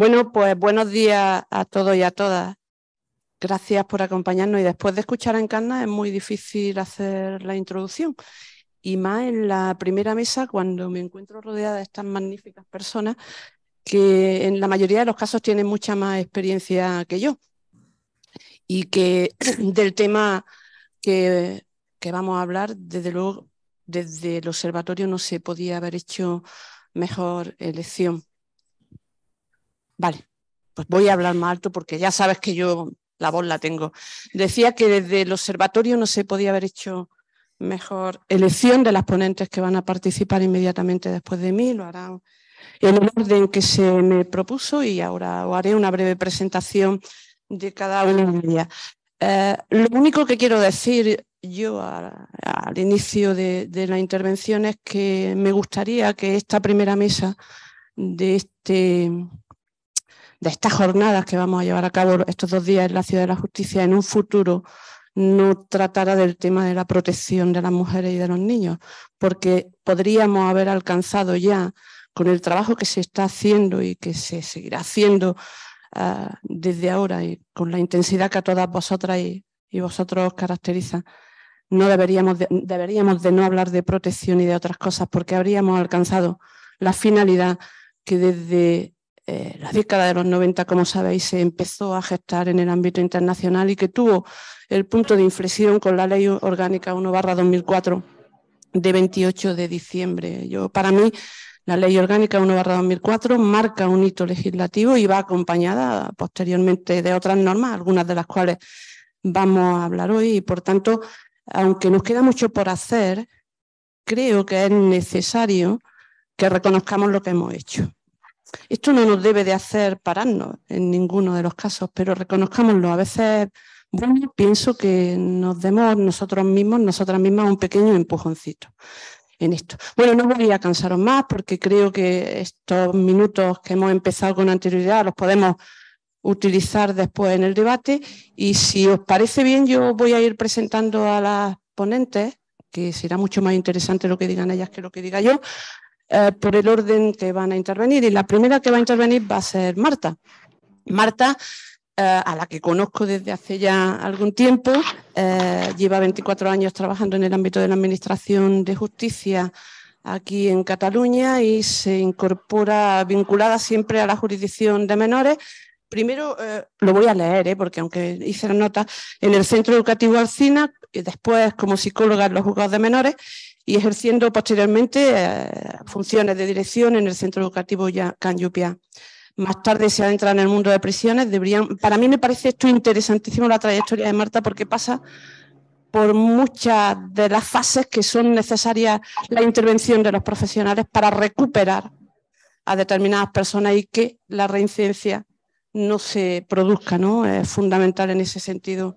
Bueno, pues buenos días a todos y a todas. Gracias por acompañarnos y después de escuchar a Encarna es muy difícil hacer la introducción y más en la primera mesa cuando me encuentro rodeada de estas magníficas personas que en la mayoría de los casos tienen mucha más experiencia que yo y que del tema que, que vamos a hablar, desde luego, desde el observatorio no se podía haber hecho mejor elección. Vale, pues voy a hablar más alto porque ya sabes que yo la voz la tengo. Decía que desde el observatorio no se podía haber hecho mejor elección de las ponentes que van a participar inmediatamente después de mí, lo harán en el orden que se me propuso y ahora os haré una breve presentación de cada una de ellas. Eh, lo único que quiero decir yo al inicio de, la intervención es que me gustaría que esta primera mesa de este de estas jornadas que vamos a llevar a cabo estos dos días en la Ciudad de la Justicia en un futuro no tratará del tema de la protección de las mujeres y de los niños, porque podríamos haber alcanzado ya con el trabajo que se está haciendo y que se seguirá haciendo ah, desde ahora y con la intensidad que a todas vosotras y, vosotros caracteriza, no deberíamos deberíamos de no hablar de protección y de otras cosas porque habríamos alcanzado la finalidad que desde eh, la década de los 90, como sabéis, se empezó a gestar en el ámbito internacional y que tuvo el punto de inflexión con la Ley Orgánica 1-2004 de 28 de diciembre. Yo, para mí, la Ley Orgánica 1-2004 marca un hito legislativo y va acompañada posteriormente de otras normas, algunas de las cuales vamos a hablar hoy. Y, por tanto, aunque nos queda mucho por hacer, creo que es necesario que reconozcamos lo que hemos hecho esto no nos debe de hacer pararnos en ninguno de los casos, pero reconozcámoslo. A veces, bueno, pienso que nos demos nosotros mismos, nosotras mismas, un pequeño empujoncito en esto. Bueno, no voy a cansaros más porque creo que estos minutos que hemos empezado con anterioridad los podemos utilizar después en el debate y si os parece bien yo voy a ir presentando a las ponentes, que será mucho más interesante lo que digan ellas que lo que diga yo. Eh, por el orden que van a intervenir. Y la primera que va a intervenir va a ser Marta. Marta, eh, a la que conozco desde hace ya algún tiempo, eh, lleva 24 años trabajando en el ámbito de la Administración de Justicia aquí en Cataluña y se incorpora vinculada siempre a la jurisdicción de menores. Primero lo voy a leer, porque aunque hice la nota, en el Centro Educativo Alcina, y después como psicóloga en los juzgados de menores, y ejerciendo posteriormente eh, funciones de dirección en el Centro Educativo Yupia. Más tarde se adentra en el mundo de prisiones. Deberían, para mí me parece esto interesantísimo la trayectoria de Marta porque pasa por muchas de las fases que son necesarias la intervención de los profesionales para recuperar a determinadas personas y que la reincidencia no se produzca, ¿no? Es fundamental en ese sentido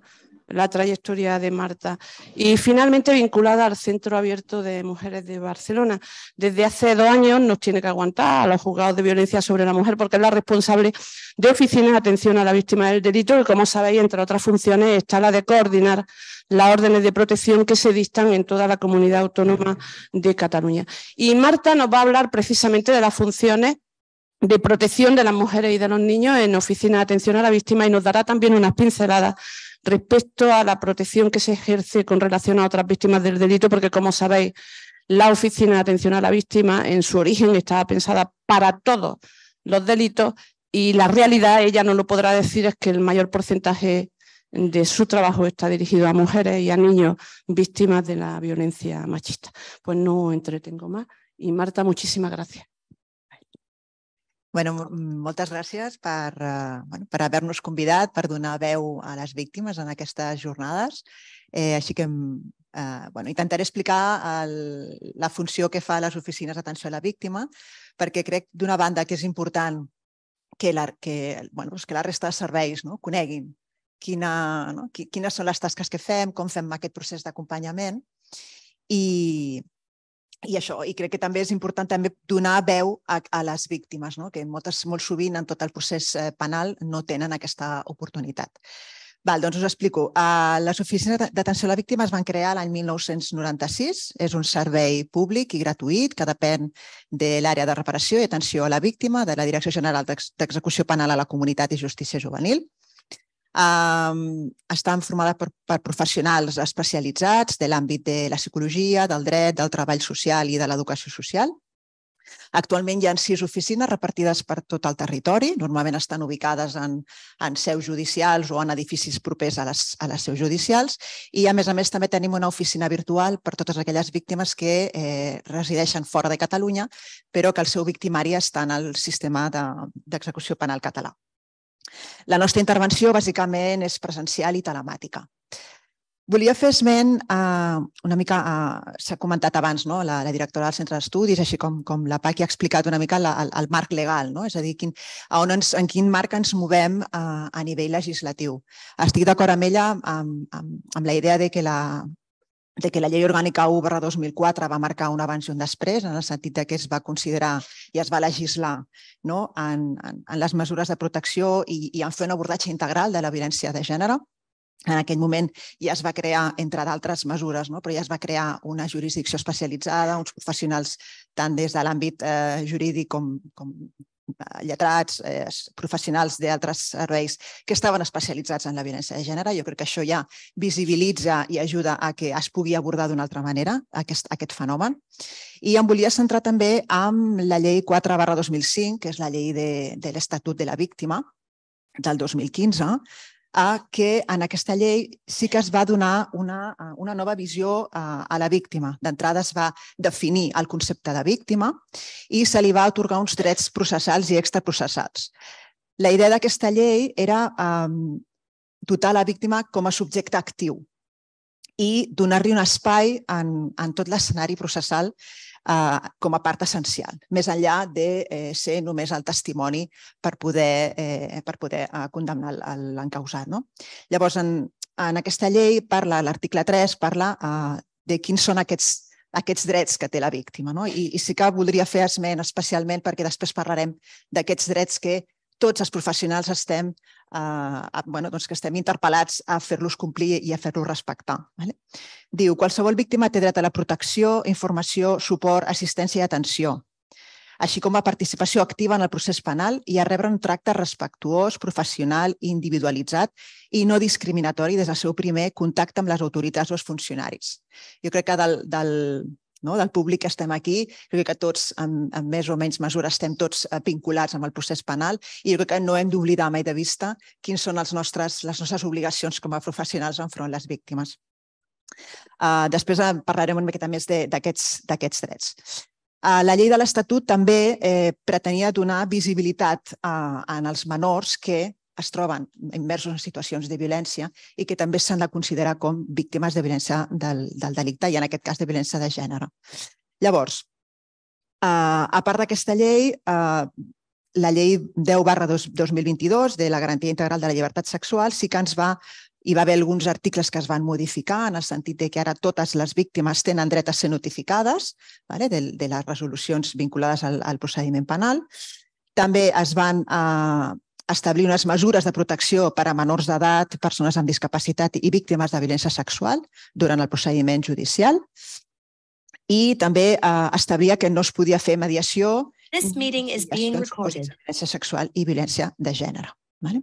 la trayectoria de Marta y finalmente vinculada al Centro Abierto de Mujeres de Barcelona. Desde hace dos años nos tiene que aguantar a los juzgados de violencia sobre la mujer porque es la responsable de oficinas de atención a la víctima del delito y como sabéis, entre otras funciones, está la de coordinar las órdenes de protección que se distan en toda la comunidad autónoma de Cataluña. Y Marta nos va a hablar precisamente de las funciones de protección de las mujeres y de los niños en Oficina de Atención a la Víctima y nos dará también unas pinceladas respecto a la protección que se ejerce con relación a otras víctimas del delito, porque como sabéis, la Oficina de Atención a la Víctima en su origen estaba pensada para todos los delitos y la realidad, ella no lo podrá decir, es que el mayor porcentaje de su trabajo está dirigido a mujeres y a niños víctimas de la violencia machista. Pues no entretengo más. Y Marta, muchísimas gracias. Bueno, mm, moltes gràcies per, eh, bueno, per haver-nos convidat, per donar veu a les víctimes en aquestes jornades. Eh, així que mm, eh, bueno, intentaré explicar el, la funció que fa les oficines d'atenció a la víctima, perquè crec, d'una banda, que és important que la, que, bueno, que la resta de serveis no? coneguin quina, no? quines són les tasques que fem, com fem aquest procés d'acompanyament i, i això, i crec que també és important també donar veu a, a les víctimes, no? que moltes, molt sovint en tot el procés eh, penal no tenen aquesta oportunitat. Val, doncs us explico. Uh, les oficines d'atenció a la víctima es van crear l'any 1996. És un servei públic i gratuït que depèn de l'àrea de reparació i atenció a la víctima de la Direcció General d'Execució Penal a la Comunitat i Justícia Juvenil. Um, estan formades per, per professionals especialitzats de l'àmbit de la psicologia, del dret, del treball social i de l'educació social. Actualment hi ha sis oficines repartides per tot el territori. Normalment estan ubicades en, en seus judicials o en edificis propers a les, a les seus judicials. I, a més a més, també tenim una oficina virtual per totes aquelles víctimes que eh, resideixen fora de Catalunya, però que el seu victimari està en el sistema d'execució de, penal català. La nostra intervenció, bàsicament, és presencial i telemàtica. Volia fer esment, eh, una mica, eh, s'ha comentat abans, no? la, la directora del Centre d'Estudis, així com, com la PAC, ha explicat una mica la, el, el marc legal, no? és a dir, quin, a on ens, en quin marc ens movem eh, a nivell legislatiu. Estic d'acord amb ella, amb, amb, amb la idea de que la, de que la llei orgànica 1 barra 2004 va marcar un abans i un després, en el sentit que es va considerar i es va legislar no? en, en, en les mesures de protecció i, i en fer un abordatge integral de la violència de gènere. En aquell moment ja es va crear, entre d'altres mesures, no? però ja es va crear una jurisdicció especialitzada, uns professionals tant des de l'àmbit eh, jurídic com, com lletrats, eh, professionals d'altres serveis que estaven especialitzats en la violència de gènere. Jo crec que això ja visibilitza i ajuda a que es pugui abordar d'una altra manera aquest, aquest fenomen. I em volia centrar també en la llei 4 barra 2005, que és la llei de, de l'Estatut de la Víctima, del 2015, a que en aquesta llei sí que es va donar una, eh, una nova visió a, eh, a la víctima. D'entrada es va definir el concepte de víctima i se li va atorgar uns drets processals i extraprocessals. La idea d'aquesta llei era eh, dotar la víctima com a subjecte actiu i donar-li un espai en, en tot l'escenari processal eh, com a part essencial, més enllà de eh, ser només el testimoni per poder, eh, per poder eh, condemnar l'encausat. No? Llavors, en, en aquesta llei, parla l'article 3 parla eh, de quins són aquests aquests drets que té la víctima. No? I, I sí que voldria fer esment especialment perquè després parlarem d'aquests drets que tots els professionals estem eh, bueno, doncs que estem interpel·lats a fer-los complir i a fer-los respectar. Vale? Diu, qualsevol víctima té dret a la protecció, informació, suport, assistència i atenció així com a participació activa en el procés penal i a rebre un tracte respectuós, professional i individualitzat i no discriminatori des del seu primer contacte amb les autoritats o els funcionaris. Jo crec que del, del, no? del públic que estem aquí. crec que tots, en, en més o menys mesura, estem tots eh, vinculats amb el procés penal i jo crec que no hem d'oblidar mai de vista quins són els nostres, les nostres obligacions com a professionals enfront les víctimes. Uh, després eh, parlarem una miqueta més d'aquests drets. La llei de l'Estatut també eh, pretenia donar visibilitat uh, en els menors que es troben immersos en situacions de violència i que també s'han de considerar com víctimes de violència del, del delicte i en aquest cas de violència de gènere. Llavors, eh, a part d'aquesta llei, eh, la llei 10 barra 2022 de la garantia integral de la llibertat sexual sí que ens va hi va haver alguns articles que es van modificar en el sentit de que ara totes les víctimes tenen dret a ser notificades vale, de, de les resolucions vinculades al, al procediment penal. També es van eh, establir unes mesures de protecció per a menors d'edat, persones amb discapacitat i víctimes de violència sexual durant el procediment judicial i també eh, establir que no es podia fer mediació This meeting is being recorded. violència sexual i violència de gènere. Vale?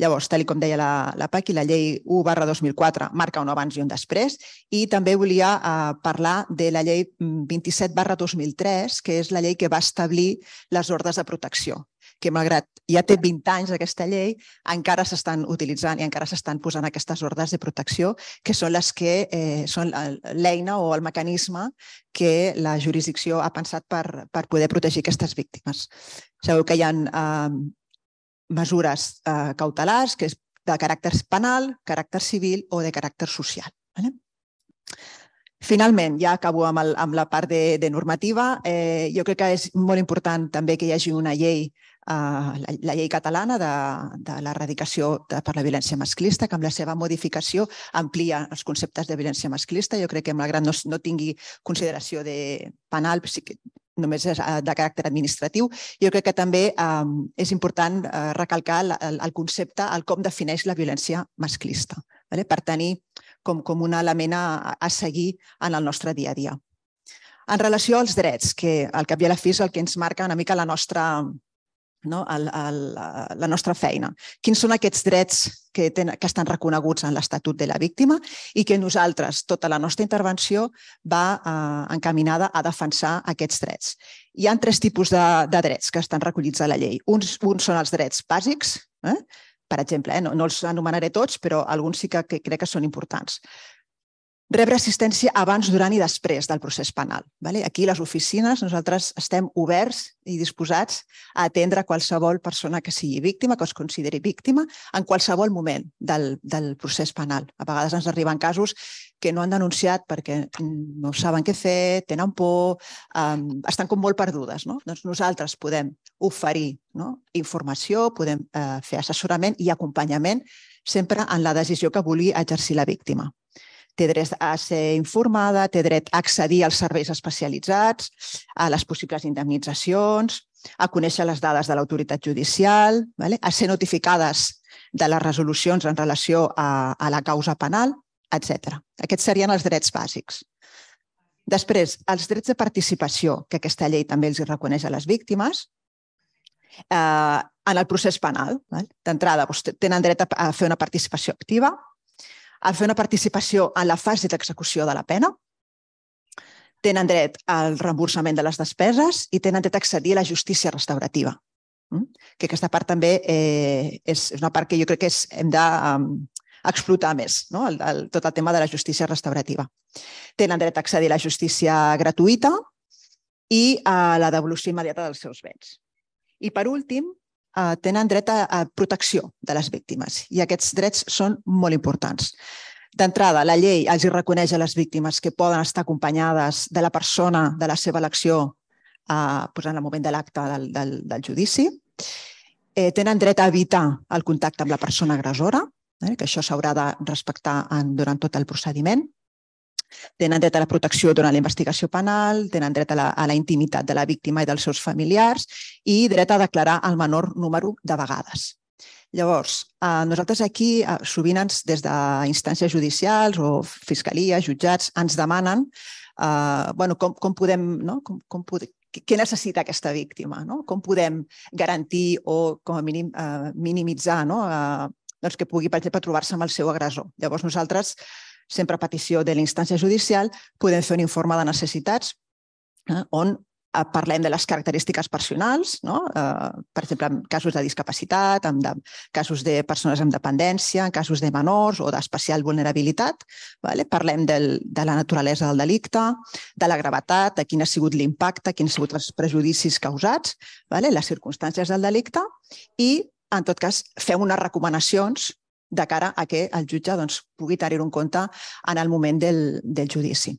Llavors, tal com deia la, la PAC, i la llei 1 barra 2004 marca un abans i un després, i també volia eh, parlar de la llei 27 mm, barra 2003, que és la llei que va establir les ordres de protecció que malgrat ja té 20 anys aquesta llei, encara s'estan utilitzant i encara s'estan posant aquestes ordres de protecció, que són les que eh, són l'eina o el mecanisme que la jurisdicció ha pensat per, per poder protegir aquestes víctimes. Sabeu que hi ha eh, mesures eh, cautelars, que és de caràcter penal, caràcter civil o de caràcter social. Vale? Finalment, ja acabo amb, el, amb la part de, de normativa. Eh, jo crec que és molt important també que hi hagi una llei Eh, la, la llei catalana de, de l'erradicació per la violència masclista, que amb la seva modificació amplia els conceptes de violència masclista. Jo crec que malgrat no, no tingui consideració de penal, que només és eh, de caràcter administratiu. Jo crec que també eh, és important eh, recalcar el, el concepte, el com defineix la violència masclista, vale? per tenir com, com un element a, a seguir en el nostre dia a dia. En relació als drets, que al cap i a la fi és el que ens marca una mica la nostra, no? el, el, la nostra feina. Quins són aquests drets que, ten, que estan reconeguts en l'Estatut de la Víctima i que nosaltres, tota la nostra intervenció va eh, encaminada a defensar aquests drets. Hi han tres tipus de, de drets que estan recollits a la llei. Uns, uns són els drets bàsics, eh? per exemple, eh? no, no els anomenaré tots, però alguns sí que, que crec que són importants rebre assistència abans, durant i després del procés penal. Vale? Aquí, les oficines, nosaltres estem oberts i disposats a atendre qualsevol persona que sigui víctima, que es consideri víctima, en qualsevol moment del, del procés penal. A vegades ens arriben casos que no han denunciat perquè no saben què fer, tenen por, um, estan com molt perdudes. No? Doncs nosaltres podem oferir no? informació, podem eh, fer assessorament i acompanyament sempre en la decisió que vulgui exercir la víctima té dret a ser informada, té dret a accedir als serveis especialitzats, a les possibles indemnitzacions, a conèixer les dades de l'autoritat judicial, vale? a ser notificades de les resolucions en relació a, a la causa penal, etc. Aquests serien els drets bàsics. Després, els drets de participació, que aquesta llei també els reconeix a les víctimes, eh, en el procés penal. D'entrada, doncs, tenen dret a fer una participació activa, a fer una participació en la fase d'execució de la pena, tenen dret al reemborsament de les despeses i tenen dret a accedir a la justícia restaurativa. Mm? Que aquesta part també eh, és una part que jo crec que és, hem de um, explotar més, no? el, el, tot el tema de la justícia restaurativa. Tenen dret a accedir a la justícia gratuïta i a la devolució immediata dels seus béns. I per últim, Eh, tenen dret a, a protecció de les víctimes i aquests drets són molt importants. D'entrada, la llei els reconeix a les víctimes que poden estar acompanyades de la persona de la seva elecció eh, pues en el moment de l'acte del, del, del judici. Eh, tenen dret a evitar el contacte amb la persona agressora, eh, que això s'haurà de respectar en, durant tot el procediment. Tenen dret a la protecció durant la investigació penal, tenen dret a la, a la intimitat de la víctima i dels seus familiars i dret a declarar el menor número de vegades. Llavors, eh, nosaltres aquí eh, sovint ens, des d'instàncies judicials o fiscalia, jutjats, ens demanen eh, bueno, com, com podem, no? com, com pod què necessita aquesta víctima, no? com podem garantir o com a mínim eh, minimitzar no? eh, doncs que pugui, per exemple, trobar-se amb el seu agressor. Llavors nosaltres sempre a petició de l'instància judicial, podem fer un informe de necessitats eh, on eh, parlem de les característiques personals, no? eh, per exemple, en casos de discapacitat, en de, casos de persones amb dependència, en casos de menors o d'especial vulnerabilitat. Vale? Parlem del, de la naturalesa del delicte, de la gravetat, de quin ha sigut l'impacte, quins han sigut els prejudicis causats, vale? les circumstàncies del delicte i, en tot cas, fem unes recomanacions de cara a que el jutge doncs, pugui tenir un compte en el moment del, del judici.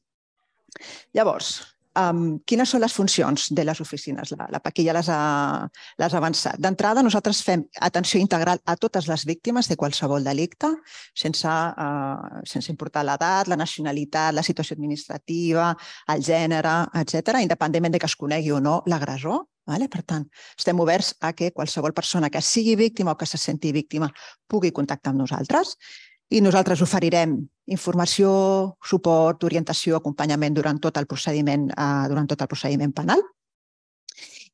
Llavors, Um, quines són les funcions de les oficines? La, la Paqui ja les ha, les ha avançat. D'entrada, nosaltres fem atenció integral a totes les víctimes de qualsevol delicte, sense, uh, sense importar l'edat, la nacionalitat, la situació administrativa, el gènere, etc, independentment de que es conegui o no l'agressor. Vale? Per tant, estem oberts a que qualsevol persona que sigui víctima o que se senti víctima pugui contactar amb nosaltres i nosaltres oferirem informació, suport, orientació, acompanyament durant tot el procediment, eh, durant tot el procediment penal.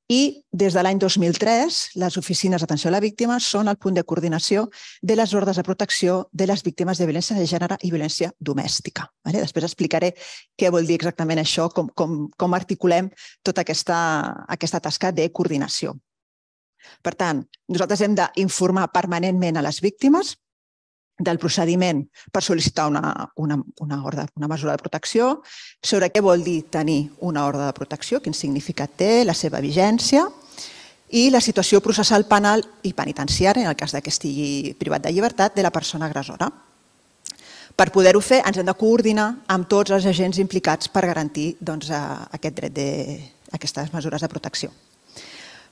I des de l'any 2003, les oficines d'atenció a la víctima són el punt de coordinació de les ordres de protecció de les víctimes de violència de gènere i violència domèstica. Vale? Després explicaré què vol dir exactament això, com, com, com articulem tota aquesta, aquesta tasca de coordinació. Per tant, nosaltres hem d'informar permanentment a les víctimes del procediment per sol·licitar una, una, una, ordre, una mesura de protecció, sobre què vol dir tenir una ordre de protecció, quin significat té, la seva vigència, i la situació processal penal i penitenciària, en el cas que estigui privat de llibertat, de la persona agressora. Per poder-ho fer, ens hem de coordinar amb tots els agents implicats per garantir doncs, eh, aquest dret de, aquestes mesures de protecció.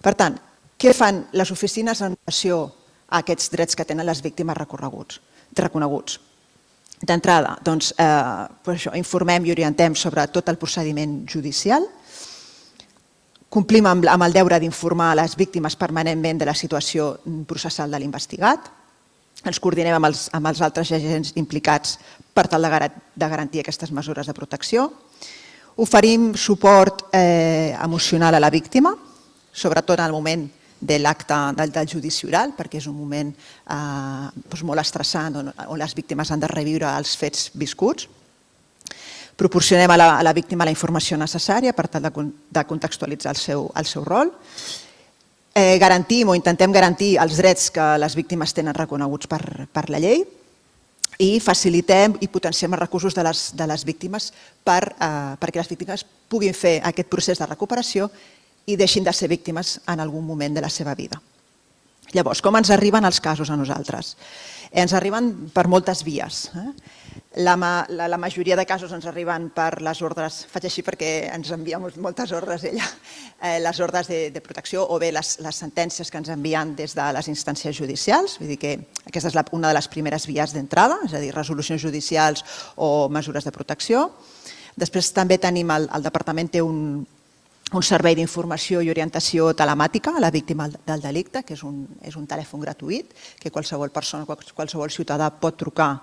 Per tant, què fan les oficines en relació a aquests drets que tenen les víctimes recorreguts? reconeguts. D'entrada, doncs, eh, per això, informem i orientem sobre tot el procediment judicial, complim amb, amb el deure d'informar les víctimes permanentment de la situació processal de l'investigat, ens coordinem amb els, amb els altres agents implicats per tal de, garantir aquestes mesures de protecció. Oferim suport eh, emocional a la víctima, sobretot en el moment que de l'acte del, del judici oral, perquè és un moment eh, doncs molt estressant on, on les víctimes han de reviure els fets viscuts. Proporcionem a la, a la víctima la informació necessària per tal de, de contextualitzar el seu, el seu rol. Eh, garantim o intentem garantir els drets que les víctimes tenen reconeguts per, per la llei i facilitem i potenciem els recursos de les, de les víctimes per, eh, perquè les víctimes puguin fer aquest procés de recuperació i deixin de ser víctimes en algun moment de la seva vida. Llavors, com ens arriben els casos a nosaltres? Ens arriben per moltes vies. Eh? La, la, la majoria de casos ens arriben per les ordres, faig així perquè ens envia moltes ordres ella, eh, les ordres de, de protecció o bé les, les sentències que ens envien des de les instàncies judicials, vull dir que aquesta és la, una de les primeres vies d'entrada, és a dir, resolucions judicials o mesures de protecció. Després també tenim, el, el departament té un, un servei d'informació i orientació telemàtica a la víctima del delicte, que és un, és un telèfon gratuït que qualsevol persona, qualsevol ciutadà pot trucar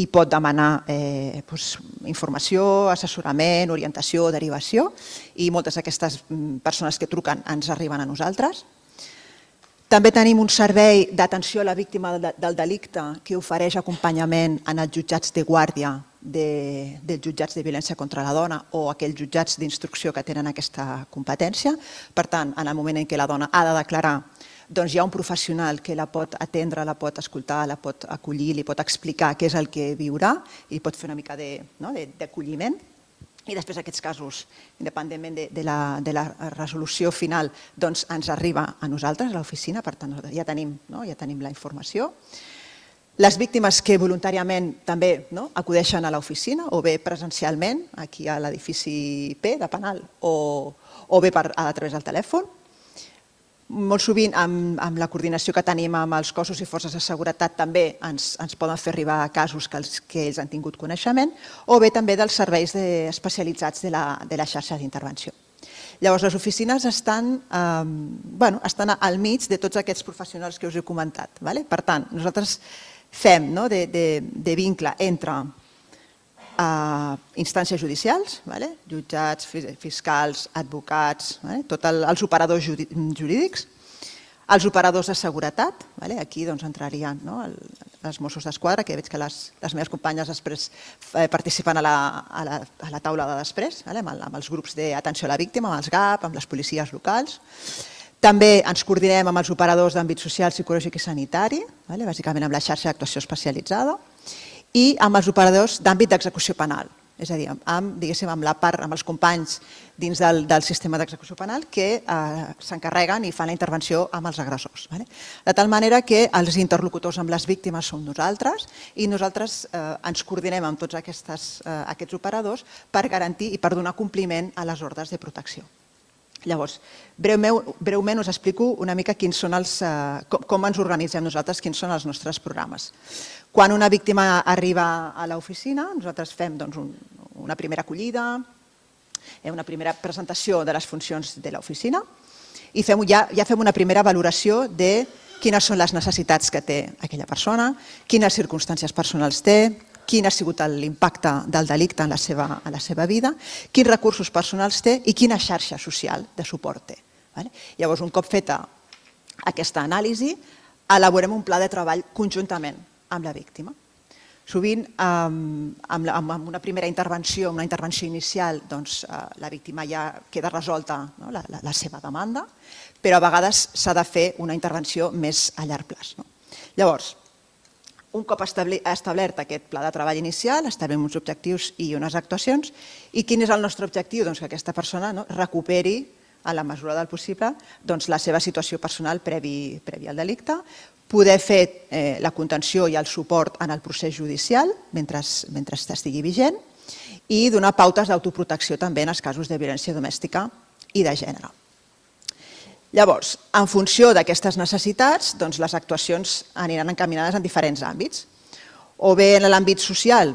i pot demanar eh, doncs, informació, assessorament, orientació, derivació i moltes d'aquestes mm, persones que truquen ens arriben a nosaltres. També tenim un servei d'atenció a la víctima del delicte que ofereix acompanyament en els jutjats de guàrdia de, dels jutjats de violència contra la dona o aquells jutjats d'instrucció que tenen aquesta competència. Per tant, en el moment en què la dona ha de declarar doncs hi ha un professional que la pot atendre, la pot escoltar, la pot acollir, li pot explicar què és el que viurà i pot fer una mica d'acolliment. De, no? I després aquests casos, independentment de, de, la, de la resolució final, doncs ens arriba a nosaltres, a l'oficina, per tant ja tenim, no? ja tenim la informació les víctimes que voluntàriament també no, acudeixen a l'oficina o bé presencialment, aquí a l'edifici P de Penal, o, o bé per, a través del telèfon. Molt sovint, amb, amb la coordinació que tenim amb els cossos i forces de seguretat, també ens, ens poden fer arribar a casos que, els, que ells han tingut coneixement, o bé també dels serveis de, especialitzats de la, de la xarxa d'intervenció. Llavors, les oficines estan, eh, bueno, estan al mig de tots aquests professionals que us he comentat. Vale? Per tant, nosaltres fem no? de, de, de vincle entre a instàncies judicials, vale? jutjats, fiscals, advocats, vale? tots el, els operadors jurídics, els operadors de seguretat, vale? aquí doncs, entrarien no? el, els Mossos d'Esquadra, que veig que les, les meves companyes després eh, participen a la, a, la, a la taula de després, vale? amb, amb els grups d'atenció a la víctima, amb els GAP, amb les policies locals. També ens coordinem amb els operadors d'àmbit social, psicològic i sanitari, vale? bàsicament amb la xarxa d'actuació especialitzada, i amb els operadors d'àmbit d'execució penal, és a dir, amb, diguéssim, amb la part, amb els companys dins del, del sistema d'execució penal que eh, s'encarreguen i fan la intervenció amb els agressors. Vale? De tal manera que els interlocutors amb les víctimes som nosaltres i nosaltres eh, ens coordinem amb tots aquestes, eh, aquests operadors per garantir i per donar compliment a les ordres de protecció. Llavors, breument, breument us explico una mica quins són els, eh, com, com ens organitzem nosaltres, quins són els nostres programes. Quan una víctima arriba a l'oficina, nosaltres fem doncs, un, una primera acollida, eh, una primera presentació de les funcions de l'oficina i fem, ja, ja fem una primera valoració de quines són les necessitats que té aquella persona, quines circumstàncies personals té, quin ha sigut l'impacte del delicte en la, seva, en la seva vida, quins recursos personals té i quina xarxa social de suport té. Vale? Llavors, un cop feta aquesta anàlisi, elaborem un pla de treball conjuntament amb la víctima. Sovint, amb, amb una primera intervenció, una intervenció inicial, doncs, eh, la víctima ja queda resolta no? la, la, la seva demanda, però a vegades s'ha de fer una intervenció més a llarg plaç. No? Llavors, un cop establert aquest pla de treball inicial, establim uns objectius i unes actuacions, i quin és el nostre objectiu? Doncs que aquesta persona no, recuperi a la mesura del possible doncs, la seva situació personal previ, previ al delicte, poder fer eh, la contenció i el suport en el procés judicial mentre, mentre estigui vigent i donar pautes d'autoprotecció també en els casos de violència domèstica i de gènere. Llavors, en funció d'aquestes necessitats, doncs les actuacions aniran encaminades en diferents àmbits. O bé en l'àmbit social,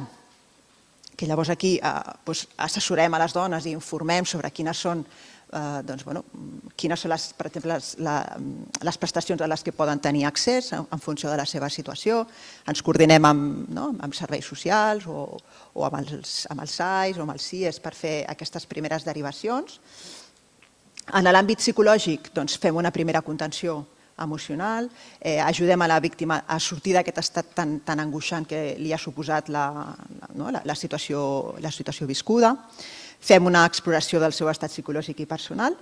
que llavors aquí eh, doncs assessorem a les dones i informem sobre quines són, eh, doncs, bueno, quines són les, per exemple, les, la, les prestacions a les que poden tenir accés en, en funció de la seva situació. Ens coordinem amb, no, amb serveis socials o, o amb, els, amb els SAIs o amb els CIES per fer aquestes primeres derivacions. En l'àmbit psicològic, doncs, fem una primera contenció emocional, eh, ajudem a la víctima a sortir d'aquest estat tan, tan angoixant que li ha suposat la, la, no, la, la, situació, la situació viscuda, fem una exploració del seu estat psicològic i personal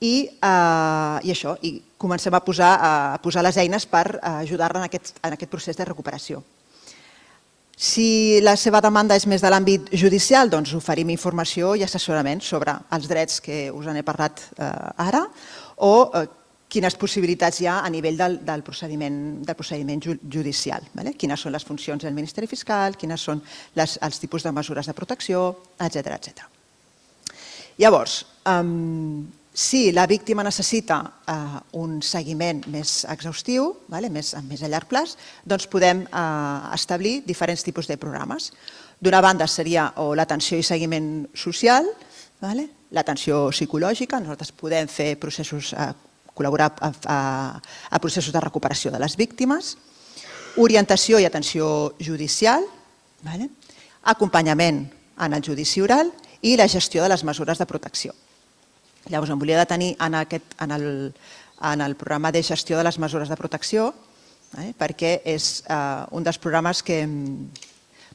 i, eh, i això, i comencem a posar, a posar les eines per eh, ajudar-la en, aquest, en aquest procés de recuperació. Si la seva demanda és més de l'àmbit judicial, doncs oferim informació i assessorament sobre els drets que us n'he parlat eh, ara o eh, quines possibilitats hi ha a nivell del, del, procediment, del procediment judicial. Vale? Quines són les funcions del Ministeri Fiscal, quines són les, els tipus de mesures de protecció, etc etc. Llavors, eh, si la víctima necessita eh, un seguiment més exhaustiu, vale, més, més a llarg plaç, doncs podem eh, establir diferents tipus de programes. D'una banda seria l'atenció i seguiment social, vale, l'atenció psicològica, nosaltres podem fer processos, eh, col·laborar a, a, a processos de recuperació de les víctimes, orientació i atenció judicial, vale, acompanyament en el judici oral i la gestió de les mesures de protecció. Llavors, em volia detenir en, aquest, en, el, en el programa de gestió de les mesures de protecció, eh, perquè és eh, un dels programes que,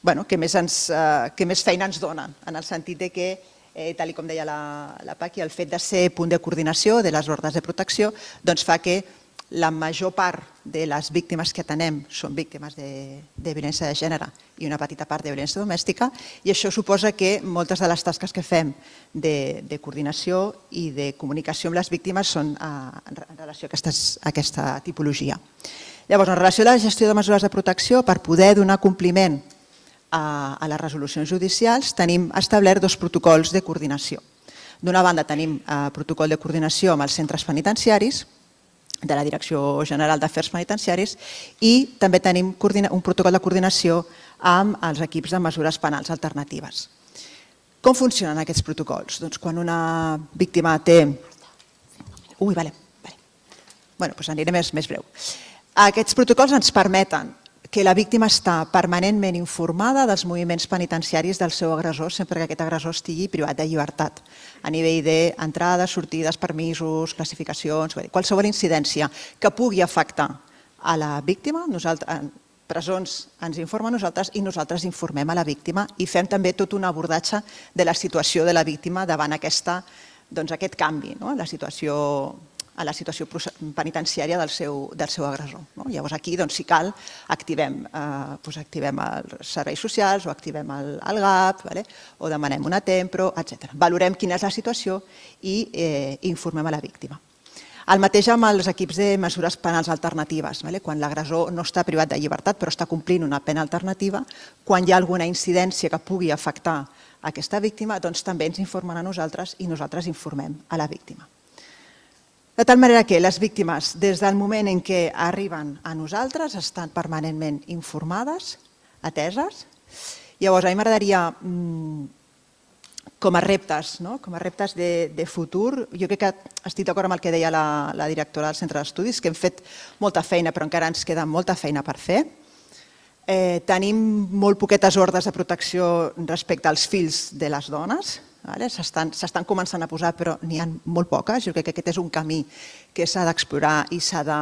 bueno, que, més ens, eh, que més feina ens dona, en el sentit de que eh, tal com deia la, la Paqui, el fet de ser punt de coordinació de les ordres de protecció doncs fa que la major part de les víctimes que atenem són víctimes de, de violència de gènere i una petita part de violència domèstica i això suposa que moltes de les tasques que fem de, de coordinació i de comunicació amb les víctimes són a, ah, en relació a, aquestes, a aquesta tipologia. Llavors, en relació a la gestió de mesures de protecció, per poder donar compliment a, a les resolucions judicials, tenim establert dos protocols de coordinació. D'una banda, tenim eh, protocol de coordinació amb els centres penitenciaris, de la Direcció General d'Afers Penitenciaris i també tenim un protocol de coordinació amb els equips de mesures penals alternatives. Com funcionen aquests protocols? Doncs quan una víctima té... Ui, vale, vale. Bueno, doncs aniré més, més breu. Aquests protocols ens permeten que la víctima està permanentment informada dels moviments penitenciaris del seu agressor sempre que aquest agressor estigui privat de llibertat a nivell d'entrades, sortides, permisos, classificacions, qualsevol incidència que pugui afectar a la víctima, nosaltres, presons ens informa a nosaltres i nosaltres informem a la víctima i fem també tot un abordatge de la situació de la víctima davant aquesta, doncs, aquest canvi, no? la situació a la situació penitenciària del seu, del seu agressor. No? Llavors aquí, doncs, si cal, activem, eh, doncs, activem els serveis socials o activem el, el GAP vale? o demanem una tempro, etc. Valorem quina és la situació i eh, informem a la víctima. El mateix amb els equips de mesures penals alternatives, vale? quan l'agressor no està privat de llibertat però està complint una pena alternativa, quan hi ha alguna incidència que pugui afectar aquesta víctima, doncs també ens informen a nosaltres i nosaltres informem a la víctima. De tal manera que les víctimes, des del moment en què arriben a nosaltres, estan permanentment informades, ateses. Llavors, a mi m'agradaria, mm, com a reptes, no? com a reptes de, de futur, jo crec que estic d'acord amb el que deia la, la directora del Centre d'Estudis, que hem fet molta feina, però encara ens queda molta feina per fer. Eh, tenim molt poquetes ordres de protecció respecte als fills de les dones, vale? s'estan començant a posar però n'hi ha molt poques, jo crec que aquest és un camí que s'ha d'explorar i s'ha de,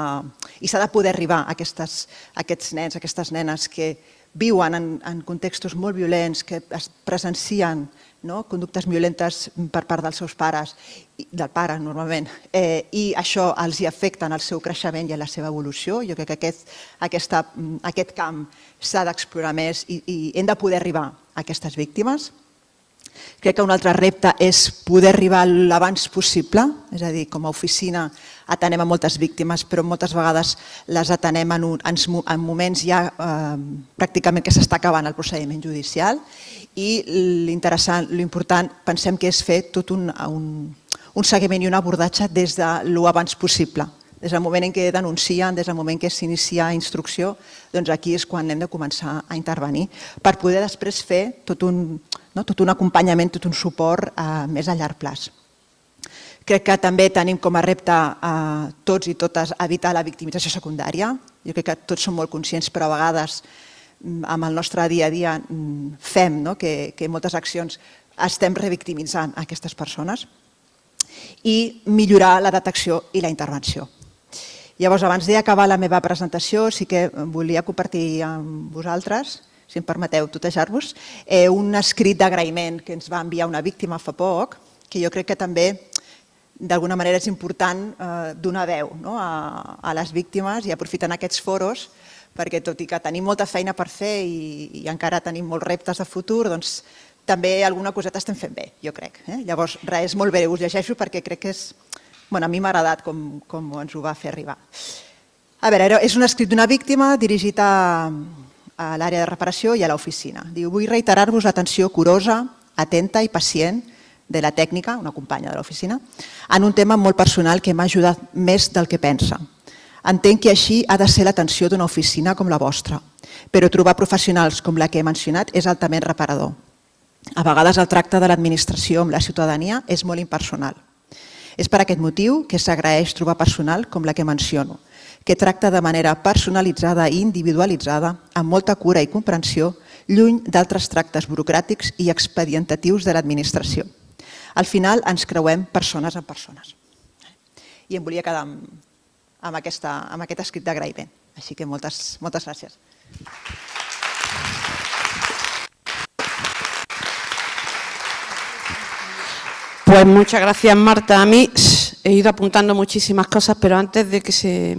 i de poder arribar a, aquestes, a aquests nens, a aquestes nenes que viuen en, en contextos molt violents, que es presencien no? conductes violentes per part dels seus pares, del pare normalment, eh, i això els hi afecta en el seu creixement i en la seva evolució. Jo crec que aquest, aquesta, mm, aquest camp s'ha d'explorar més i, i hem de poder arribar a aquestes víctimes. Crec que un altre repte és poder arribar l'abans possible, és a dir, com a oficina atenem a moltes víctimes, però moltes vegades les atenem en, un, en moments ja eh, pràcticament que s'està acabant el procediment judicial i l'interessant, l'important, pensem que és fer tot un, un, un seguiment i un abordatge des de l'abans possible, des del moment en què denuncien, des del moment que s'inicia instrucció, doncs aquí és quan hem de començar a intervenir per poder després fer tot un, no, tot un acompanyament, tot un suport eh, més a llarg plaç. Crec que també tenim com a repte eh, tots i totes evitar la victimització secundària. Jo crec que tots som molt conscients, però a vegades mm, amb el nostre dia a dia mm, fem no? que, que moltes accions estem revictimitzant aquestes persones i millorar la detecció i la intervenció. Llavors, abans d'acabar la meva presentació, sí que volia compartir amb vosaltres, si em permeteu tutejar-vos, eh, un escrit d'agraïment que ens va enviar una víctima fa poc, que jo crec que també d'alguna manera és important eh, donar veu no? a, a les víctimes i aprofitant aquests foros perquè tot i que tenim molta feina per fer i, i encara tenim molts reptes de futur, doncs també alguna coseta estem fent bé, jo crec. Eh? Llavors, res, molt breu, us llegeixo perquè crec que és bueno, a mi m'ha agradat com, com ens ho va fer arribar. A veure, és un escrit d'una víctima dirigit a, a l'àrea de reparació i a l'oficina. Diu, vull reiterar-vos l'atenció curosa, atenta i pacient de la tècnica, una companya de l'oficina, en un tema molt personal que m'ha ajudat més del que pensa. Entenc que així ha de ser l'atenció d'una oficina com la vostra, però trobar professionals com la que he mencionat és altament reparador. A vegades el tracte de l'administració amb la ciutadania és molt impersonal. És per aquest motiu que s'agraeix trobar personal com la que menciono, que tracta de manera personalitzada i individualitzada, amb molta cura i comprensió, lluny d'altres tractes burocràtics i expedientatius de l'administració. Al final ens creuem persones en persones. I em volia quedar amb, amb, aquesta, amb aquest escrit d'agraïment. Així que moltes, moltes gràcies. Gràcies. Pues muchas gracias, Marta. A mí he ido apuntando muchísimas cosas, pero antes de que se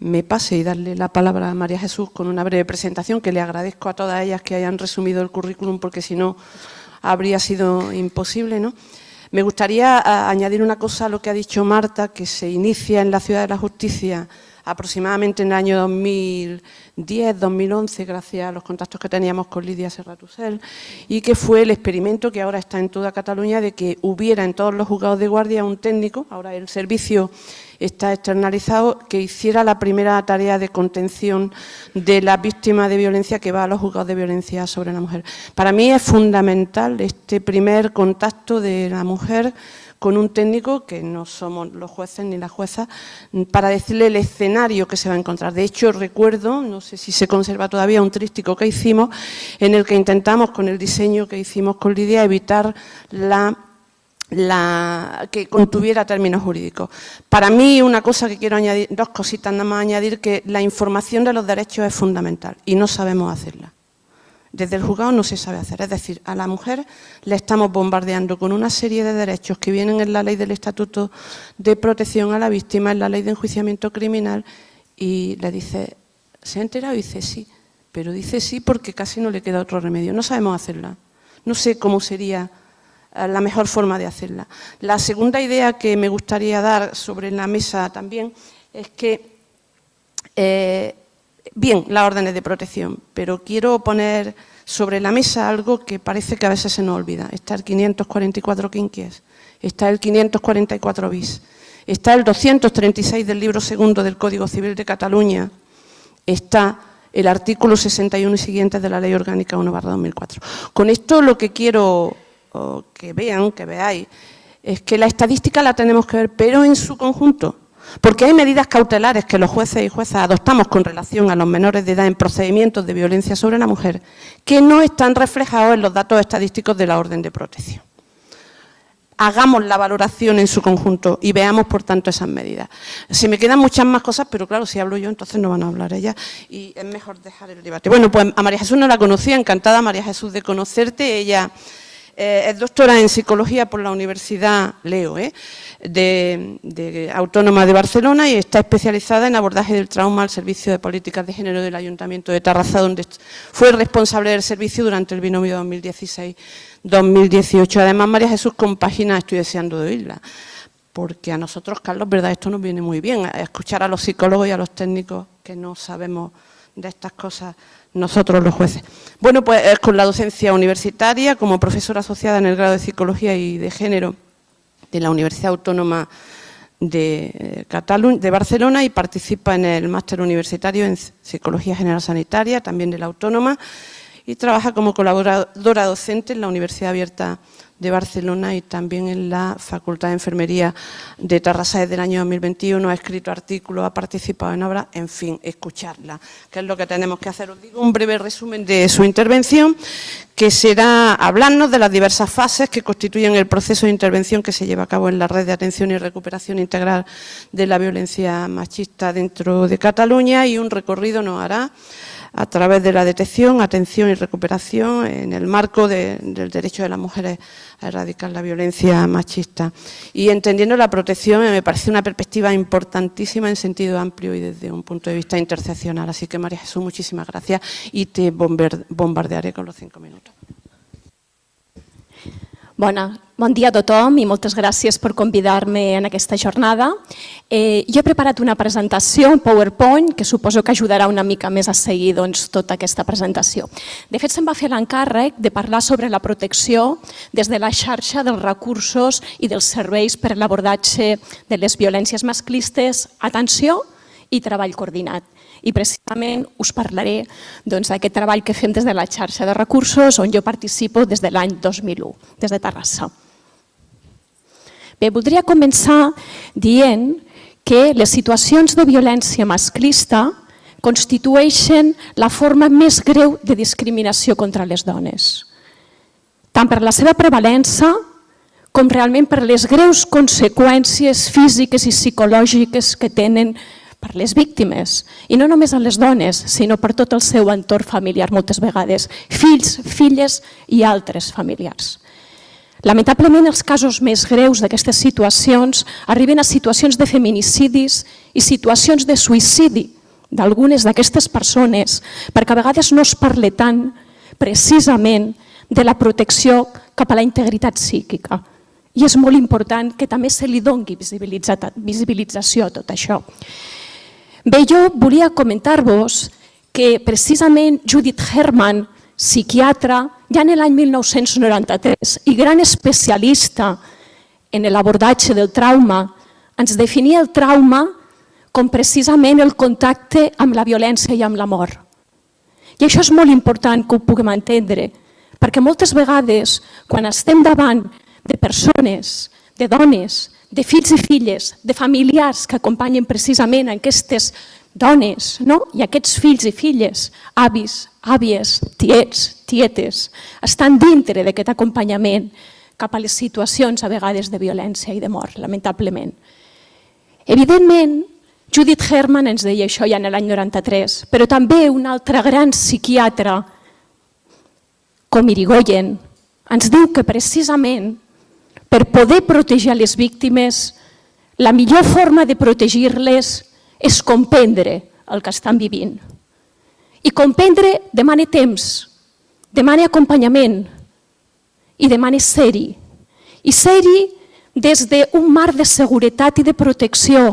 me pase y darle la palabra a María Jesús con una breve presentación, que le agradezco a todas ellas que hayan resumido el currículum, porque si no habría sido imposible, ¿no? Me gustaría añadir una cosa a lo que ha dicho Marta, que se inicia en la Ciudad de la Justicia aproximadamente en el año 2010, 2011, gracias a los contactos que teníamos con Lidia Serratusel, y que fue el experimento que ahora está en toda Cataluña de que hubiera en todos los juzgados de guardia un técnico, ahora el servicio está externalizado, que hiciera la primera tarea de contención de la víctima de violencia que va a los juzgados de violencia sobre la mujer. Para mí es fundamental este primer contacto de la mujer con un técnico que no somos los jueces ni las juezas para decirle el escenario que se va a encontrar. De hecho, recuerdo, no sé si se conserva todavía, un trístico que hicimos en el que intentamos, con el diseño que hicimos con Lidia, evitar que contuviera términos jurídicos. Para mí, una cosa que quiero añadir, dos cositas nada más añadir, que la información de los derechos es fundamental y no sabemos hacerla. Desde el juzgado no se sabe hacer. Es decir, a la mujer le estamos bombardeando con una serie de derechos que vienen en la ley del Estatuto de Protección a la Víctima, en la ley de enjuiciamiento criminal, y le dice, ¿se ha enterado? Y dice sí, pero dice sí porque casi no le queda otro remedio. No sabemos hacerla. No sé cómo sería eh, la mejor forma de hacerla. La segunda idea que me gustaría dar sobre la mesa también es que eh, bien las órdenes de protección, pero quiero poner sobre la mesa algo que parece que a veces se nos olvida. Está el 544 quinquies, está el 544 bis, está el 236 del libro segundo del Código Civil de Cataluña, está el artículo 61 y siguiente de la Ley Orgánica 1-2004. Con esto lo que quiero que vean, que veáis, es que la estadística la tenemos que ver, pero en su conjunto, porque hay medidas cautelares que los jueces y juezas adoptamos con relación a los menores de edad en procedimientos de violencia sobre la mujer que no están reflejados en los datos estadísticos de la orden de protección. Hagamos la valoración en su conjunto y veamos, por tanto, esas medidas. Si me quedan muchas más cosas, pero claro, si hablo yo, entonces no van a hablar ellas y es mejor dejar el debate. Bueno, pues a María Jesús no la conocía, encantada María Jesús de conocerte. Ella eh, es doctora en psicología por la Universidad Leo, eh, de, Autónoma de Barcelona y está especializada en abordaje del trauma al servicio de políticas de género del Ayuntamiento de Tarraza, donde fue responsable del servicio durante el binomio 2016-2018. Además, María Jesús compagina Estoy deseando oírla porque a nosotros, Carlos, verdad, esto nos viene muy bien, escuchar a los psicólogos y a los técnicos que no sabemos de estas cosas nosotros los jueces. Bueno, pues eh, con la docencia universitaria, como profesora asociada en el grado de Psicología y de Género de la Universidad Autónoma de, eh, de Barcelona y participa en el máster universitario en Psicología General Sanitaria, también de la Autónoma, y trabaja como colaboradora docente en la Universidad Abierta de Barcelona y también en la Facultad de Enfermería de Tarrasa desde el año 2021. Ha escrito artículos, ha participado en obras, en fin, escucharla, que es lo que tenemos que hacer. Os digo un breve resumen de su intervención, que será hablarnos de las diversas fases que constituyen el proceso de intervención que se lleva a cabo en la red de atención y recuperación integral de la violencia machista dentro de Cataluña y un recorrido nos hará a través de la detección, atención y recuperación en el marco del derecho de las mujeres a erradicar la violencia machista. Y entendiendo la protección me parece una perspectiva importantísima en sentido amplio y desde un punto de vista interseccional. Así que María Jesús, muchísimas gracias y te bombardearé con los cinco minutos. Bona, bon dia a tothom i moltes gràcies per convidar-me en aquesta jornada. Eh, jo he preparat una presentació, un PowerPoint, que suposo que ajudarà una mica més a seguir doncs, tota aquesta presentació. De fet, se'm va fer l'encàrrec de parlar sobre la protecció des de la xarxa dels recursos i dels serveis per a l'abordatge de les violències masclistes, atenció i treball coordinat i precisament us parlaré doncs, d'aquest doncs, treball que fem des de la xarxa de recursos on jo participo des de l'any 2001, des de Terrassa. Bé, voldria començar dient que les situacions de violència masclista constitueixen la forma més greu de discriminació contra les dones, tant per la seva prevalença com realment per les greus conseqüències físiques i psicològiques que tenen per les víctimes, i no només a les dones, sinó per tot el seu entorn familiar moltes vegades, fills, filles i altres familiars. Lamentablement, els casos més greus d'aquestes situacions arriben a situacions de feminicidis i situacions de suïcidi d'algunes d'aquestes persones, perquè a vegades no es parle tant precisament de la protecció cap a la integritat psíquica. I és molt important que també se li doni visibilització a tot això. Bé, jo volia comentar-vos que precisament Judith Herman, psiquiatra, ja en l'any 1993 i gran especialista en l'abordatge del trauma, ens definia el trauma com precisament el contacte amb la violència i amb la mort. I això és molt important que ho puguem entendre, perquè moltes vegades quan estem davant de persones, de dones, de fills i filles, de familiars que acompanyen precisament aquestes dones no? i aquests fills i filles, avis, àvies, tiets, tietes, estan dintre d'aquest acompanyament cap a les situacions a vegades de violència i de mort, lamentablement. Evidentment, Judith Herman ens deia això ja en l'any 93, però també un altre gran psiquiatre, com Irigoyen, ens diu que precisament per poder protegir les víctimes, la millor forma de protegir-les és comprendre el que estan vivint. I comprendre demana temps, demana acompanyament i demana ser-hi. I ser-hi des d'un mar de seguretat i de protecció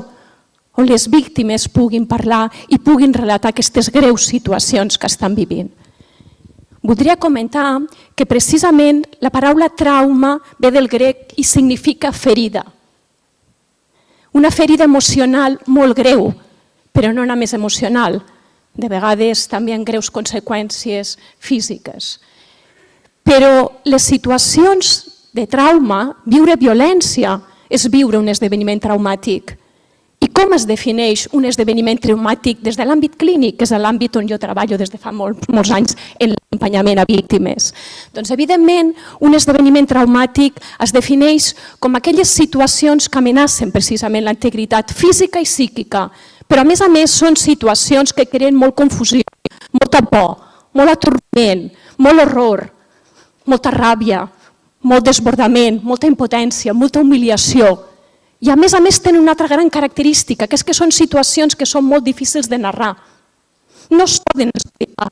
on les víctimes puguin parlar i puguin relatar aquestes greus situacions que estan vivint. Voldria comentar que precisament la paraula trauma ve del grec i significa ferida. Una ferida emocional molt greu, però no només emocional, de vegades també amb greus conseqüències físiques. Però les situacions de trauma, viure violència, és viure un esdeveniment traumàtic. I com es defineix un esdeveniment traumàtic des de l'àmbit clínic, que és l'àmbit on jo treballo des de fa molts anys en l'acompanyament a víctimes? Doncs, evidentment, un esdeveniment traumàtic es defineix com aquelles situacions que amenacen precisament la integritat física i psíquica, però a més a més són situacions que creen molt confusió, molta por, molt atorment, molt horror, molta ràbia, molt desbordament, molta impotència, molta humiliació, i a més a més tenen una altra gran característica, que és que són situacions que són molt difícils de narrar. No es poden explicar.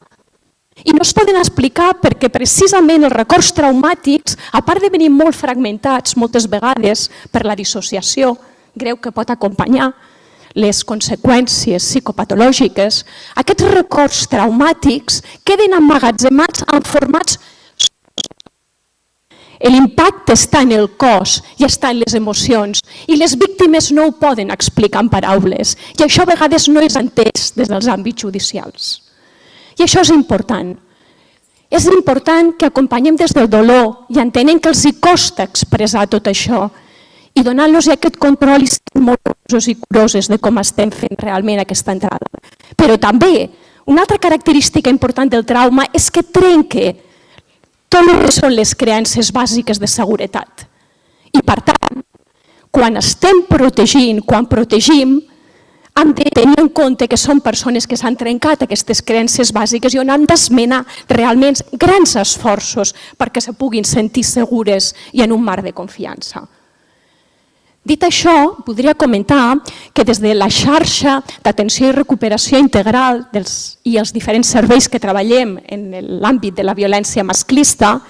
I no es poden explicar perquè precisament els records traumàtics, a part de venir molt fragmentats moltes vegades per la dissociació greu que pot acompanyar les conseqüències psicopatològiques, aquests records traumàtics queden emmagatzemats en formats L'impacte està en el cos i està en les emocions i les víctimes no ho poden explicar en paraules i això a vegades no és entès des dels àmbits judicials. I això és important. És important que acompanyem des del dolor i entenem que els hi costa expressar tot això i donant-los aquest control i ser molt curiosos i curioses de com estem fent realment aquesta entrada. Però també, una altra característica important del trauma és que trenque tot el que són les creences bàsiques de seguretat. I per tant, quan estem protegint, quan protegim, hem de tenir en compte que són persones que s'han trencat aquestes creences bàsiques i on han d'esmenar realment grans esforços perquè se puguin sentir segures i en un mar de confiança. Dit això, podria comentar que des de la xarxa d'atenció i recuperació integral dels, i els diferents serveis que treballem en l'àmbit de la violència masclista,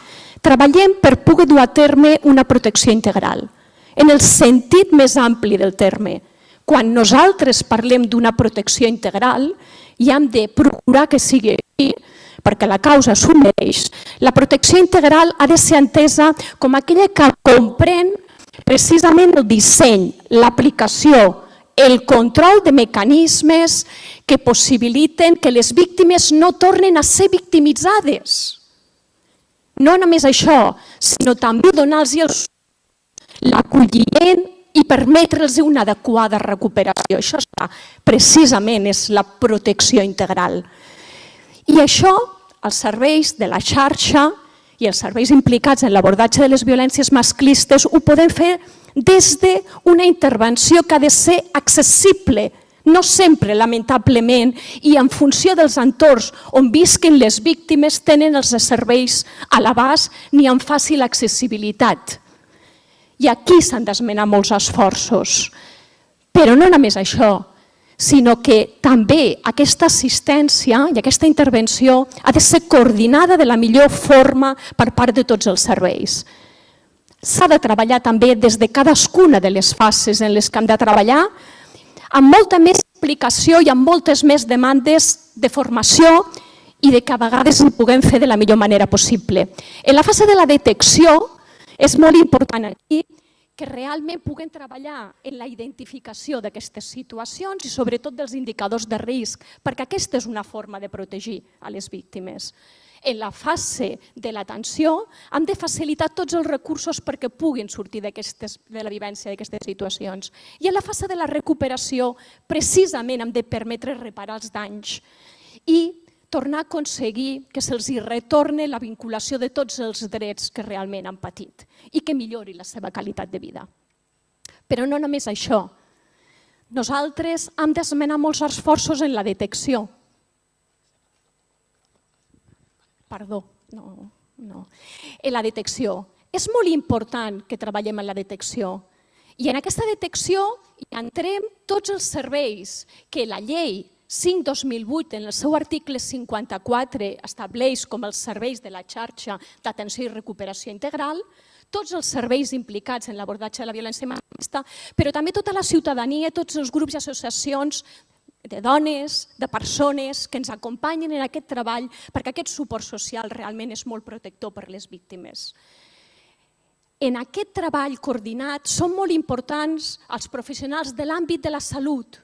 treballem per poder dur a terme una protecció integral, en el sentit més ampli del terme. Quan nosaltres parlem d'una protecció integral, hi hem de procurar que sigui així, perquè la causa s'ho mereix. La protecció integral ha de ser entesa com aquella que comprèn precisament el disseny, l'aplicació, el control de mecanismes que possibiliten que les víctimes no tornen a ser victimitzades. No només això, sinó també donar-los el l'acolliment i permetre'ls una adequada recuperació. Això està, precisament és la protecció integral. I això, els serveis de la xarxa, i els serveis implicats en l'abordatge de les violències masclistes ho podem fer des d'una intervenció que ha de ser accessible, no sempre, lamentablement, i en funció dels entorns on visquin les víctimes tenen els serveis a l'abast ni amb fàcil accessibilitat. I aquí s'han d'esmenar molts esforços. Però no només això, sinó que també aquesta assistència i aquesta intervenció ha de ser coordinada de la millor forma per part de tots els serveis. S'ha de treballar també des de cadascuna de les fases en les que hem de treballar, amb molta més implicació i amb moltes més demandes de formació i de que a vegades ho puguem fer de la millor manera possible. En la fase de la detecció és molt important aquí que realment puguen treballar en la identificació d'aquestes situacions i sobretot dels indicadors de risc, perquè aquesta és una forma de protegir a les víctimes. En la fase de l'atenció han de facilitar tots els recursos perquè puguin sortir de la vivència d'aquestes situacions. I en la fase de la recuperació precisament han de permetre reparar els danys i tornar a aconseguir que se'ls retorne la vinculació de tots els drets que realment han patit i que millori la seva qualitat de vida. Però no només això. Nosaltres hem d'esmenar molts esforços en la detecció. Perdó, no, no. En la detecció. És molt important que treballem en la detecció. I en aquesta detecció hi entrem tots els serveis que la llei 5-2008, en el seu article 54, estableix com els serveis de la xarxa d'atenció i recuperació integral, tots els serveis implicats en l'abordatge de la violència masclista, però també tota la ciutadania, tots els grups i associacions de dones, de persones que ens acompanyen en aquest treball perquè aquest suport social realment és molt protector per les víctimes. En aquest treball coordinat són molt importants els professionals de l'àmbit de la salut,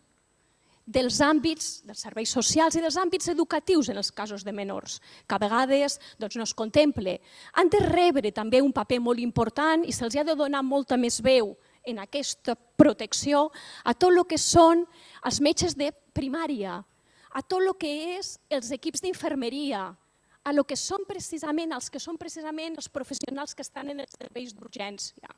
dels àmbits dels serveis socials i dels àmbits educatius en els casos de menors, que a vegades doncs, no es contemple. Han de rebre també un paper molt important i se'ls ha de donar molta més veu en aquesta protecció a tot el que són els metges de primària, a tot el que és els equips d'infermeria, a lo que són precisament els que són precisament els professionals que estan en els serveis d'urgència,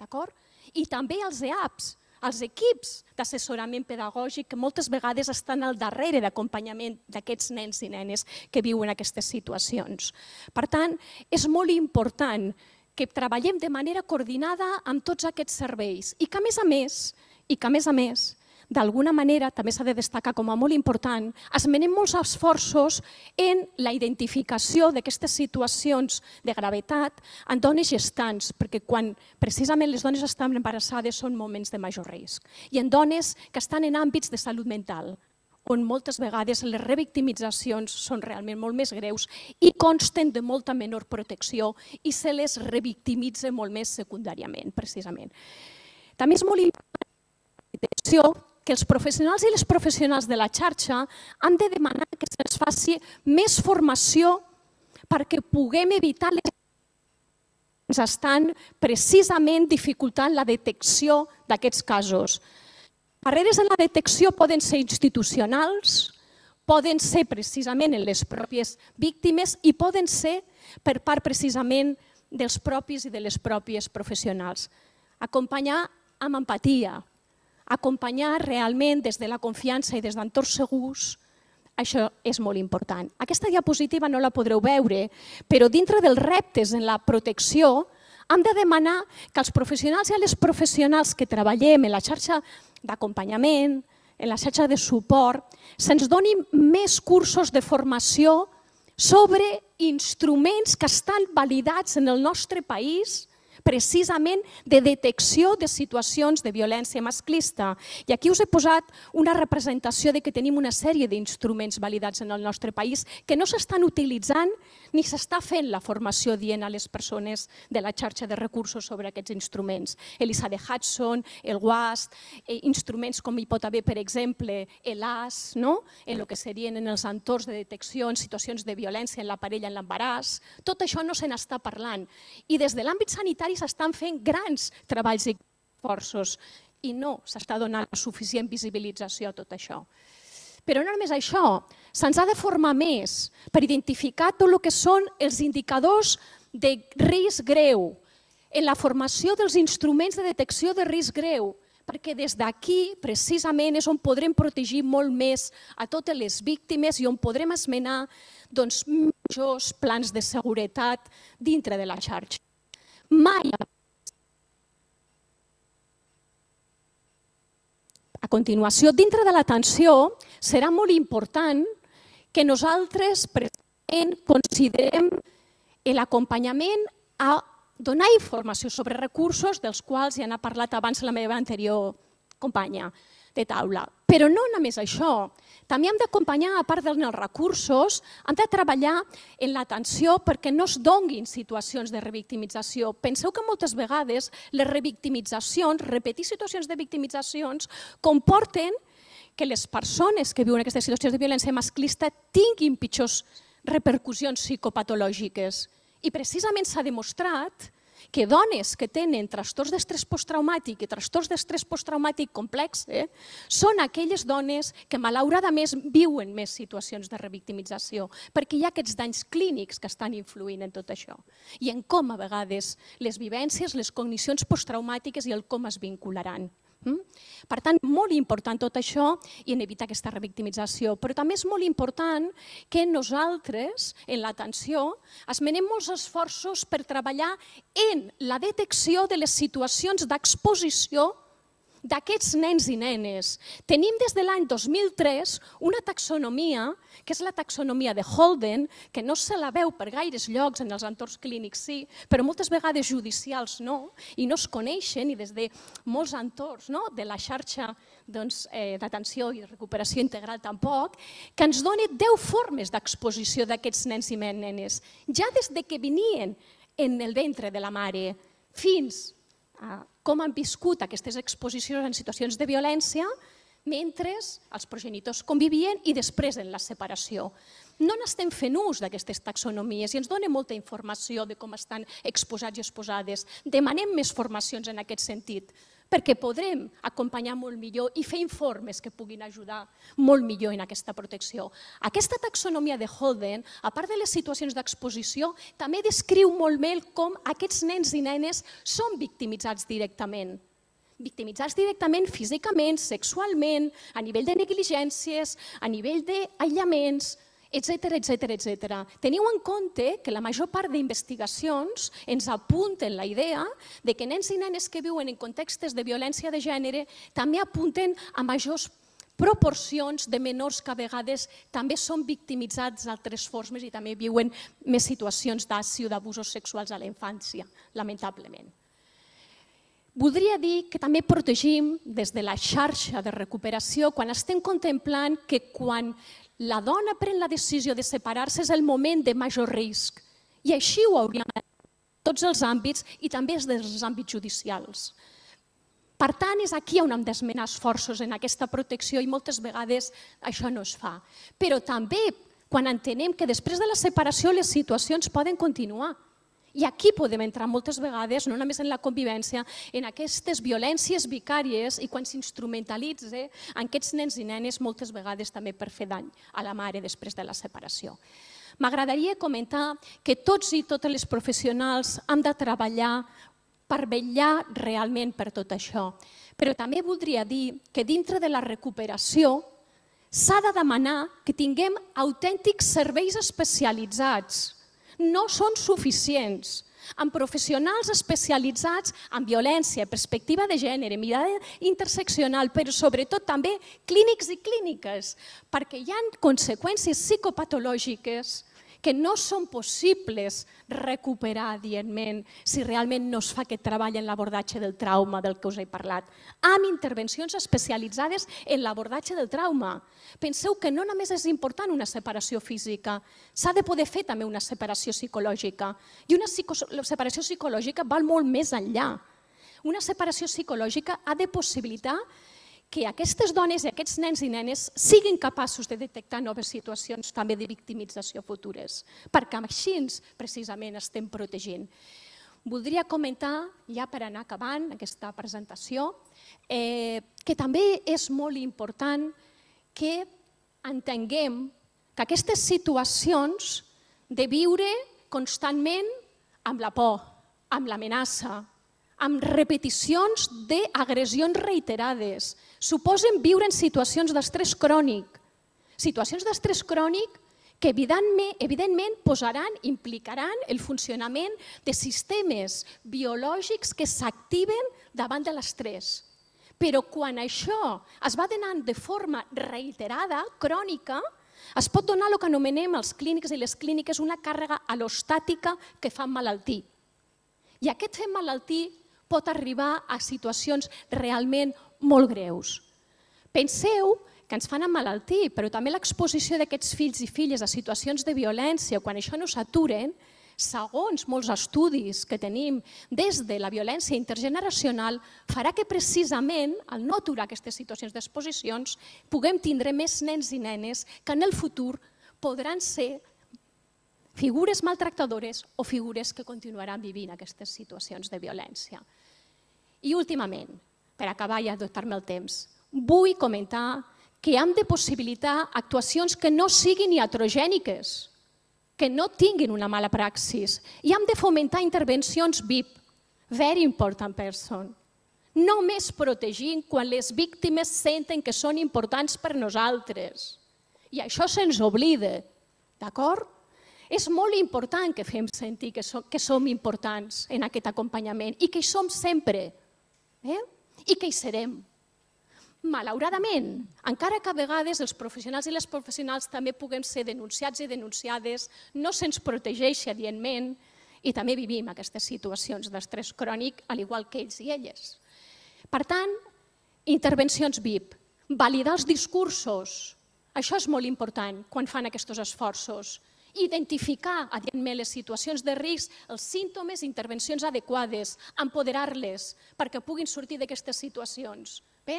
d'acord? I també els EAPs, els equips d'assessorament pedagògic que moltes vegades estan al darrere d'acompanyament d'aquests nens i nenes que viuen aquestes situacions. Per tant, és molt important que treballem de manera coordinada amb tots aquests serveis i que, a més a més, i que, a més a més, d'alguna manera, també s'ha de destacar com a molt important, esmenem molts esforços en la identificació d'aquestes situacions de gravetat en dones gestants, perquè quan precisament les dones estan embarassades són moments de major risc, i en dones que estan en àmbits de salut mental, on moltes vegades les revictimitzacions són realment molt més greus i consten de molta menor protecció i se les revictimitza molt més secundàriament, precisament. També és molt important que els professionals i les professionals de la xarxa han de demanar que se'ls faci més formació perquè puguem evitar les ens estan precisament dificultant la detecció d'aquests casos. Barreres en la detecció poden ser institucionals, poden ser precisament en les pròpies víctimes i poden ser per part precisament dels propis i de les pròpies professionals. Acompanyar amb empatia, acompanyar realment des de la confiança i des d'entorns segurs, això és molt important. Aquesta diapositiva no la podreu veure, però dintre dels reptes en la protecció hem de demanar que els professionals i les professionals que treballem en la xarxa d'acompanyament, en la xarxa de suport, se'ns donin més cursos de formació sobre instruments que estan validats en el nostre país precisament de detecció de situacions de violència masclista. I aquí us he posat una representació de que tenim una sèrie d'instruments validats en el nostre país que no s'estan utilitzant ni s'està fent la formació dient a les persones de la xarxa de recursos sobre aquests instruments. Elisa de Hudson, el WAST, eh, instruments com hi pot haver, per exemple, l'AS, no? en el que serien en els entorns de detecció, en situacions de violència en la parella, en l'embaràs. Tot això no se n'està parlant. I des de l'àmbit sanitari s'estan fent grans treballs i esforços i no s'està donant suficient visibilització a tot això. Però no només això, se'ns ha de formar més per identificar tot el que són els indicadors de risc greu, en la formació dels instruments de detecció de risc greu, perquè des d'aquí precisament és on podrem protegir molt més a totes les víctimes i on podrem esmenar doncs, millors plans de seguretat dintre de la xarxa. Mai A continuació, dintre de l'atenció, serà molt important que nosaltres considerem l'acompanyament a donar informació sobre recursos dels quals ja n'ha parlat abans la meva anterior companya de taula. Però no només això, també hem d'acompanyar, a part dels recursos, hem de treballar en l'atenció perquè no es donguin situacions de revictimització. Penseu que moltes vegades les revictimitzacions, repetir situacions de victimitzacions, comporten que les persones que viuen aquestes situacions de violència masclista tinguin pitjors repercussions psicopatològiques. I precisament s'ha demostrat que dones que tenen trastorns d'estrès posttraumàtic i trastorns d'estrès posttraumàtic complex eh, són aquelles dones que malauradament viuen més situacions de revictimització, perquè hi ha aquests danys clínics que estan influint en tot això i en com a vegades les vivències, les cognicions posttraumàtiques i el com es vincularan. Mm? Per tant, molt important tot això i en evitar aquesta revictimització. Però també és molt important que nosaltres, en l'atenció, esmenem molts esforços per treballar en la detecció de les situacions d'exposició d'aquests nens i nenes. Tenim des de l'any 2003 una taxonomia, que és la taxonomia de Holden, que no se la veu per gaires llocs, en els entorns clínics sí, però moltes vegades judicials no, i no es coneixen, i des de molts entorns no, de la xarxa d'atenció doncs, eh, i recuperació integral tampoc, que ens doni 10 formes d'exposició d'aquests nens i nenes, ja des de que venien en el ventre de la mare fins a com han viscut aquestes exposicions en situacions de violència mentre els progenitors convivien i després en la separació. No n'estem fent ús d'aquestes taxonomies i ens donen molta informació de com estan exposats i exposades. Demanem més formacions en aquest sentit perquè podrem acompanyar molt millor i fer informes que puguin ajudar molt millor en aquesta protecció. Aquesta taxonomia de Holden, a part de les situacions d'exposició, també descriu molt bé com aquests nens i nenes són victimitzats directament victimitzats directament físicament, sexualment, a nivell de negligències, a nivell d'aïllaments, etc etc etc. Teniu en compte que la major part d'investigacions ens apunten la idea de que nens i nenes que viuen en contextes de violència de gènere també apunten a majors proporcions de menors que a vegades també són victimitzats d'altres formes i també viuen més situacions o d'abusos sexuals a la infància, lamentablement. Voldria dir que també protegim des de la xarxa de recuperació quan estem contemplant que quan la dona pren la decisió de separar-se és el moment de major risc. I així ho hauríem de tots els àmbits i també els dels àmbits judicials. Per tant, és aquí on hem d'esmenar esforços en aquesta protecció i moltes vegades això no es fa. Però també quan entenem que després de la separació les situacions poden continuar. I aquí podem entrar moltes vegades, no només en la convivència, en aquestes violències vicàries i quan s'instrumentalitza eh, en aquests nens i nenes moltes vegades també per fer dany a la mare després de la separació. M'agradaria comentar que tots i totes les professionals han de treballar per vetllar realment per tot això. Però també voldria dir que dintre de la recuperació s'ha de demanar que tinguem autèntics serveis especialitzats no són suficients amb professionals especialitzats en violència, perspectiva de gènere, mirada interseccional, però sobretot també clínics i clíniques, perquè hi han conseqüències psicopatològiques que no són possibles recuperar adientment si realment no es fa aquest treball en l'abordatge del trauma del que us he parlat, amb intervencions especialitzades en l'abordatge del trauma. Penseu que no només és important una separació física, s'ha de poder fer també una separació psicològica. I una separació psicològica val molt més enllà una separació psicològica ha de possibilitar que aquestes dones i aquests nens i nenes siguin capaços de detectar noves situacions també de victimització futures, perquè així precisament estem protegint. Voldria comentar, ja per anar acabant aquesta presentació, eh, que també és molt important que entenguem que aquestes situacions de viure constantment amb la por, amb l'amenaça, amb repeticions d'agressions reiterades. Suposen viure en situacions d'estrès crònic. Situacions d'estrès crònic que evidentment, evidentment posaran, implicaran el funcionament de sistemes biològics que s'activen davant de l'estrès. Però quan això es va donant de forma reiterada, crònica, es pot donar el que anomenem els clínics i les clíniques una càrrega alostàtica que fa malaltir. I aquest fet malaltir pot arribar a situacions realment molt greus. Penseu que ens fan emmalaltir, però també l'exposició d'aquests fills i filles a situacions de violència, quan això no s'aturen, segons molts estudis que tenim des de la violència intergeneracional, farà que precisament, al no aturar aquestes situacions d'exposicions, puguem tindre més nens i nenes que en el futur podran ser figures maltractadores o figures que continuaran vivint aquestes situacions de violència. I últimament, per acabar i adoptar-me el temps, vull comentar que hem de possibilitar actuacions que no siguin iatrogèniques, que no tinguin una mala praxis, i hem de fomentar intervencions VIP, very important person, només protegint quan les víctimes senten que són importants per nosaltres. I això se'ns oblida, d'acord? És molt important que fem sentir que som, que som importants en aquest acompanyament i que hi som sempre, eh? i que hi serem. Malauradament, encara que a vegades els professionals i les professionals també puguem ser denunciats i denunciades, no se'ns protegeix adientment i també vivim aquestes situacions d'estrès crònic, al igual que ells i elles. Per tant, intervencions VIP, validar els discursos, això és molt important quan fan aquests esforços, identificar adientment les situacions de risc, els símptomes, i intervencions adequades, empoderar-les perquè puguin sortir d'aquestes situacions. Bé?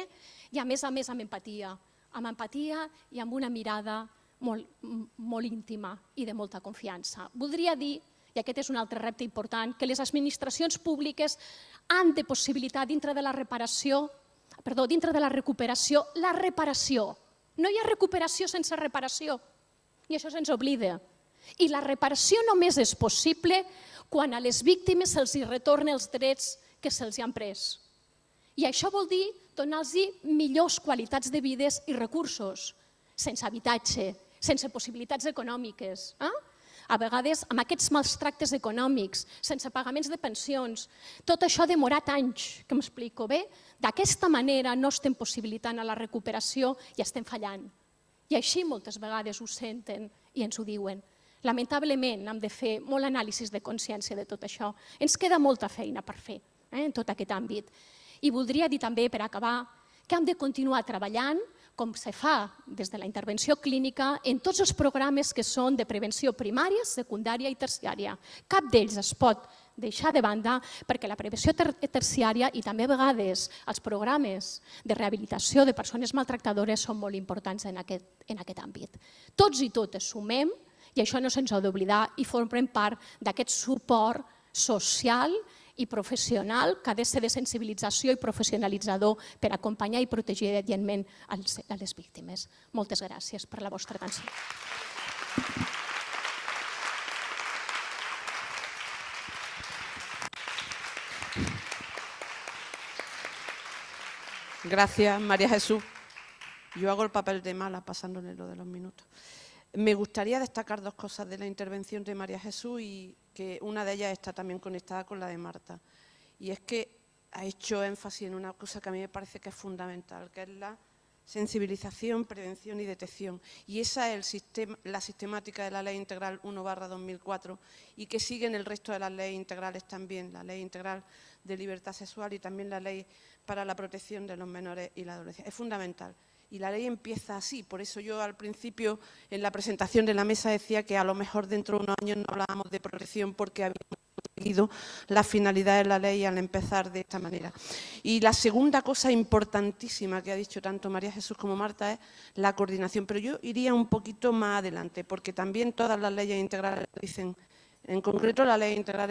I a més a més amb empatia, amb empatia i amb una mirada molt, molt íntima i de molta confiança. Voldria dir i aquest és un altre repte important, que les administracions públiques han de possibilitar dintre de la reparació, perdó, dintre de la recuperació, la reparació. No hi ha recuperació sense reparació. I això se'ns oblida. I la reparació només és possible quan a les víctimes se'ls retorna els drets que se'ls han pres. I això vol dir donar-los millors qualitats de vides i recursos, sense habitatge, sense possibilitats econòmiques. Eh? A vegades amb aquests mals tractes econòmics, sense pagaments de pensions, tot això ha demorat anys, que m'explico bé. D'aquesta manera no estem possibilitant a la recuperació i estem fallant. I així moltes vegades ho senten i ens ho diuen. Lamentablement hem de fer molt anàlisis de consciència de tot això. Ens queda molta feina per fer eh, en tot aquest àmbit. I voldria dir també, per acabar, que hem de continuar treballant com se fa des de la intervenció clínica en tots els programes que són de prevenció primària, secundària i terciària. Cap d'ells es pot deixar de banda perquè la prevenció ter terciària i també a vegades els programes de rehabilitació de persones maltractadores són molt importants en aquest, en aquest àmbit. Tots i totes sumem i això no se'ns ha d'oblidar i formen part d'aquest suport social i professional que ha de ser de sensibilització i professionalitzador per acompanyar i protegir adientment a les víctimes. Moltes gràcies per la vostra atenció. Gracias, María Jesús. Yo hago el papel de mala pasándole lo de los minutos. Me gustaría destacar dos cosas de la intervención de María Jesús y que una de ellas está también conectada con la de Marta. Y es que ha hecho énfasis en una cosa que a mí me parece que es fundamental, que es la sensibilización, prevención y detección. Y esa es la sistemática de la Ley Integral 1 2004 y que sigue en el resto de las leyes integrales también, la Ley Integral de Libertad Sexual y también la Ley para la Protección de los Menores y la Adolescencia. Es fundamental. Y la ley empieza así, por eso yo al principio en la presentación de la mesa decía que a lo mejor dentro de unos años no hablábamos de protección porque habíamos conseguido la finalidad de la ley al empezar de esta manera. Y la segunda cosa importantísima que ha dicho tanto María Jesús como Marta es la coordinación, pero yo iría un poquito más adelante porque también todas las leyes integrales dicen, en concreto la ley integral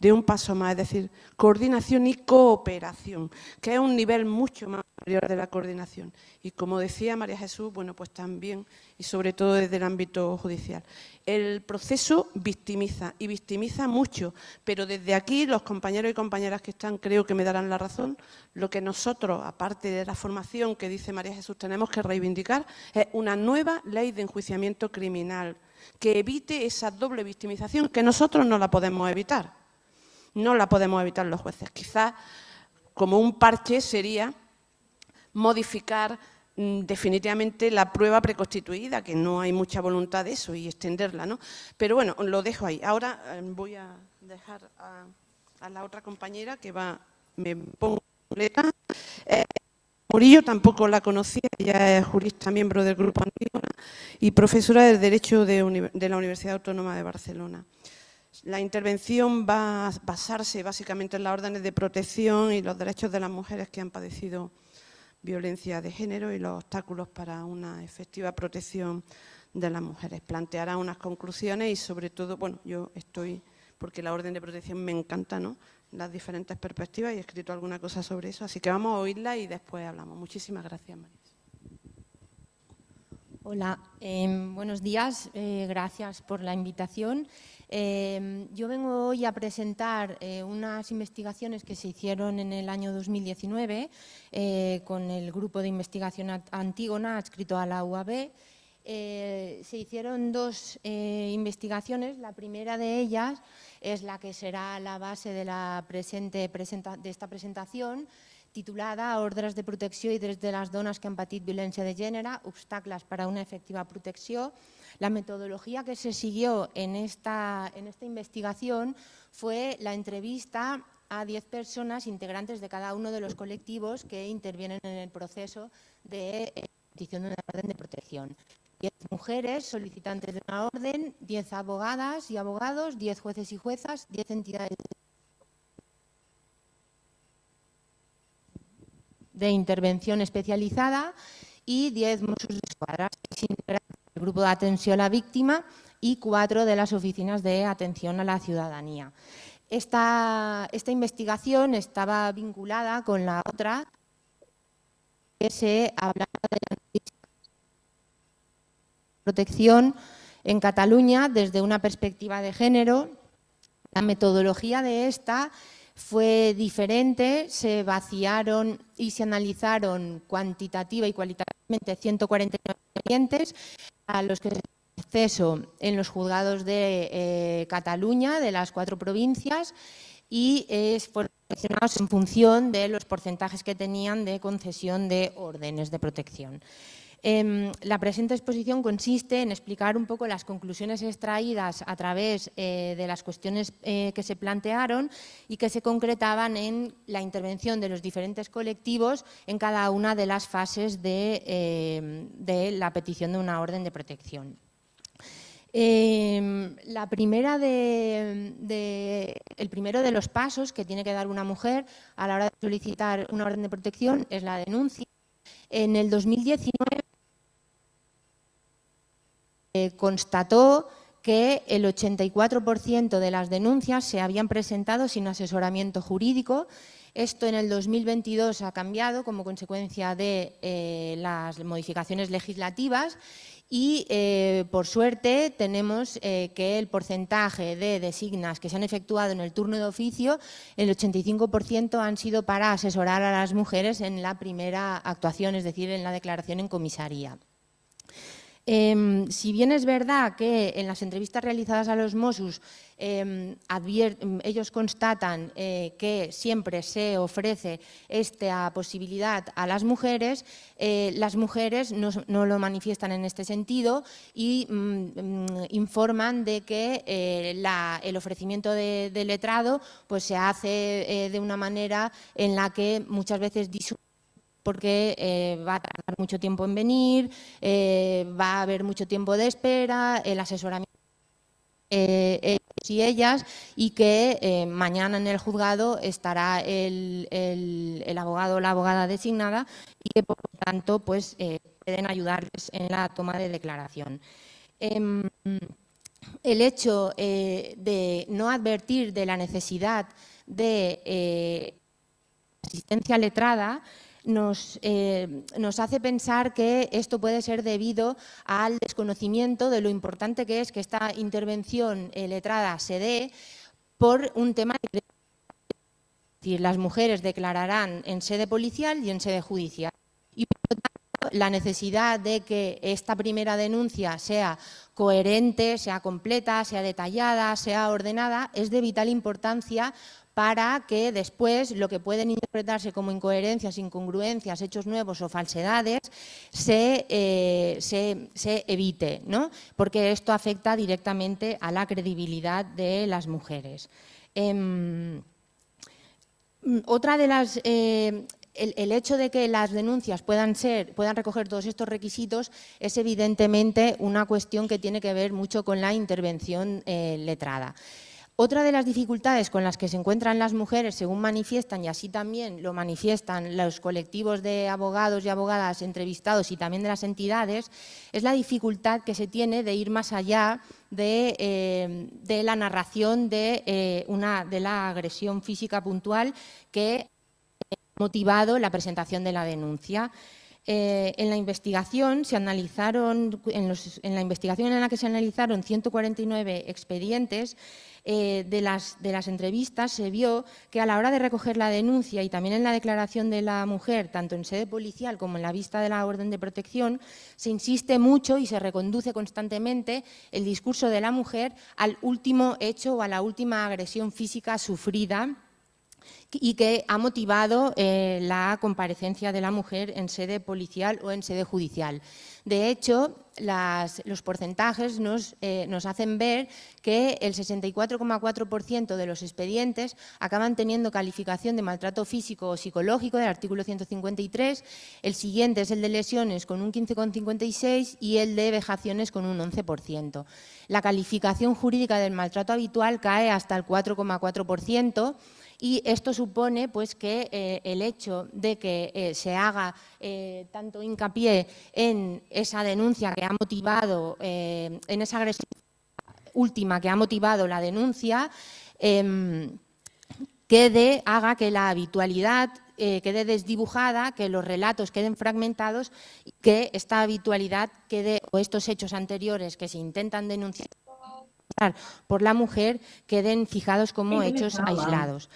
de un paso más, es decir, coordinación y cooperación, que es un nivel mucho más superior de la coordinación. Y como decía María Jesús, bueno, pues también, y sobre todo desde el ámbito judicial. El proceso victimiza, y victimiza mucho, pero desde aquí los compañeros y compañeras que están creo que me darán la razón, lo que nosotros, aparte de la formación que dice María Jesús, tenemos que reivindicar es una nueva ley de enjuiciamiento criminal que evite esa doble victimización que nosotros no la podemos evitar no la podemos evitar los jueces. Quizás como un parche sería modificar mm, definitivamente la prueba preconstituida, que no hay mucha voluntad de eso y extenderla, ¿no? Pero bueno, lo dejo ahí. Ahora eh, voy a dejar a, la otra compañera que va, me pongo letra. Eh, Murillo tampoco la conocía, ella es jurista, miembro del Grupo Antígona y profesora de Derecho de la Universidad Autónoma de Barcelona. La intervención va a basarse básicamente en las órdenes de protección y los derechos de las mujeres que han padecido violencia de género y los obstáculos para una efectiva protección de las mujeres. Planteará unas conclusiones y sobre todo, bueno, yo estoy, porque la orden de protección me encanta, ¿no? Las diferentes perspectivas y he escrito alguna cosa sobre eso, así que vamos a oírla y después hablamos. Muchísimas gracias, María. Hola, em, buenos días, eh, gracias por la invitación. Em, yo vengo hoy a presentar eh, unas investigaciones que se hicieron en el año 2019 eh, con el grupo de investigación Antígona adscrito a la UAB. se hicieron dos investigaciones, la primera de ellas es la que será la base de, la presente, de esta presentación, titulada Ordres de protección y desde de donas que han violencia violencia de género, obstáculos para una efectiva protección. La metodología que se siguió en esta, en investigación fue la entrevista a 10 personas integrantes de cada uno de los colectivos que intervienen en el proceso de petición de una orden de protección. 10 mujeres solicitantes de una orden, 10 abogadas y abogados, 10 jueces y juezas, 10 entidades de de intervención especializada y 10 Mossos de Escuadra, el grupo de atención a la víctima y cuatro de las oficinas de atención a la ciudadanía. Esta, esta investigación estaba vinculada con la otra que se hablaba de la protección en Cataluña desde una perspectiva de género. La metodología de esta fue diferente. Se vaciaron y se analizaron cuantitativa y cualitativamente 149 clientes a los que se acceso en los juzgados de eh, Cataluña, de las cuatro provincias, y es eh, fueron seleccionados en función de los porcentajes que tenían de concesión de órdenes de protección. Em, la presente exposición consiste en explicar un poco las conclusiones extraídas a través eh, de las cuestiones eh, que se plantearon y que se concretaban en la intervención de los diferentes colectivos en cada una de las fases de, em, la petición de una orden de protección. Em, el primero de los pasos que tiene que dar una mujer a la hora de solicitar una orden de protección es la denuncia en el 2019 eh, constató que el 84% de las denuncias se habían presentado sin asesoramiento jurídico. Esto en el 2022 ha cambiado como consecuencia de eh, las modificaciones legislativas y, eh, por suerte, tenemos eh, que el porcentaje de designas que se han efectuado en el turno de oficio, el 85% han sido para asesorar a las mujeres en la primera actuación, es decir, en la declaración en comisaría. Em, si bien es verdad que en las entrevistas realizadas a los MOSUS em, em, ellos constatan eh, que siempre se ofrece esta posibilidad a las mujeres, eh, las mujeres no, lo manifiestan en este sentido y mm, mm, informan de que eh, el ofrecimiento de, letrado pues, se hace de una manera en la que muchas veces disuelve porque eh, va a tardar mucho tiempo en venir, eh, va a haber mucho tiempo de espera, el asesoramiento eh, y ellas y que eh, mañana en el juzgado estará el, abogado o la abogada designada y que por lo tanto pues pueden ayudarles en la toma de declaración. Em, el hecho de no advertir de la necesidad de asistencia letrada eh, nos, hace pensar que esto puede ser debido al desconocimiento de lo importante que es que esta intervención eh, letrada se dé por un tema que las mujeres declararán en sede policial y en sede judicial. Y por lo tanto, la necesidad de que esta primera denuncia sea coherente, sea completa, sea detallada, sea ordenada, es de vital importancia para que después lo que pueden interpretarse como incoherencias, incongruencias, hechos nuevos o falsedades se, eh, evite, ¿no? porque esto afecta directamente a la credibilidad de las mujeres. Em, otra de las... Eh, el, el, hecho de que las denuncias puedan, ser, puedan recoger todos estos requisitos es evidentemente una cuestión que tiene que ver mucho con la intervención eh, letrada. Otra de las dificultades con las que se encuentran las mujeres, según manifiestan, y así también lo manifiestan los colectivos de abogados y abogadas entrevistados y también de las entidades, es la dificultad que se tiene de ir más allá de, eh, la narración de, eh, una, de la agresión física puntual que ha motivado la presentación de la denuncia. Eh, en la investigación se analizaron, en, la investigación en la que se analizaron 149 expedientes, eh, de las entrevistas se vio que a la hora de recoger la denuncia y también en la declaración de la mujer, tanto en sede policial como en la vista de la orden de protección, se insiste mucho y se reconduce constantemente el discurso de la mujer al último hecho o a la última agresión física sufrida y que ha motivado eh, la comparecencia de la mujer en sede policial o en sede judicial. De hecho, los porcentajes eh, nos, hacen ver que el 64,4% de los expedientes acaban teniendo calificación de maltrato físico o psicológico del artículo 153, el siguiente es el de lesiones con un 15,56 y el de vejaciones con un 11%. La calificación jurídica del maltrato habitual cae hasta el 4,4%, y esto supone pues, que eh, el hecho de que eh, se haga eh, tanto hincapié en esa denuncia que ha motivado, en esa agresión última que ha motivado la denuncia, em, haga que la habitualidad quede desdibujada, que los relatos queden fragmentados, que esta habitualidad quede, o estos hechos anteriores que se intentan denunciar por la mujer queden fijados como hechos aislados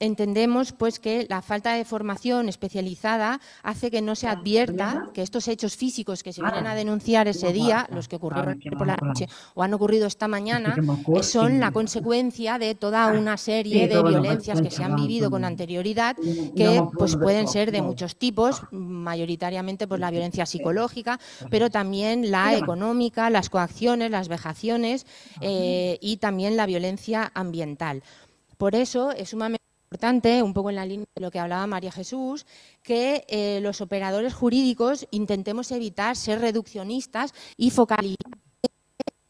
entendemos pues que la falta de formación especializada hace que no se advierta que estos hechos físicos que se vienen a denunciar ese día, los que ocurrieron por la noche o han ocurrido esta mañana, son la consecuencia de toda ah, una serie de violencias que se han vivido con anterioridad, que pues pueden ser de muchos tipos, ah. mayoritariamente pues la violencia psicológica, pero también la económica, las coacciones, las vejaciones eh, y también la violencia ambiental. Por eso es sumamente importante, un poco en la línea de lo que hablaba María Jesús, que eh, los operadores jurídicos intentemos evitar ser reduccionistas y focalizar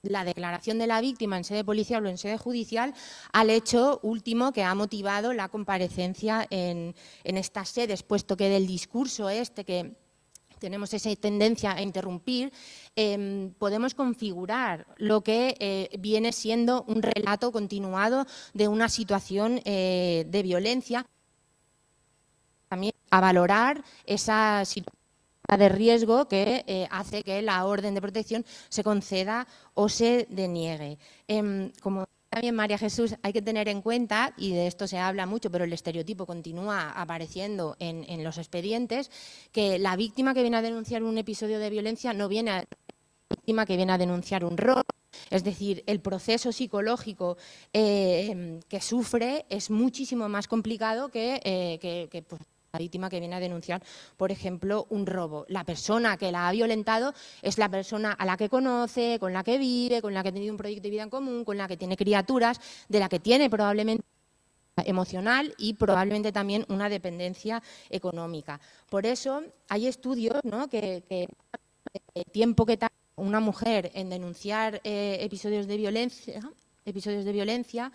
la declaración de la víctima en sede policial o en sede judicial al hecho último que ha motivado la comparecencia en, en estas sedes, puesto que del discurso este que tenemos esa tendencia a interrumpir, em, podemos configurar lo que eh, viene siendo un relato continuado de una situación eh, de violencia. También a valorar esa situación de riesgo que eh, hace que la orden de protección se conceda o se deniegue. Em, como también, María Jesús, hay que tener en cuenta, y de esto se habla mucho, pero el estereotipo continúa apareciendo en, los expedientes, que la víctima que viene a denunciar un episodio de violencia no viene a víctima que viene a denunciar un rol, es decir, el proceso psicológico eh, em, que sufre es muchísimo más complicado que, eh, pues, la víctima que viene a denunciar, por ejemplo, un robo. La persona que la ha violentado es la persona a la que conoce, con la que vive, con la que ha tenido un proyecto de vida en común, con la que tiene criaturas, de la que tiene probablemente emocional y probablemente también una dependencia económica. Por eso hay estudios que, el tiempo que tarda una mujer en denunciar eh, episodios de violencia, episodios de violencia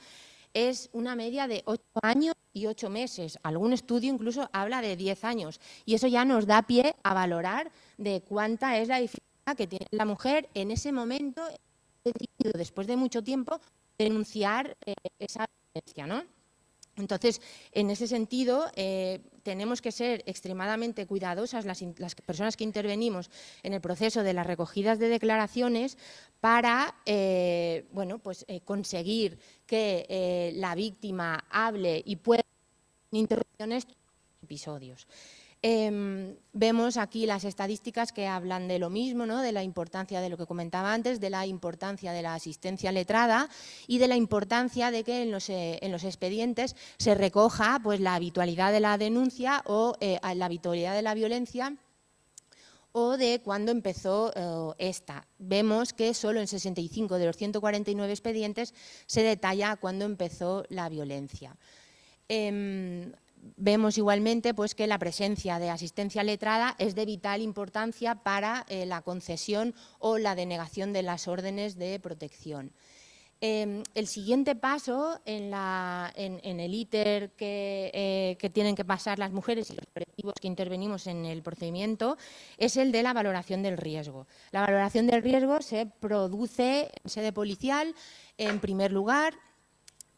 es una media de ocho años y ocho meses. Algún estudio incluso habla de diez años. Y eso ya nos da pie a valorar de cuánta es la dificultad que tiene la mujer en ese momento, después de mucho tiempo, denunciar eh, esa violencia, ¿no? Entonces, en ese sentido, eh, tenemos que ser extremadamente cuidadosas las, personas que intervenimos en el proceso de las recogidas de declaraciones para eh, bueno, pues, eh, conseguir que la víctima hable y pueda Interrupciones. episodios. Em, vemos aquí las estadísticas que hablan de lo mismo, ¿no? de la importancia de lo que comentaba antes, de la importancia de la asistencia letrada y de la importancia de que en los, eh, expedientes se recoja pues, la habitualidad de la denuncia o eh, la habitualidad de la violencia o de cuándo empezó eh, esta. Vemos que solo en 65 de los 149 expedientes se detalla cuándo empezó la violencia. Em, vemos igualmente pues, que la presencia de asistencia letrada es de vital importancia para eh, la concesión o la denegación de las órdenes de protección. Em, el siguiente paso en, el ITER que, eh, que, tienen que pasar las mujeres y los colectivos que intervenimos en el procedimiento es el de la valoración del riesgo. La valoración del riesgo se produce en sede policial, en primer lugar,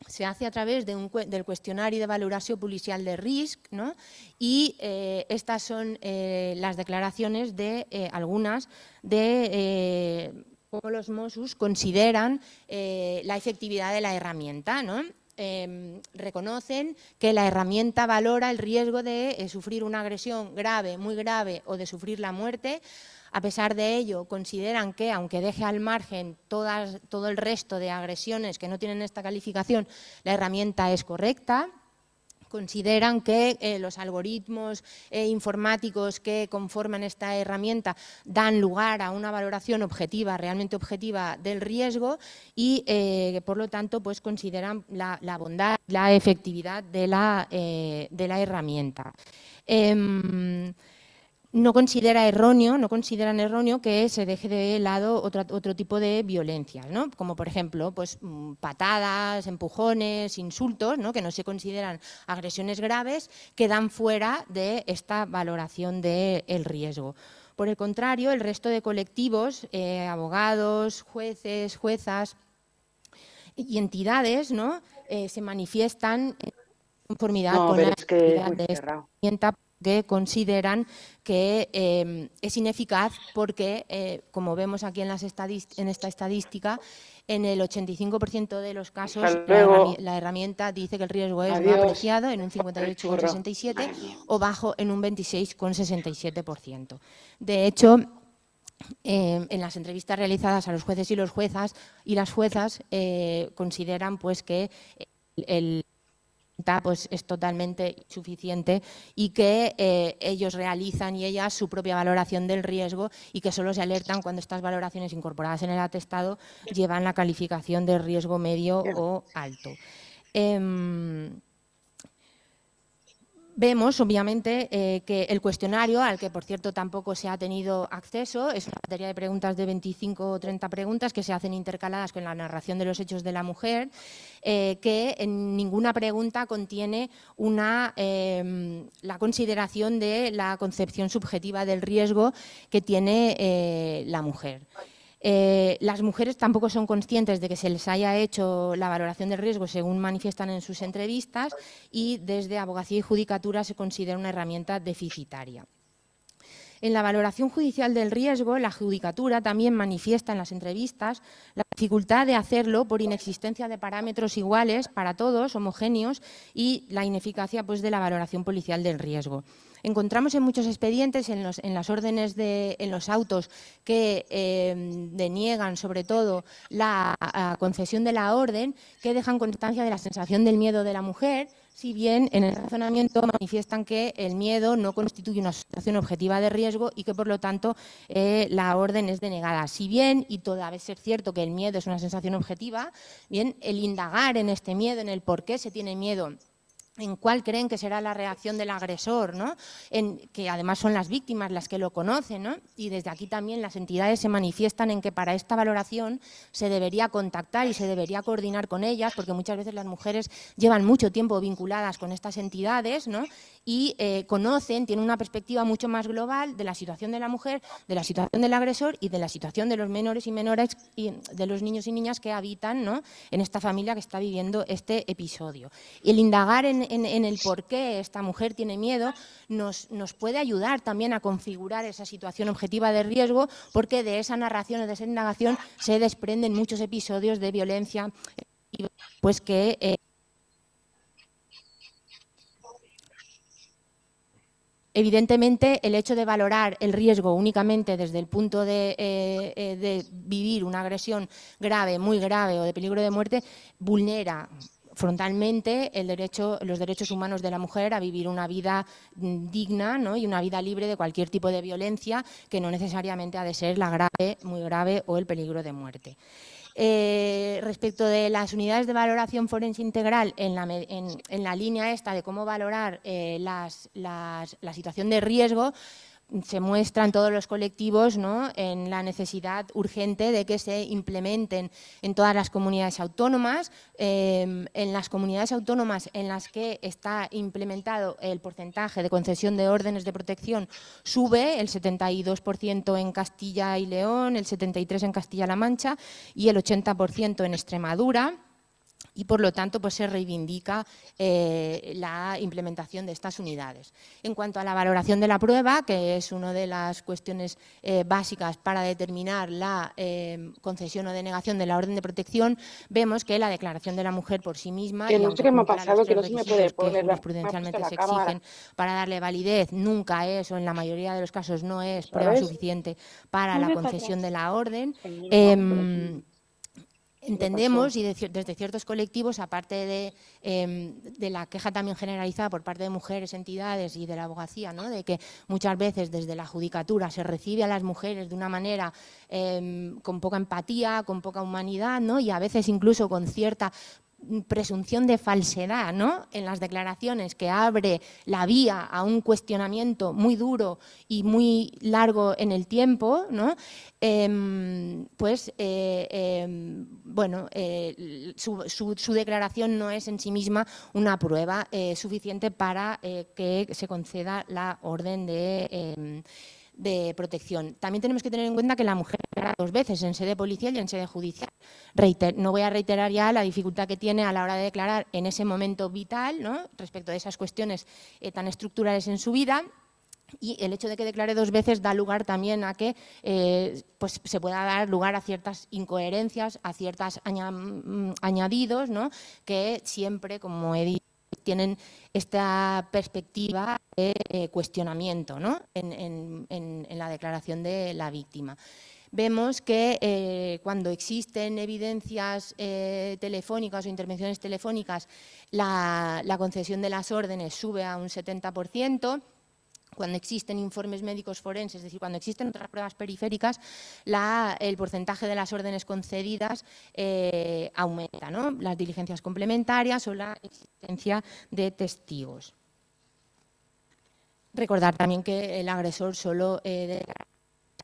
se hace a través del cuestionario de valoración policial de risc ¿no? y eh, estas son eh, las declaraciones de eh, algunas de cómo los Mosus consideran la efectividad de la herramienta. ¿no? Em, reconocen que la herramienta valora el riesgo de sufrir una agresión grave, muy grave o de sufrir la muerte a pesar de ello, consideran que, aunque deje al margen todas, todo el resto de agresiones que no tienen esta calificación, la herramienta es correcta consideran que eh, los algoritmos eh, informáticos que conforman esta herramienta dan lugar a una valoración objetiva, realmente objetiva del riesgo y eh, por lo tanto pues consideran la, bondad, la efectividad de la, de la herramienta. Em, no considera erróneo, no consideran erróneo que se deje de lado otro, otro tipo de violencia, ¿no? como por ejemplo pues, mm, patadas, empujones, insultos, ¿no? que no se consideran agresiones graves, quedan fuera de esta valoración del riesgo. Por el contrario, el resto de colectivos, eh, abogados, jueces, juezas y entidades, ¿no? Eh, se manifiestan en conformidad con la que consideran que em, es ineficaz porque, eh, como vemos aquí en, las en, esta estadística, en el 85% de los casos la, herramienta dice que el riesgo es muy apreciado en un 58,67 o bajo en un 26,67%. De hecho, em, en las entrevistas realizadas a los jueces y los juezas y las juezas eh, consideran pues que el pues es totalmente suficiente y que eh, ellos realizan y ellas su propia valoración del riesgo y que solo se alertan cuando estas valoraciones incorporadas en el atestado llevan la calificación de riesgo medio o alto. Em, Vemos, obviamente, eh, que el cuestionario, al que por cierto tampoco se ha tenido acceso, es una batería de preguntas de 25 o 30 preguntas que se hacen intercaladas con la narración de los hechos de la mujer, eh, que en ninguna pregunta contiene em, la consideración de la concepción subjetiva del riesgo que tiene eh, la mujer. Eh, las mujeres tampoco son conscientes de que se les haya hecho la valoración del riesgo según manifiestan en sus entrevistas y desde abogacía y judicatura se considera una herramienta deficitaria. En la valoración judicial del riesgo, la judicatura también manifiesta en las entrevistas la dificultad de hacerlo por inexistencia de parámetros iguales para todos, homogéneos, y la ineficacia pues, de la valoración policial del riesgo. Encontramos en muchos expedientes, en, los, en las órdenes de en los autos que em, deniegan sobre todo la concesión de la orden, que dejan constancia de la sensación del miedo de la mujer, si bien en el razonamiento manifiestan que el miedo no constituye una situación objetiva de riesgo y que por lo tanto eh, la orden es denegada. Si bien, y todavía es cierto que el miedo es una sensación objetiva, bien, el indagar en este miedo, en el por qué se tiene miedo en cuál creen que será la reacción del agresor, ¿no? en, que además son las víctimas las que lo conocen. ¿no? Y desde aquí también las entidades se manifiestan en que para esta valoración se debería contactar y se debería coordinar con ellas, porque muchas veces las mujeres llevan mucho tiempo vinculadas con estas entidades ¿no? y eh, conocen, tienen una perspectiva mucho más global de la situación de la mujer, de la situación del agresor y de la situación de los menores y menores y de los niños y niñas que habitan en esta familia que está viviendo este episodio. Y el indagar en, el por qué esta mujer tiene miedo nos, nos puede ayudar también a configurar esa situación objetiva de riesgo porque de esa narración o de esa indagación se desprenden muchos episodios de violencia pues que eh, Evidentemente, el hecho de valorar el riesgo únicamente desde el punto eh, eh, de, vivir una agresión grave, muy grave o de peligro de muerte, vulnera frontalmente los derechos humanos de la mujer a vivir una vida mm, digna y una vida libre de cualquier tipo de violencia que no necesariamente ha de ser la grave, muy grave o el peligro de muerte. Eh, respecto de las unidades de valoración forense integral en la, en, la línea esta de cómo valorar eh, las, las, la situación de riesgo, se muestran todos los colectivos ¿no? en la necesidad urgente de que se implementen en todas las comunidades autónomas, em, en las comunidades autónomas en las que está implementado el porcentaje de concesión de órdenes de protección sube, el 72% en Castilla y León, el 73% en Castilla-La Mancha y el 80% en Extremadura y por lo tanto pues, se reivindica eh, la implementación de estas unidades. En cuanto a la valoración de la prueba, que es una de las cuestiones eh, básicas para determinar la eh, concesión o denegación de la orden de protección, vemos que la declaración de la mujer por sí misma... Que no sé pasado, que no se puede poner prudencialmente se exigen para darle validez, nunca es, o en la mayoría de los casos no es, prueba suficiente para la concesión de la orden. Em, entendemos y desde ciertos colectivos, aparte em, de, la queja también generalizada por parte de mujeres, entidades y de la abogacía, ¿no? de que muchas veces desde la judicatura se recibe a las mujeres de una manera em, con poca empatía, con poca humanidad ¿no? y a veces incluso con cierta presunción de falsedad ¿no? en las declaraciones que abre la vía a un cuestionamiento muy duro y muy largo en el tiempo, ¿no? Em, pues eh, em, bueno, eh, su, declaración no es en sí misma una prueba eh, suficiente para que se conceda la orden de em, de protección. También tenemos que tener en cuenta que la mujer dos veces, en sede policial y en sede judicial. no voy a reiterar ya la dificultad que tiene a la hora de declarar en ese momento vital, ¿no? respecto de esas cuestiones eh, tan estructurales en su vida, y el hecho de que declare dos veces da lugar también a que eh, pues se pueda dar lugar a ciertas incoherencias, a ciertos mm, añadidos, ¿no? que siempre, como he dicho, tienen esta perspectiva de eh, cuestionamiento en, la declaración de la víctima. Vemos que eh, cuando existen evidencias eh, telefónicas o intervenciones telefónicas, la, la concesión de las órdenes sube a un 70%, cuando existen informes médicos forenses, es decir, cuando existen otras pruebas periféricas, el porcentaje de las órdenes concedidas eh, aumenta, ¿no? las diligencias complementarias o la existencia de testigos. Recordar también que el agresor solo eh,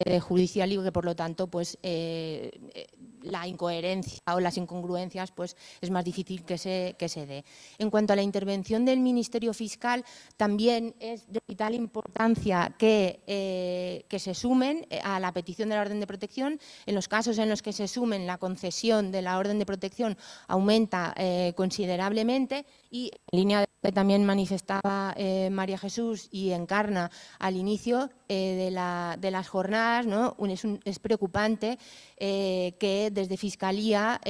eh, judicial y que por lo tanto pues eh, eh, la incoherencia o las incongruencias pues es más difícil que se, que se dé. En cuanto a la intervención del Ministerio Fiscal, también es de vital importancia que, que se sumen a la petición de la orden de protección. En los casos en los que se sumen la concesión de la orden de protección aumenta considerablemente y en línea de también manifestaba eh, María Jesús y encarna al inicio eh, de, las jornadas, ¿no? es, preocupante eh, que desde Fiscalía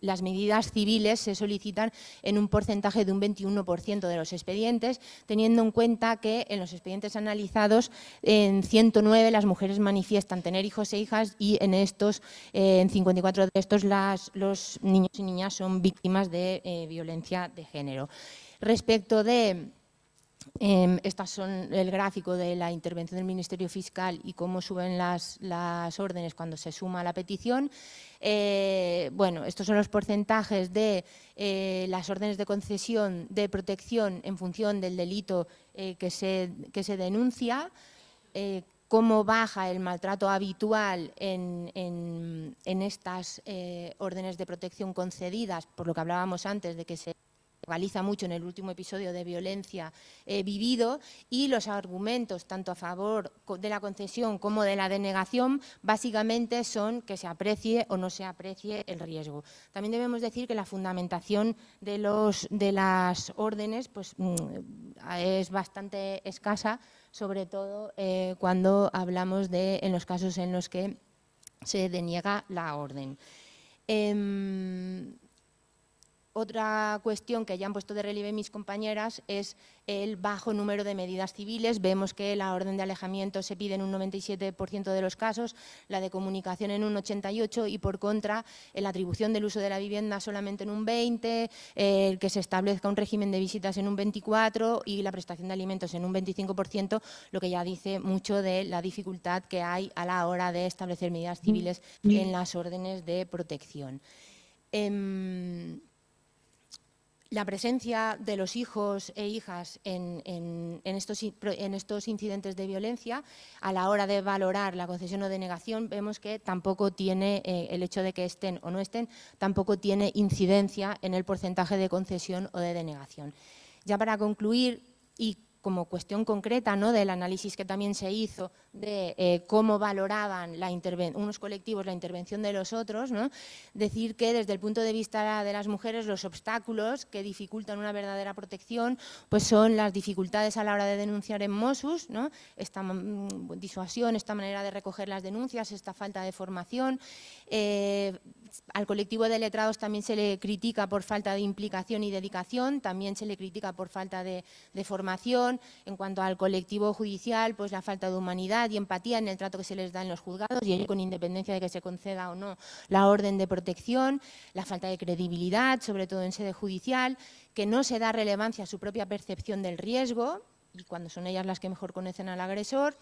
las medidas civiles se solicitan en un porcentaje de un 21% de los expedientes, teniendo en cuenta que en los expedientes analizados en 109 las mujeres manifiestan tener hijos e hijas y en estos, en 54 de estos las, los niños y niñas son víctimas de violencia de género. Respecto de... estos em, estas son el gráfico de la intervención del Ministerio Fiscal y cómo suben las, órdenes cuando se suma la petición. Eh, bueno, estos son los porcentajes de eh, las órdenes de concesión de protección en función del delito eh, que se, que, se, denuncia cómo baja el maltrato habitual en, estas órdenes de protección concedidas, por lo que hablábamos antes de que se mucho en el último episodio de violencia eh, vivido y los argumentos tanto a favor de la concesión como de la denegación básicamente son que se aprecie o no se aprecie el riesgo. También debemos decir que la fundamentación de, los, de las órdenes pues, mm, es bastante escasa, sobre todo eh, cuando hablamos de en los casos en los que se deniega la orden. Em, otra cuestión que ya han puesto de relieve mis compañeras es el bajo número de medidas civiles. Vemos que la orden de alejamiento se pide en un 97% de los casos, la de comunicación en un 88% y por contra la atribución del uso de la vivienda solamente en un 20%, el que se establezca un régimen de visitas en un 24% y la prestación de alimentos en un 25%, lo que ya dice mucho de la dificultad que hay a la hora de establecer medidas civiles mm. en las órdenes de protección. Em, la presencia de los hijos e hijas en, estos, incidentes de violencia, a la hora de valorar la concesión o denegación, vemos que tampoco tiene, eh, el hecho de que estén o no estén, tampoco tiene incidencia en el porcentaje de concesión o de denegación. Ya para concluir, y como cuestión concreta ¿no? del análisis que también se hizo de eh, cómo valoraban unos colectivos la intervención de los otros, ¿no? decir que desde el punto de vista de las mujeres los obstáculos que dificultan una verdadera protección pues son las dificultades a la hora de denunciar en Mossus, ¿no? esta mm, disuasión, esta manera de recoger las denuncias, esta falta de formación, eh, al colectivo de letrados también se le critica por falta de implicación y dedicación, también se le critica por falta de, formación. En cuanto al colectivo judicial, pues la falta de humanidad y empatía en el trato que se les da en los juzgados y ello con independencia de que se conceda o no la orden de protección, la falta de credibilidad, sobre todo en sede judicial, que no se da relevancia a su propia percepción del riesgo, y cuando son ellas las que mejor conocen al agresor,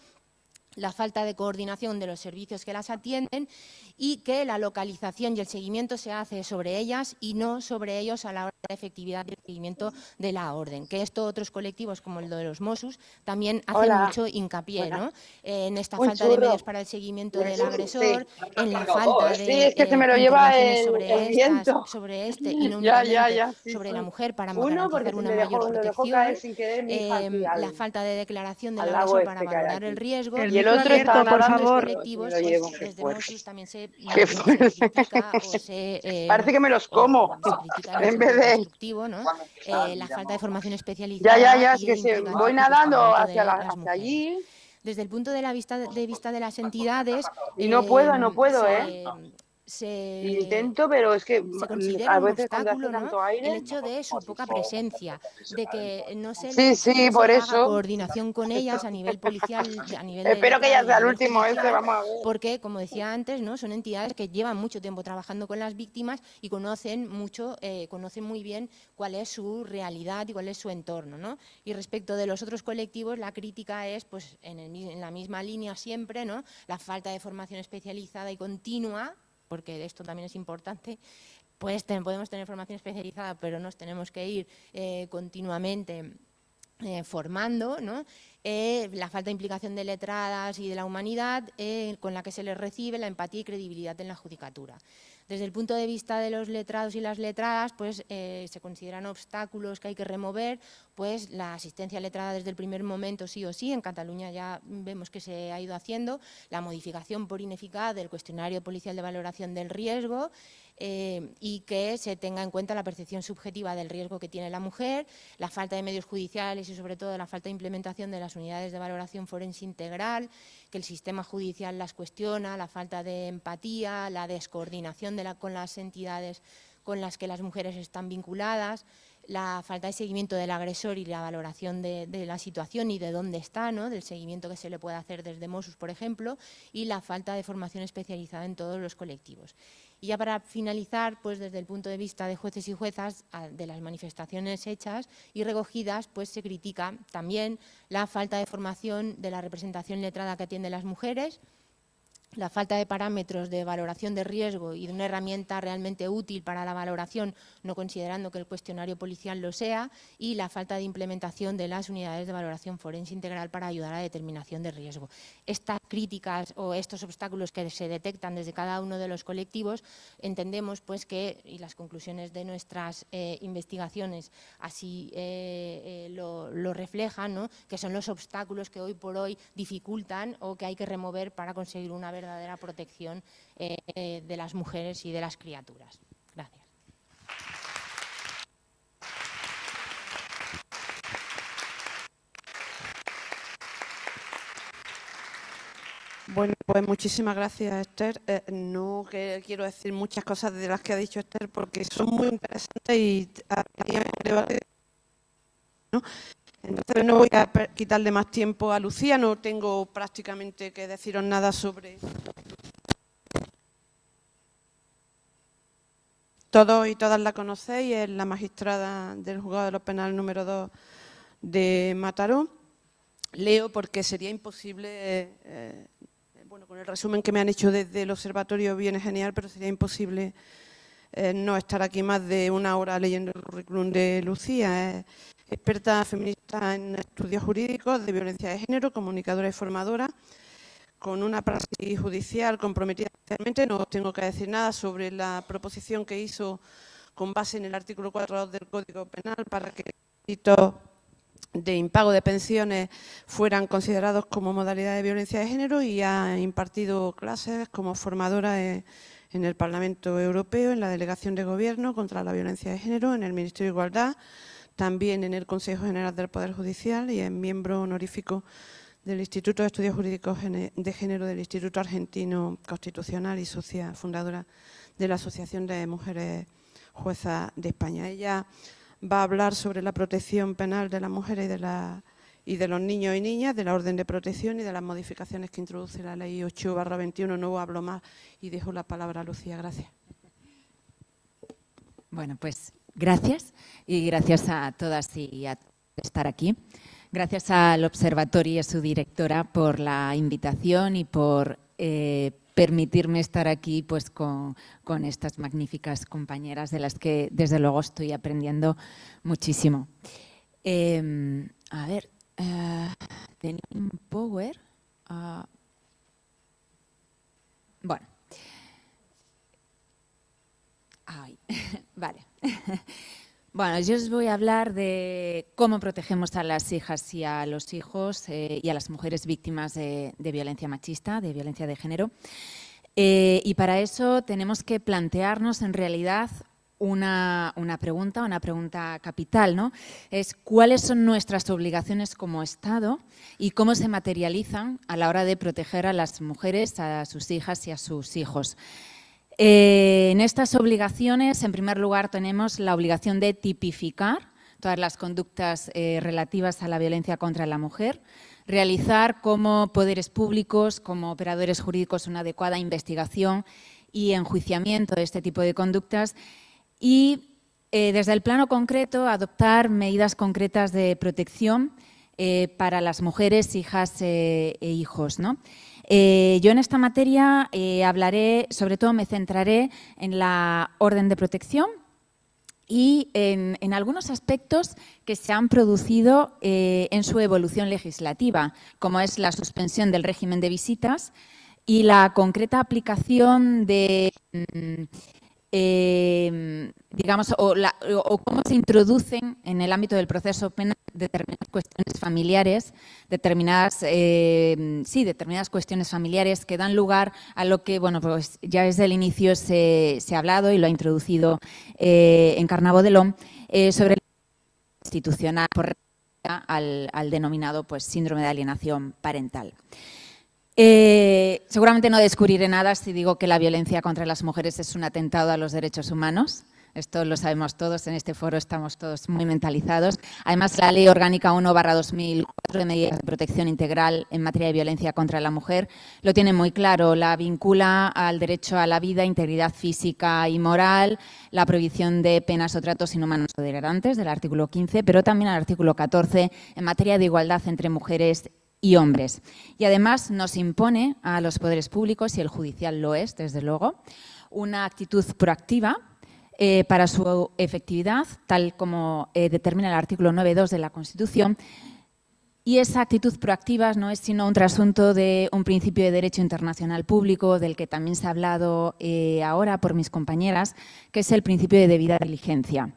la falta de coordinación de los servicios que las atienden y que la localización y el seguimiento se hace sobre ellas y no sobre ellos a la hora de la efectividad del seguimiento de la orden. Que esto otros colectivos como el de los MOSUS también hacen mucho hincapié ¿no? en esta falta de medios para el seguimiento del agresor, en la falta de sí, es que me lo eh, lleva sobre, este y no sobre la mujer para Uno, una mayor protección, eh, la falta de declaración del agresor este para valorar el riesgo el otro está, por favor. Pues, desde también se, eh, Parece que me los como. en vez de. ¿no? Eh, la falta de formación especializada. Ya, ya, ya, es que voy nadando hacia, allí desde el punto de la vista de, vista de las entidades y no puedo no em, puedo eh em, se intento, pero es que a veces un obstáculo, aire, el hecho de su poca presencia, de que no se sí, por eso. coordinación con ellas a nivel policial, a nivel Espero que ya sea el último este, vamos a ver. Porque como decía antes, ¿no? Son entidades que llevan mucho tiempo trabajando con las víctimas y conocen mucho, eh, conocen muy bien cuál es su realidad y cuál es su entorno, ¿no? Y respecto de los otros colectivos, la crítica es pues en, en la misma línea siempre, ¿no? La falta de formación especializada y continua porque esto también es importante, pues podemos tener formación especializada, pero nos tenemos que ir eh, continuamente eh, formando, eh, la falta de implicación de letradas y de la humanidad con la que se les recibe, la empatía y credibilidad en la judicatura. Desde el punto de vista de los letrados y las letradas, pues eh, se consideran obstáculos que hay que remover, pues la asistencia letrada desde el primer momento sí o sí, en Cataluña ya vemos que se ha ido haciendo, la modificación por ineficaz del cuestionario policial de valoración del riesgo, eh, y que se tenga en cuenta la percepción subjetiva del riesgo que tiene la mujer, la falta de medios judiciales y sobre todo la falta de implementación de las unidades de valoración forense integral, que el sistema judicial las cuestiona, la falta de empatía, la descoordinación con las entidades con las que las mujeres están vinculadas, la falta de seguimiento del agresor y la valoración de, la situación y de dónde está, ¿no? del seguimiento que se le puede hacer desde Mossos, por ejemplo, y la falta de formación especializada en todos los colectivos. Y ya para finalizar, pues desde el punto de vista de jueces y juezas, de las manifestaciones hechas y recogidas, pues se critica también la falta de formación de la representación letrada que atienden las mujeres, la falta de parámetros de valoración de riesgo y de una herramienta realmente útil para la valoración, no considerando que el cuestionario policial lo sea, y la falta de implementación de las unidades de valoración forense integral para ayudar a la determinación de riesgo. Estas críticas o estos obstáculos que se detectan desde cada uno de los colectivos, entendemos pues que, y las conclusiones de nuestras eh, investigaciones así eh, eh, lo, reflejan, que son los obstáculos que hoy por hoy dificultan o que hay que remover para conseguir una verdadera protección eh, de las mujeres y de las criaturas. Gracias. Bueno, pues muchísimas gracias, Esther. Eh, no quiero decir muchas cosas de las que ha dicho Esther porque son muy interesantes y eh, ¿no? Entonces no voy a quitarle más tiempo a Lucía, no tengo prácticamente que deciros nada sobre... Todos y todas la conocéis, es la magistrada del juzgado de los penales número 2 de Mataró. Leo porque sería imposible, eh, bueno, con el resumen que me han hecho desde el observatorio viene genial, pero sería imposible eh, no estar aquí más de una hora leyendo el currículum de Lucía. Eh experta feminista en estudios jurídicos de violencia de género, comunicadora y formadora, con una práctica judicial comprometida No tengo que decir nada sobre la proposición que hizo con base en el artículo 4.2 del Código Penal para que delitos de impago de pensiones fueran considerados como modalidad de violencia de género y ha impartido clases como formadora e-, en el Parlamento Europeo, en la Delegación de Gobierno contra la Violencia de Género, en el Ministerio de Igualdad, también en el Consejo General del Poder Judicial y es miembro honorífico del Instituto de Estudios Jurídicos de Género del Instituto Argentino Constitucional y fundadora de la Asociación de Mujeres Juezas de España. Ella va a hablar sobre la protección penal de las mujeres y de, y de los niños y niñas, de la orden de protección y de las modificaciones que introduce la ley 8 21. No hablo más y dejo la palabra a Lucía. Gracias. Bueno, pues Gracias y gracias a todas y a estar aquí. Gracias al Observatorio y a su directora por la invitación y por eh, permitirme estar aquí pues, con, estas magníficas compañeras de las que desde luego estoy aprendiendo muchísimo. Em, a ver, uh, un power. Ah, bueno. vale. Bueno, yo os voy a hablar de cómo protegemos a las hijas y a los hijos eh, y a las mujeres víctimas de, violencia machista, de violencia de género. Eh, y para eso tenemos que plantearnos en realidad una, una, pregunta, una pregunta capital, ¿no? Es cuáles son nuestras obligaciones como Estado y cómo se materializan a la hora de proteger a las mujeres, a sus hijas y a sus hijos. Eh, en estas obligaciones, en primer lugar, tenemos la obligación de tipificar todas las conductas eh, relativas a la violencia contra la mujer, realizar como poderes públicos, como operadores jurídicos, una adecuada investigación y enjuiciamiento de este tipo de conductas y, eh, desde el plano concreto, adoptar medidas concretas de protección para las mujeres, hijas e hijos. ¿no? Eh, yo en esta materia eh, hablaré, sobre todo me centraré en la orden de protección y en, algunos aspectos que se han producido eh, en su evolución legislativa, como es la suspensión del régimen de visitas y la concreta aplicación de... Mm, Em, digamos, o, cómo se introducen en el ámbito del proceso penal determinadas cuestiones familiares, determinadas, em, determinadas cuestiones familiares que dan lugar a lo que, bueno, pues ya desde el inicio se, ha hablado y lo ha introducido eh, en Carnabodelón, eh, sobre la institucional por al, al, denominado pues, síndrome de alienación parental. Eh, seguramente no descubriré nada si digo que la violencia contra las mujeres es un atentado a los derechos humanos. Esto lo sabemos todos, en este foro estamos todos muy mentalizados. Además, la Ley Orgánica 1-2004 de Medidas de Protección Integral en materia de violencia contra la mujer lo tiene muy claro, la vincula al derecho a la vida, integridad física y moral, la prohibición de penas o tratos inhumanos o degradantes del artículo 15, pero también al artículo 14 en materia de igualdad entre mujeres y hombres. Y además nos impone a los poderes públicos, y el judicial lo es, desde luego, una actitud proactiva eh, para su efectividad, tal como eh, determina el artículo 9.2 de la Constitución. Y esa actitud proactiva no es sino un trasunto de un principio de derecho internacional público, del que también se ha hablado eh, ahora por mis compañeras, que es el principio de debida diligencia.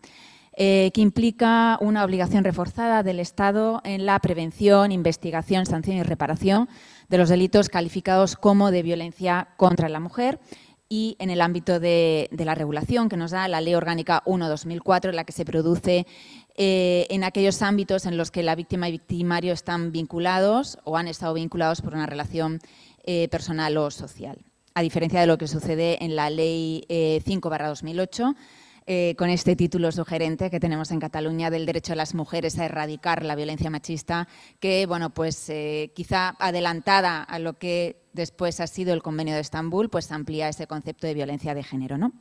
Eh, que implica una obligación reforzada del Estado en la prevención, investigación, sanción y reparación de los delitos calificados como de violencia contra la mujer y en el ámbito de, la regulación que nos da la Ley Orgánica 1-2004, en la que se produce eh, en aquellos ámbitos en los que la víctima y victimario están vinculados o han estado vinculados por una relación eh, personal o social, a diferencia de lo que sucede en la Ley 5-2008, eh, con este título sugerente que tenemos en Cataluña del derecho de las mujeres a erradicar la violencia machista, que bueno, pues eh, quizá adelantada a lo que después ha sido el Convenio de Estambul, pues amplía ese concepto de violencia de género, ¿no?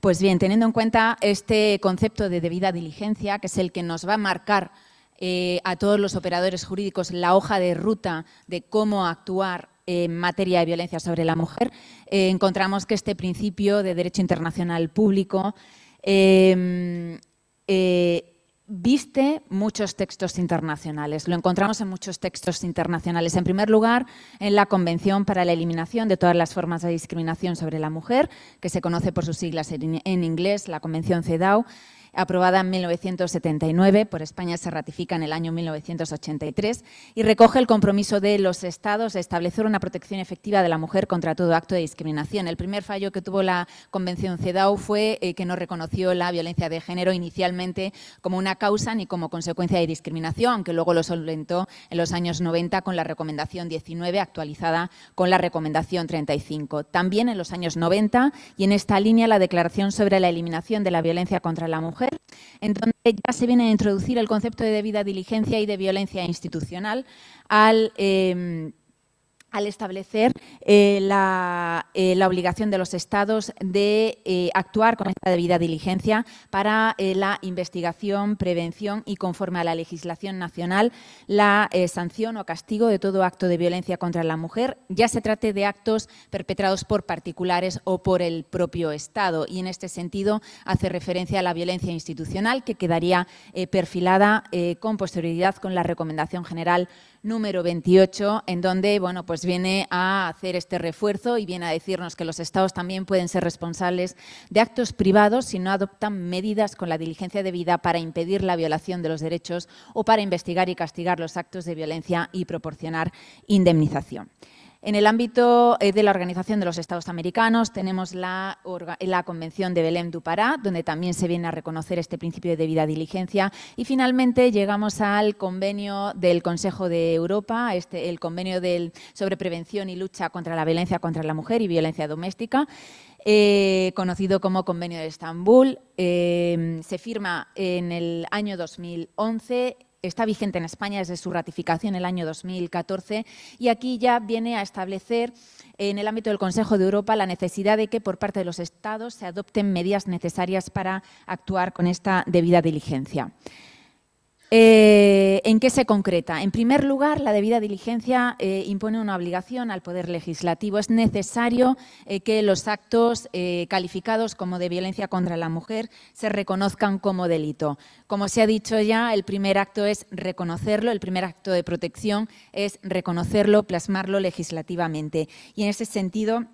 Pues bien, teniendo en cuenta este concepto de debida diligencia, que es el que nos va a marcar eh, a todos los operadores jurídicos la hoja de ruta de cómo actuar en materia de violencia sobre la mujer, eh, encontramos que este principio de derecho internacional público em, eh, viste muchos textos internacionales. Lo encontramos en muchos textos internacionales. En primer lugar, en la Convención para la Eliminación de todas las formas de discriminación sobre la mujer, que se conoce por sus siglas en inglés, la Convención CEDAW aprobada en 1979, por España se ratifica en el año 1983 y recoge el compromiso de los Estados de establecer una protección efectiva de la mujer contra todo acto de discriminación. El primer fallo que tuvo la Convención CEDAW fue eh, que no reconoció la violencia de género inicialmente como una causa ni como consecuencia de discriminación, aunque luego lo solventó en los años 90 con la recomendación 19 actualizada con la recomendación 35. También en los años 90 y en esta línea la Declaración sobre la eliminación de la violencia contra la mujer en donde ya se viene a introducir el concepto de debida diligencia y de violencia institucional al... Em, al establecer eh, eh, la, obligación de los estados de eh, actuar con esta debida diligencia para la investigación, prevención y conforme a la legislación nacional, la sanción o castigo de todo acto de violencia contra la mujer, ya se trate de actos perpetrados por particulares o por el propio Estado. Y en este sentido hace referencia a la violencia institucional que quedaría perfilada con posterioridad con la Recomendación General número 28, en donde bueno, pues viene a hacer este refuerzo y viene a decirnos que los estados también pueden ser responsables de actos privados si no adoptan medidas con la diligencia debida para impedir la violación de los derechos o para investigar y castigar los actos de violencia y proporcionar indemnización. En el ámbito eh, de la Organización de los Estados Americanos tenemos la, Convención de Belém dupará Pará, donde también se viene a reconocer este principio de debida diligencia. Y finalmente llegamos al convenio del Consejo de Europa, este, el convenio sobre prevención y lucha contra la violencia contra la mujer y violencia doméstica, eh, conocido como Convenio de Estambul. Eh, se firma en el año 2011 está vigente en España desde su ratificación en el año 2014 y aquí ya viene a establecer en el ámbito del Consejo de Europa la necesidad de que por parte de los Estados se adopten medidas necesarias para actuar con esta debida diligencia. Eh, ¿En qué se concreta? En primer lugar, la debida diligencia eh, impone una obligación al Poder Legislativo. Es necesario eh, que los actos calificados como de violencia contra la mujer se reconozcan como delito. Como se ha dicho ya, el primer acto es reconocerlo, el primer acto de protección es reconocerlo, plasmarlo legislativamente. Y en ese sentido,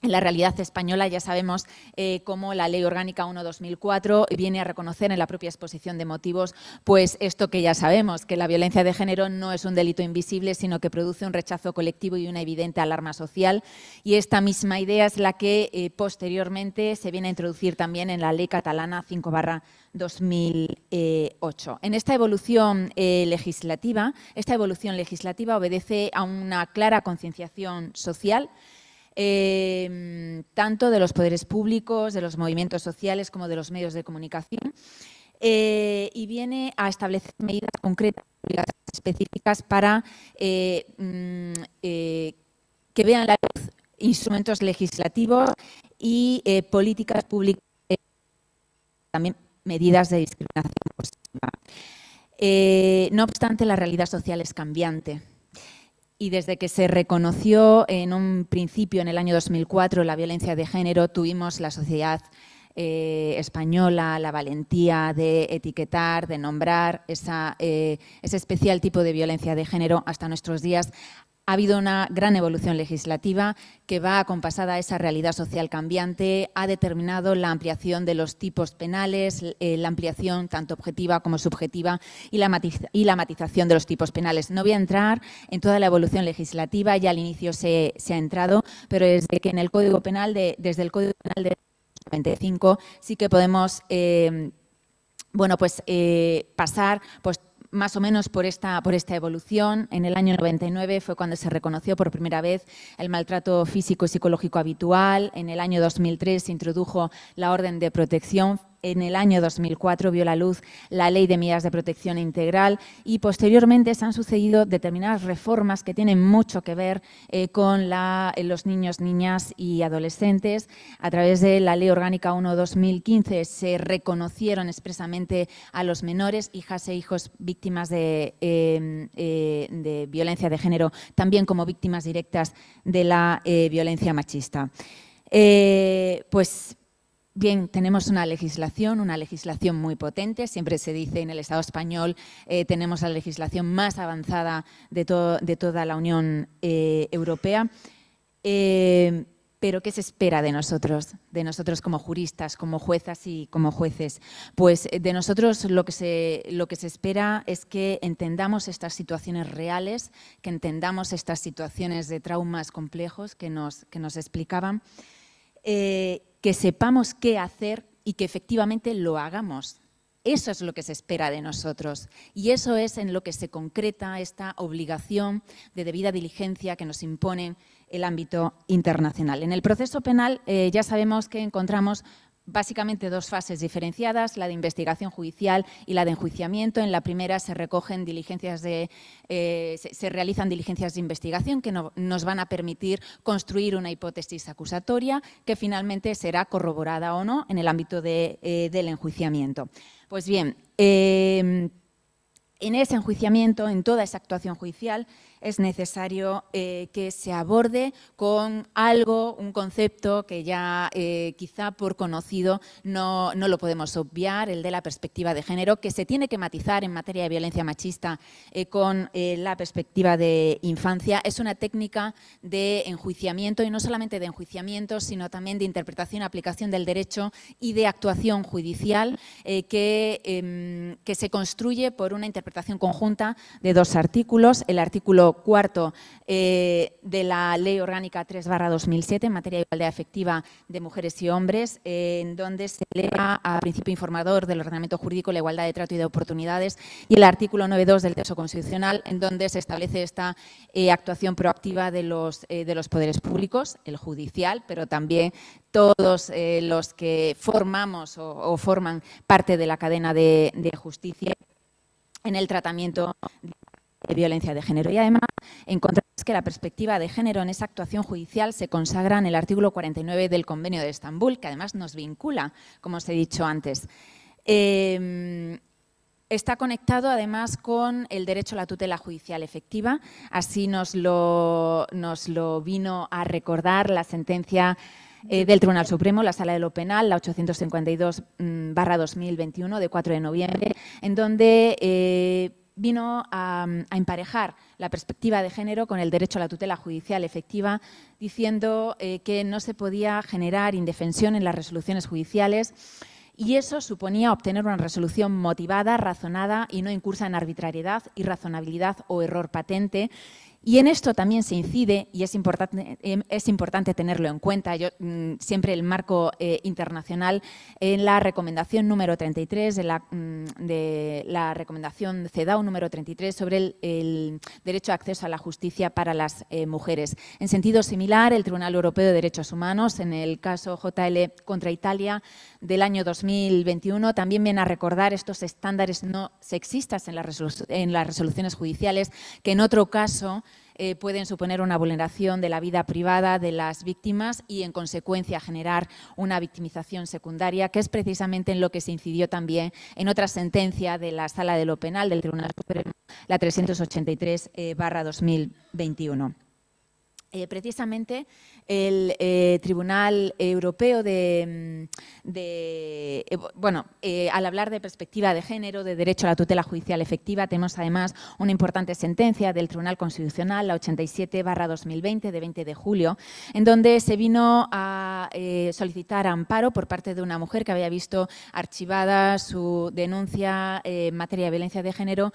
en la realidad española ya sabemos eh, cómo la Ley Orgánica 1-2004 viene a reconocer en la propia exposición de motivos pues esto que ya sabemos, que la violencia de género no es un delito invisible, sino que produce un rechazo colectivo y una evidente alarma social. Y esta misma idea es la que eh, posteriormente se viene a introducir también en la Ley Catalana 5 2008. En esta evolución eh, legislativa, esta evolución legislativa obedece a una clara concienciación social Em, tanto de los poderes públicos, de los movimientos sociales como de los medios de comunicación. Eh, y viene a establecer medidas concretas, específicas para eh, mm, eh, que vean la luz instrumentos legislativos y políticas públicas, también medidas de discriminación no obstante, la realidad social es cambiante. Y desde que se reconoció en un principio, en el año 2004, la violencia de género, tuvimos la sociedad eh, española la valentía de etiquetar, de nombrar esa, eh, ese especial tipo de violencia de género hasta nuestros días ha habido una gran evolución legislativa que va acompasada a esa realidad social cambiante, ha determinado la ampliación de los tipos penales, eh, la ampliación tanto objetiva como subjetiva y la, matización de los tipos penales. No voy a entrar en toda la evolución legislativa, ya al inicio se, ha entrado, pero desde que en el Código Penal, de, desde el Código Penal de sí que podemos... Eh, bueno, pues eh, pasar pues, más o menos por esta, por esta evolución. En el año 99 fue cuando se reconoció por primera vez el maltrato físico y psicológico habitual. En el año 2003 se introdujo la orden de protección en el año 2004 vio la luz la Ley de Medidas de Protección Integral y posteriormente se han sucedido determinadas reformas que tienen mucho que ver eh, con eh, los niños, niñas y adolescentes. A través de la Ley Orgánica 1-2015 se reconocieron expresamente a los menores, hijas e hijos víctimas de, em, eh, de violencia de género, también como víctimas directas de la violencia machista. pues Bien, tenemos una legislación, una legislación muy potente. Siempre se dice en el Estado español eh, tenemos la legislación más avanzada de, toda la Unión eh, Europea. Eh, pero ¿qué se espera de nosotros? De nosotros como juristas, como juezas y como jueces. Pues eh, de nosotros lo que se, espera es que entendamos estas situaciones reales, que entendamos estas situaciones de traumas complejos que nos, explicaban que sepamos qué hacer y que efectivamente lo hagamos. Eso es lo que se espera de nosotros y eso es en lo que se concreta esta obligación de debida diligencia que nos impone el ámbito internacional. En el proceso penal eh, ya sabemos que encontramos básicamente dos fases diferenciadas, la de investigación judicial y la de enjuiciamiento. En la primera se recogen diligencias de, eh, se, realizan diligencias de investigación que nos van a permitir construir una hipótesis acusatoria que finalmente será corroborada o no en el ámbito eh, del enjuiciamiento. Pues bien, eh, en ese enjuiciamiento, en toda esa actuación judicial, es necesario eh, que se aborde con algo, un concepto que ya eh, quizá por conocido no, lo podemos obviar, el de la perspectiva de género, que se tiene que matizar en materia de violencia machista eh, con la perspectiva de infancia. Es una técnica de enjuiciamiento y no solamente de enjuiciamiento, sino también de interpretación, y aplicación del derecho y de actuación judicial que, em, que se construye por una interpretación conjunta de dos artículos, el artículo cuarto eh, de la Ley Orgánica 3 2007 en materia de igualdad efectiva de mujeres y hombres, eh, en donde se eleva a principio informador del ordenamiento jurídico la igualdad de trato y de oportunidades, y el artículo 9.2 del texto constitucional, en donde se establece esta eh, actuación proactiva de los, de los poderes públicos, el judicial, pero también todos los que formamos o, forman parte de la cadena de, de justicia en el tratamiento de de violencia de género. Y además encontramos que la perspectiva de género en esa actuación judicial se consagra en el artículo 49 del Convenio de Estambul, que además nos vincula, como os he dicho antes. Em, está conectado además con el derecho a la tutela judicial efectiva. Así nos lo, nos lo vino a recordar la sentencia eh, del Tribunal Supremo, la Sala de lo Penal, la 852-2021 mm, de 4 de noviembre, en donde eh, vino a, emparejar la perspectiva de género con el derecho a la tutela judicial efectiva, diciendo eh, que no se podía generar indefensión en las resoluciones judiciales y eso suponía obtener una resolución motivada, razonada y no incursa en arbitrariedad, irrazonabilidad o error patente y en esto también se incide, y es importante, em, tenerlo en cuenta, yo, mm, siempre el marco eh, internacional, en la recomendación número 33, de la, mm, de la recomendación CEDAW número 33 sobre el, derecho a acceso a la justicia para las eh, mujeres. En sentido similar, el Tribunal Europeo de Derechos Humanos, en el caso JL contra Italia del año 2021, también viene a recordar estos estándares no sexistas en las resoluciones judiciales, que en otro caso eh, pueden suponer una vulneración de la vida privada de las víctimas y, en consecuencia, generar una victimización secundaria, que es precisamente en lo que se incidió también en otra sentencia de la Sala de lo Penal del Tribunal Supremo, la 383-2021. Eh, precisamente el eh, Tribunal Europeo de, mm, eh, bueno, al hablar de perspectiva de género, de derecho a la tutela judicial efectiva, tenemos además una importante sentencia del Tribunal Constitucional, la 87 2020, de 20 de julio, en donde se vino a solicitar amparo por parte de una mujer que había visto archivada su denuncia en materia de violencia de género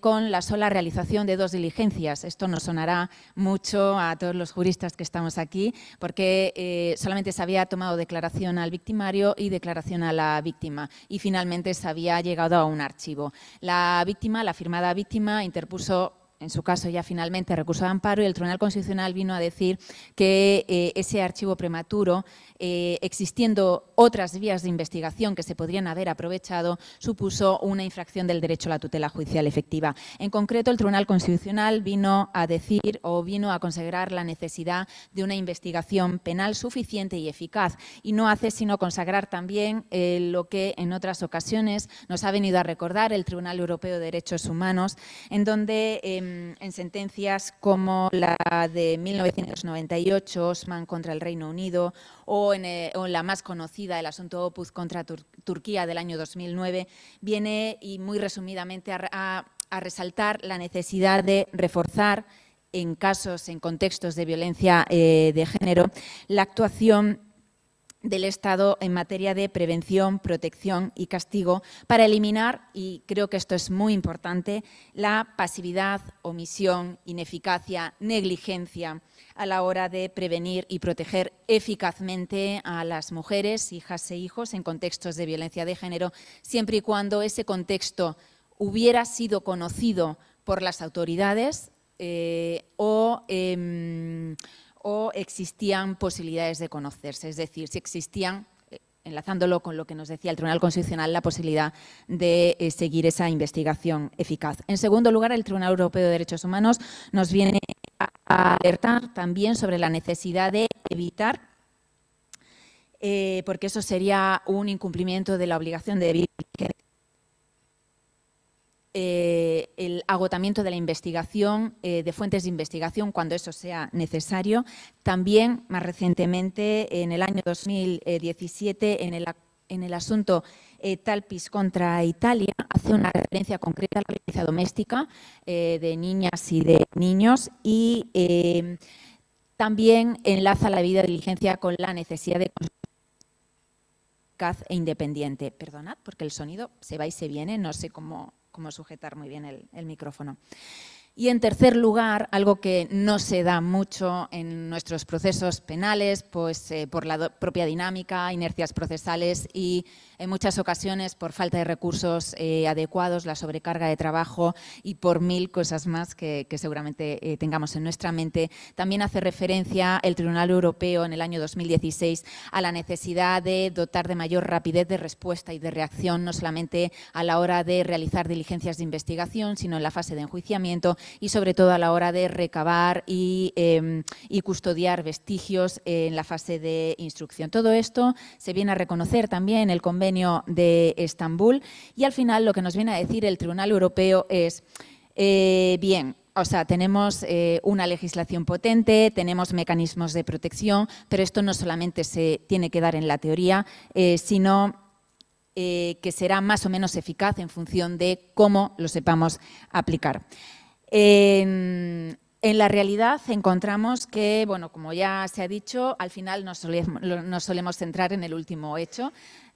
con la sola realización de dos diligencias. Esto nos sonará mucho a todos los juristas que estamos aquí, porque eh, solamente se había tomado declaración al victimario y declaración a la víctima, y finalmente se había llegado a un archivo. La víctima, la firmada víctima, interpuso en su caso ya finalmente recurso de amparo y el Tribunal Constitucional vino a decir que eh, ese archivo prematuro, eh, existiendo otras vías de investigación que se podrían haber aprovechado, supuso una infracción del derecho a la tutela judicial efectiva. En concreto, el Tribunal Constitucional vino a decir o vino a consagrar la necesidad de una investigación penal suficiente y eficaz y no hace sino consagrar también eh, lo que en otras ocasiones nos ha venido a recordar el Tribunal Europeo de Derechos Humanos, en donde em, en, sentencias como la de 1998, Osman contra el Reino Unido, o en, eh, la más conocida, el asunto Opus contra Turquía del año 2009, viene y muy resumidamente a, resaltar la necesidad de reforzar en casos, en contextos de violencia eh, de género, la actuación del Estado en materia de prevención, protección y castigo para eliminar, y creo que esto es muy importante, la pasividad, omisión, ineficacia, negligencia a la hora de prevenir y proteger eficazmente a las mujeres, hijas e hijos en contextos de violencia de género, siempre y cuando ese contexto hubiera sido conocido por las autoridades eh, o... Em, o existían posibilidades de conocerse, es decir, si existían eh, enlazándolo con lo que nos decía el Tribunal Constitucional, la posibilidad de eh, seguir esa investigación eficaz. En segundo lugar, el Tribunal Europeo de Derechos Humanos nos viene a alertar también sobre la necesidad de evitar, eh, porque eso sería un incumplimiento de la obligación de eh, el agotamiento de la investigación, eh, de fuentes de investigación cuando eso sea necesario. También, más recientemente, en el año 2017, en el, en el asunto eh, Talpis contra Italia, hace una referencia concreta a la violencia doméstica de niñas y de niños y también enlaza la vida de diligencia con la necesidad de e independiente. Perdonad, porque el sonido se va y se viene, no sé cómo como sujetar muy bien el, el micrófono. Y en tercer lugar, algo que no se da mucho en nuestros procesos penales, pues eh, por la propia dinámica, inercias procesales y en muchas ocasiones por falta de recursos eh, adecuados, la sobrecarga de trabajo y por mil cosas más que, seguramente eh, tengamos en nuestra mente. También hace referencia el Tribunal Europeo en el año 2016 a la necesidad de dotar de mayor rapidez de respuesta y de reacción, no solamente a la hora de realizar diligencias de investigación, sino en la fase de enjuiciamiento y sobre todo a la hora de recabar em, y, custodiar vestigios en la fase de instrucción. Todo esto se viene a reconocer también en el convenio de Estambul y al final lo que nos viene a decir el Tribunal Europeo es, eh, bien, o sea, tenemos eh, una legislación potente, tenemos mecanismos de protección, pero esto no solamente se tiene que dar en la teoría, eh, sino que será más o menos eficaz en función de cómo lo sepamos aplicar en la realidad encontramos que, bueno, como ya se ha dicho, al final nos solemos, nos solemos centrar en el último hecho,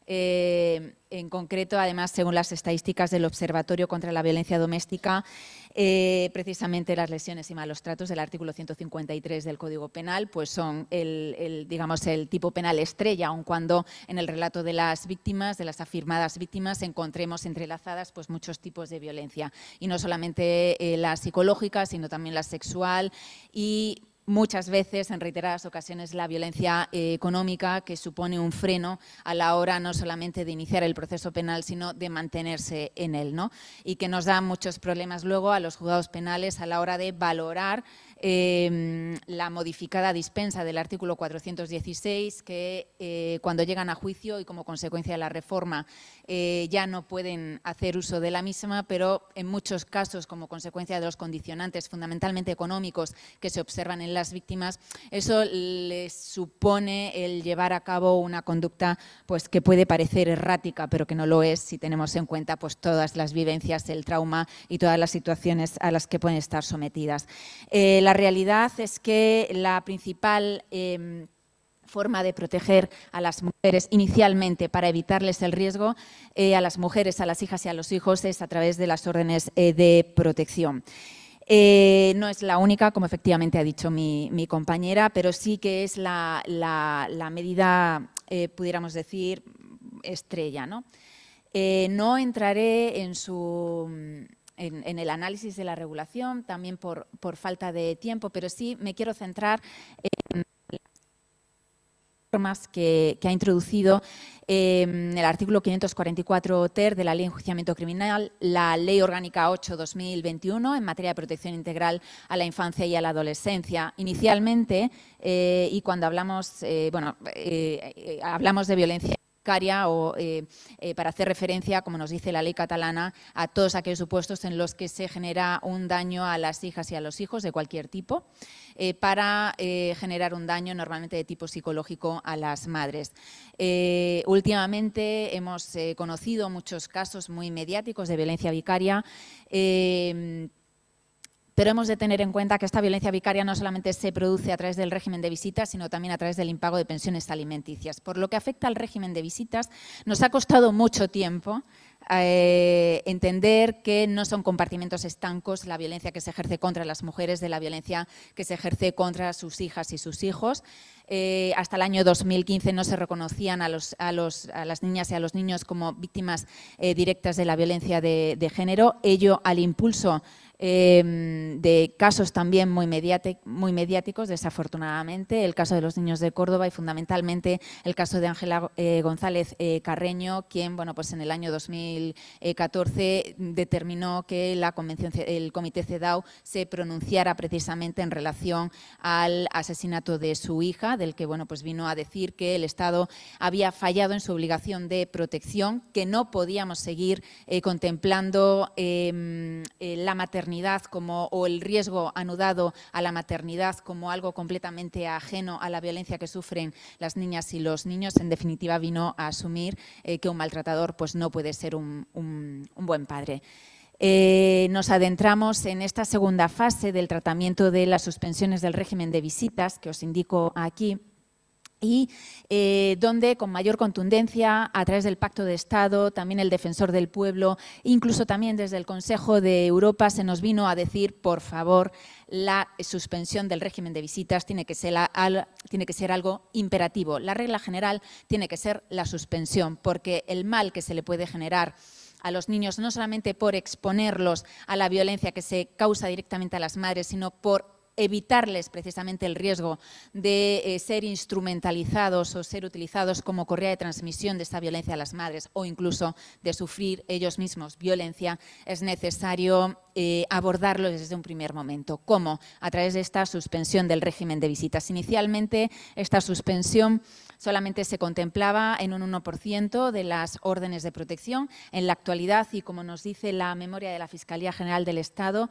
eh, en concreto, además, según las estadísticas del Observatorio contra la Violencia Doméstica, eh, precisamente las lesiones y malos tratos del artículo 153 del Código Penal, pues son el, digamos, el tipo penal estrella, aun cuando en el relato de las víctimas, de las afirmadas víctimas, encontremos entrelazadas pues, muchos tipos de violencia, y no solamente eh, la psicológica, sino también la sexual y muchas veces, en reiteradas ocasiones, la violencia eh, económica que supone un freno a la hora no solamente de iniciar el proceso penal, sino de mantenerse en él, ¿no? Y que nos da muchos problemas luego a los juzgados penales a la hora de valorar em, la modificada dispensa del artículo 416 que eh, cuando llegan a juicio y como consecuencia de la reforma eh, ya no pueden hacer uso de la misma, pero en muchos casos, como consecuencia de los condicionantes fundamentalmente económicos que se observan en las víctimas, eso les supone el llevar a cabo una conducta pues, que puede parecer errática, pero que no lo es si tenemos en cuenta pues, todas las vivencias, el trauma y todas las situaciones a las que pueden estar sometidas. Eh, la realidad es que la principal... Em, forma de proteger a las mujeres inicialmente para evitarles el riesgo eh, a las mujeres, a las hijas y a los hijos es a través de las órdenes eh, de protección. Eh, no es la única, como efectivamente ha dicho mi, compañera, pero sí que es la, medida, pudiéramos decir, estrella. ¿no? no entraré en su... el análisis de la regulación, también por, por, falta de tiempo, pero sí me quiero centrar en que, ha introducido en em, el artículo 544 TER de la Ley de Enjuiciamiento Criminal, la Ley Orgánica 8-2021 en materia de protección integral a la infancia y a la adolescencia. Inicialmente, eh, y cuando hablamos, eh, bueno, eh, hablamos de violencia o eh, eh, para hacer referencia, como nos dice la ley catalana, a todos aquellos supuestos en los que se genera un daño a las hijas y a los hijos de cualquier tipo, eh, para generar un daño normalmente de tipo psicológico a las madres. últimamente hemos conocido muchos casos muy mediáticos de violencia vicaria pero hemos de tener en cuenta que esta violencia vicaria no solamente se produce a través del régimen de visitas, sino también a través del impago de pensiones alimenticias. Por lo que afecta al régimen de visitas, nos ha costado mucho tiempo eh, entender que no son compartimentos estancos la violencia que se ejerce contra las mujeres de la violencia que se ejerce contra sus hijas y sus hijos. Eh, hasta el año 2015 no se reconocían a, las niñas y a los niños como víctimas eh, directas de la violencia de, de género. Ello al impulso Em, de casos también muy, muy mediáticos, desafortunadamente, el caso de los niños de Córdoba y fundamentalmente el caso de Ángela eh, González eh, Carreño, quien bueno, pues en el año 2014 determinó que la convención, el Comité CEDAW se pronunciara precisamente en relación al asesinato de su hija, del que bueno, pues vino a decir que el Estado había fallado en su obligación de protección, que no podíamos seguir eh, contemplando em, la maternidad como, o el riesgo anudado a la maternidad como algo completamente ajeno a la violencia que sufren las niñas y los niños, en definitiva vino a asumir eh, que un maltratador pues, no puede ser un, buen padre. Eh, nos adentramos en esta segunda fase del tratamiento de las suspensiones del régimen de visitas, que os indico aquí y eh, donde con mayor contundencia, a través del Pacto de Estado, también el Defensor del Pueblo, incluso también desde el Consejo de Europa se nos vino a decir, por favor, la suspensión del régimen de visitas tiene que ser, tiene que ser algo imperativo. La regla general tiene que ser la suspensión, porque el mal que se le puede generar a los niños, no solamente por exponerlos a la violencia que se causa directamente a las madres, sino por evitarles precisamente el riesgo de eh, ser instrumentalizados o ser utilizados como correa de transmisión de esta violencia a las madres o incluso de sufrir ellos mismos violencia, es necesario eh, abordarlo desde un primer momento. ¿Cómo? A través de esta suspensión del régimen de visitas. Inicialmente, esta suspensión solamente se contemplaba en un 1% de las órdenes de protección. En la actualidad, y como nos dice la memoria de la Fiscalía General del Estado,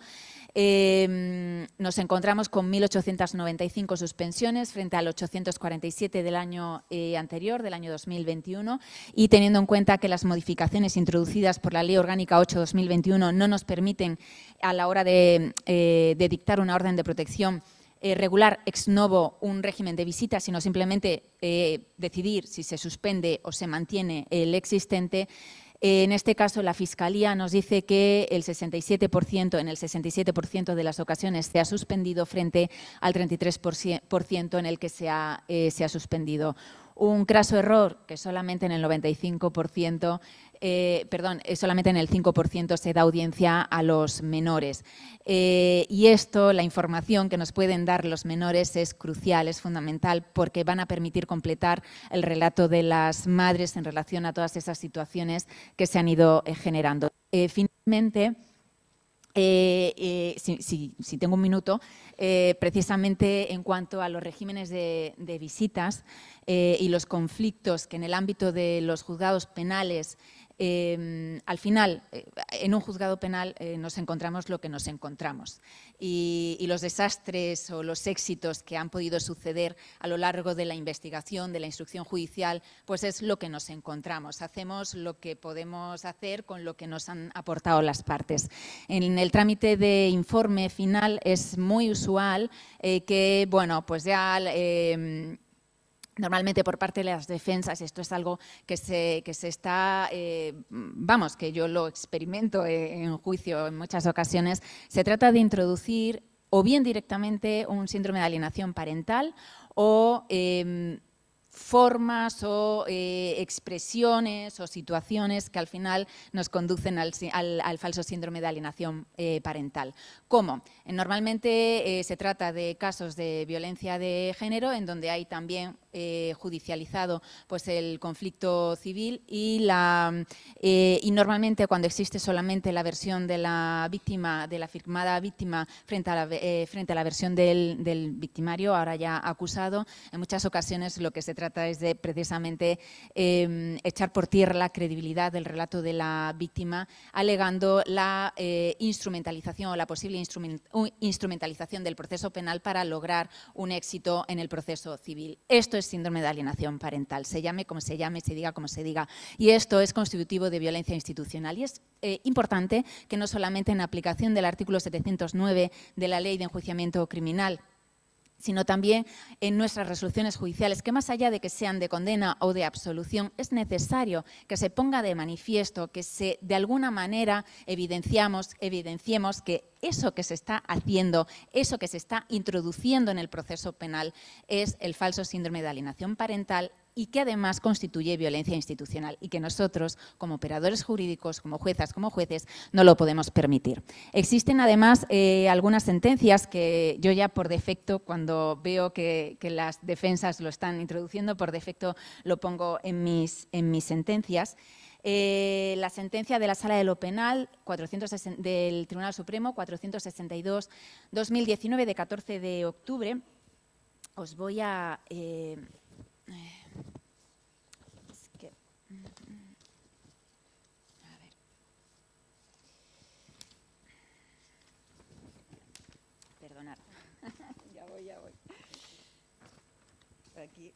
em, nos encontramos Estamos con 1.895 suspensiones frente al 847 del año eh, anterior, del año 2021, y teniendo en cuenta que las modificaciones introducidas por la Ley Orgánica 8-2021 no nos permiten a la hora de, eh, dictar una orden de protección eh, regular ex novo un régimen de visita, sino simplemente decidir si se suspende o se mantiene el existente, en este caso, la Fiscalía nos dice que el 67%, en el 67% de las ocasiones se ha suspendido frente al 33% en el que se ha, eh, se ha suspendido un craso error que solamente en el 95%, eh, perdón, eh, solamente en el 5% se da audiencia a los menores. Eh, y esto, la información que nos pueden dar los menores es crucial, es fundamental, porque van a permitir completar el relato de las madres en relación a todas esas situaciones que se han ido generando. finalmente, eh, eh, si, tengo un minuto, eh, precisamente en cuanto a los regímenes de, de visitas y los conflictos que en el ámbito de los juzgados penales Em, al final, eh, en un juzgado penal eh, nos encontramos lo que nos encontramos y, los desastres o los éxitos que han podido suceder a lo largo de la investigación, de la instrucción judicial, pues es lo que nos encontramos. Hacemos lo que podemos hacer con lo que nos han aportado las partes. En el trámite de informe final es muy usual eh, que, bueno, pues ya Normalmente por parte de las defensas esto es algo que se, que se está, eh, vamos, que yo lo experimento eh, en juicio en muchas ocasiones, se trata de introducir o bien directamente un síndrome de alienación parental o em, formas o eh, expresiones o situaciones que al final nos conducen al, falso síndrome de alienación parental. ¿Cómo? Normalmente se trata de casos de violencia de género en donde hay también eh, judicializado pues el conflicto civil y, la, eh, y normalmente cuando existe solamente la versión de la víctima, de la firmada víctima frente a la, eh, frente a la versión del, victimario, ahora ya acusado, en muchas ocasiones lo que se trata es de precisamente em, echar por tierra la credibilidad del relato de la víctima, alegando la instrumentalización o la posible instrumentalización del proceso penal para lograr un éxito en el proceso civil. Esto es síndrome de alienación parental, se llame como se llame, se diga como se diga. Y esto es constitutivo de violencia institucional. Y es eh, importante que no solamente en aplicación del artículo 709 de la Ley de Enjuiciamiento Criminal, sino también en nuestras resoluciones judiciales, que más allá de que sean de condena o de absolución, es necesario que se ponga de manifiesto, que se de alguna manera evidenciamos, evidenciemos que eso que se está haciendo, eso que se está introduciendo en el proceso penal es el falso síndrome de alienación parental, y que además constituye violencia institucional y que nosotros, como operadores jurídicos, como juezas, como jueces, no lo podemos permitir. Existen además eh, algunas sentencias que yo ya por defecto, cuando veo que, las defensas lo están introduciendo, por defecto lo pongo en mis, en mis sentencias. Eh, la sentencia de la Sala de lo Penal del Tribunal Supremo 462-2019 de 14 de octubre. Os voy a... Eh,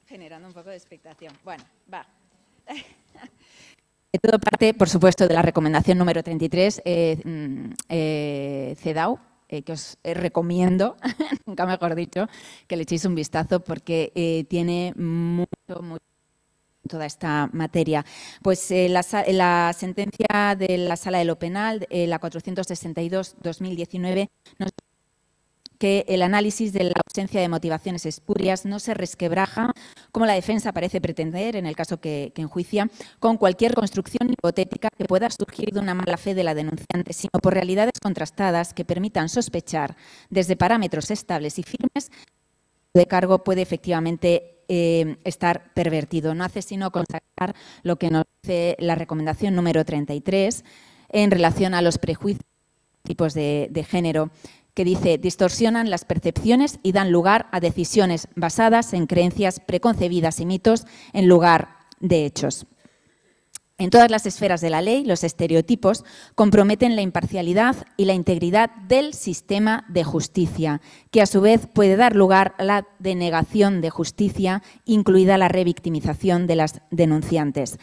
generando un poco de expectación. Bueno, va. Todo parte, por supuesto, de la recomendación número 33, eh, mm, eh, CEDAW, eh, que os eh, recomiendo, nunca mejor dicho, que le echéis un vistazo porque eh, tiene mucho, mucho toda esta materia. Pues la, sentencia de la Sala de lo Penal, la 462-2019, nos que el análisis de la ausencia de motivaciones espurias no se resquebraja, como la defensa parece pretender, en el caso que, enjuicia, con cualquier construcción hipotética que pueda surgir de una mala fe de la denunciante, sino por realidades contrastadas que permitan sospechar desde parámetros estables y firmes de cargo puede efectivamente eh, estar pervertido. No hace sino constatar lo que nos dice la recomendación número 33 en relación a los prejuicios tipos de género que dice, distorsionan las percepciones y dan lugar a decisiones basadas en creencias preconcebidas y mitos en lugar de hechos. En todas las esferas de la ley, los estereotipos comprometen la imparcialidad y la integridad del sistema de justicia, que a su vez puede dar lugar a la denegación de justicia, incluida la revictimización de las denunciantes.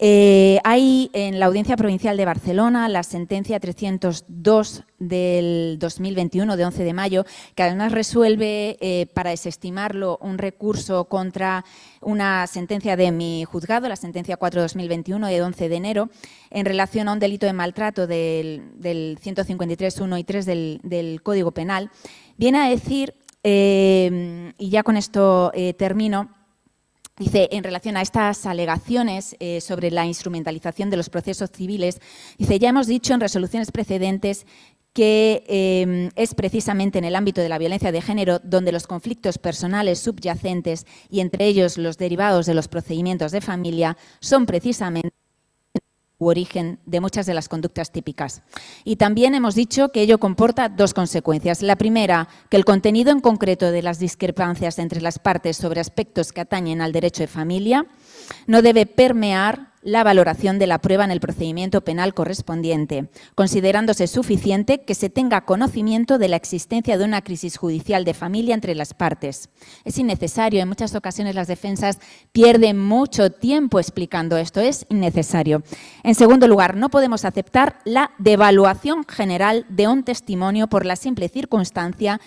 Eh, hay en la Audiencia Provincial de Barcelona la sentencia 302 del 2021, de 11 de mayo, que además resuelve eh, para desestimarlo un recurso contra una sentencia de mi juzgado, la sentencia 4-2021 de 11 de enero, en relación a un delito de maltrato del, del y 3 del, Código Penal, viene a decir, eh, y ya con esto termino, Dice, en relación a estas alegaciones eh, sobre la instrumentalización de los procesos civiles, dice, ya hemos dicho en resoluciones precedentes que em, es precisamente en el ámbito de la violencia de género donde los conflictos personales subyacentes y entre ellos los derivados de los procedimientos de familia son precisamente u origen de muchas de las conductas típicas. Y también hemos dicho que ello comporta dos consecuencias. La primera, que el contenido en concreto de las discrepancias entre las partes sobre aspectos que atañen al derecho de familia no debe permear la valoración de la prueba en el procedimiento penal correspondiente, considerándose suficiente que se tenga conocimiento de la existencia de una crisis judicial de familia entre las partes. Es innecesario, en muchas ocasiones las defensas pierden mucho tiempo explicando esto, es innecesario. En segundo lugar, no podemos aceptar la devaluación general de un testimonio por la simple circunstancia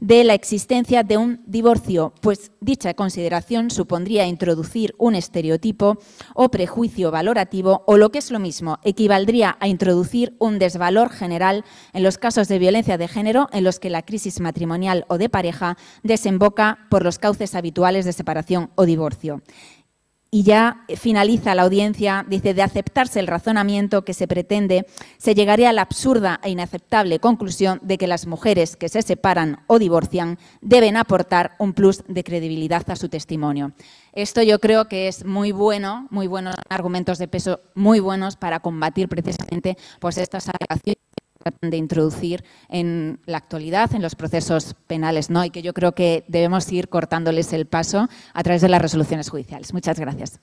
de la existencia de un divorcio, pues dicha consideración supondría introducir un estereotipo o prejuicio valorativo o lo que es lo mismo, equivaldría a introducir un desvalor general en los casos de violencia de género en los que la crisis matrimonial o de pareja desemboca por los cauces habituales de separación o divorcio y ya finaliza la audiencia, dice, de aceptarse el razonamiento que se pretende, se llegaría a la absurda e inaceptable conclusión de que las mujeres que se separan o divorcian deben aportar un plus de credibilidad a su testimonio. Esto yo creo que es muy bueno, muy buenos argumentos de peso, muy buenos para combatir precisamente pues, estas alegaciones de introducir en la actualidad, en los procesos penales, ¿no? y que yo creo que debemos ir cortándoles el paso a través de las resoluciones judiciales. Muchas gracias.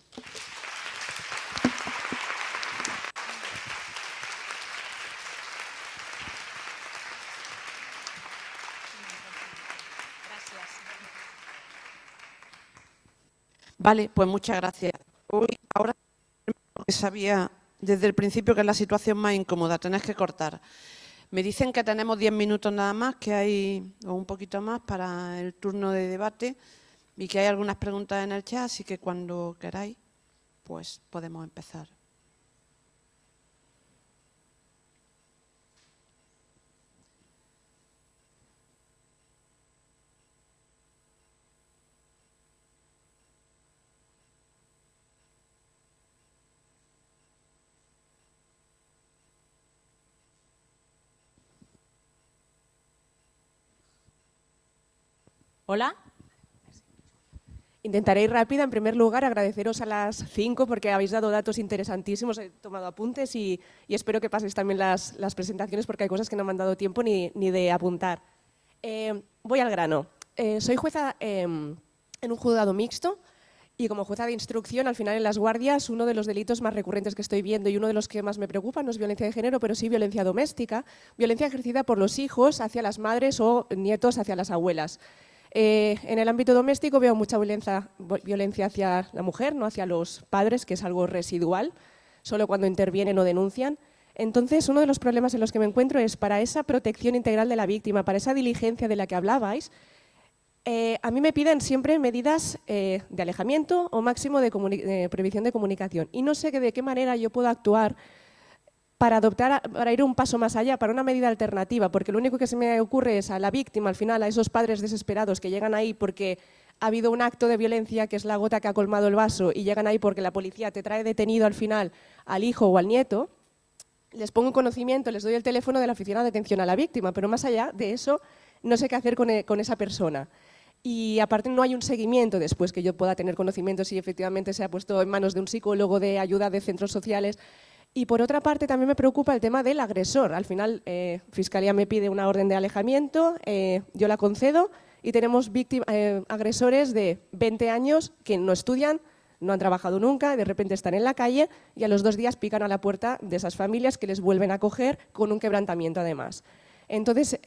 Vale, pues muchas gracias. Hoy, ahora, que sabía desde el principio, que es la situación más incómoda, tenés que cortar. Me dicen que tenemos diez minutos nada más, que hay, un poquito más, para el turno de debate y que hay algunas preguntas en el chat, así que cuando queráis, pues podemos empezar. Hola. Intentaré ir rápida. En primer lugar, agradeceros a las cinco porque habéis dado datos interesantísimos, he tomado apuntes y, espero que paséis también las, presentaciones porque hay cosas que no me han dado tiempo ni, de apuntar. Eh, voy al grano. Eh, soy jueza em, en un juzgado mixto y como jueza de instrucción, al final en las guardias, uno de los delitos más recurrentes que estoy viendo y uno de los que más me preocupa no es violencia de género, pero sí violencia doméstica, violencia ejercida por los hijos hacia las madres o nietos hacia las abuelas. Eh, en el ámbito doméstico veo mucha violencia, hacia la mujer, no hacia los padres, que es algo residual, solo cuando intervienen o denuncian. Entonces, uno de los problemas en los que me encuentro es para esa protección integral de la víctima, para esa diligencia de la que hablabais, eh, a mí me piden siempre medidas eh, de alejamiento o máximo de prohibición de comunicación. Y no sé de qué manera yo puedo actuar para adoptar, para ir un paso más allá, para una medida alternativa, porque lo único que se me ocurre es a la víctima, al final, a esos padres desesperados que llegan ahí porque ha habido un acto de violencia que es la gota que ha colmado el vaso y llegan ahí porque la policía te trae detenido al final al hijo o al nieto, les pongo un conocimiento, les doy el teléfono de la oficina de atención a la víctima, pero más allá de eso, no sé qué hacer con, e, con esa persona. Y aparte no hay un seguimiento después que yo pueda tener conocimiento si efectivamente se ha puesto en manos de un psicólogo, de ayuda de centros sociales. Y por otra parte también me preocupa el tema del agresor. Al final, eh, Fiscalía me pide una orden de alejamiento, eh, yo la concedo y tenemos eh, agresores de 20 años que no estudian, no han trabajado nunca, de repente están en la calle y a los dos días pican a la puerta de esas familias que les vuelven a coger con un quebrantamiento además. Entonces,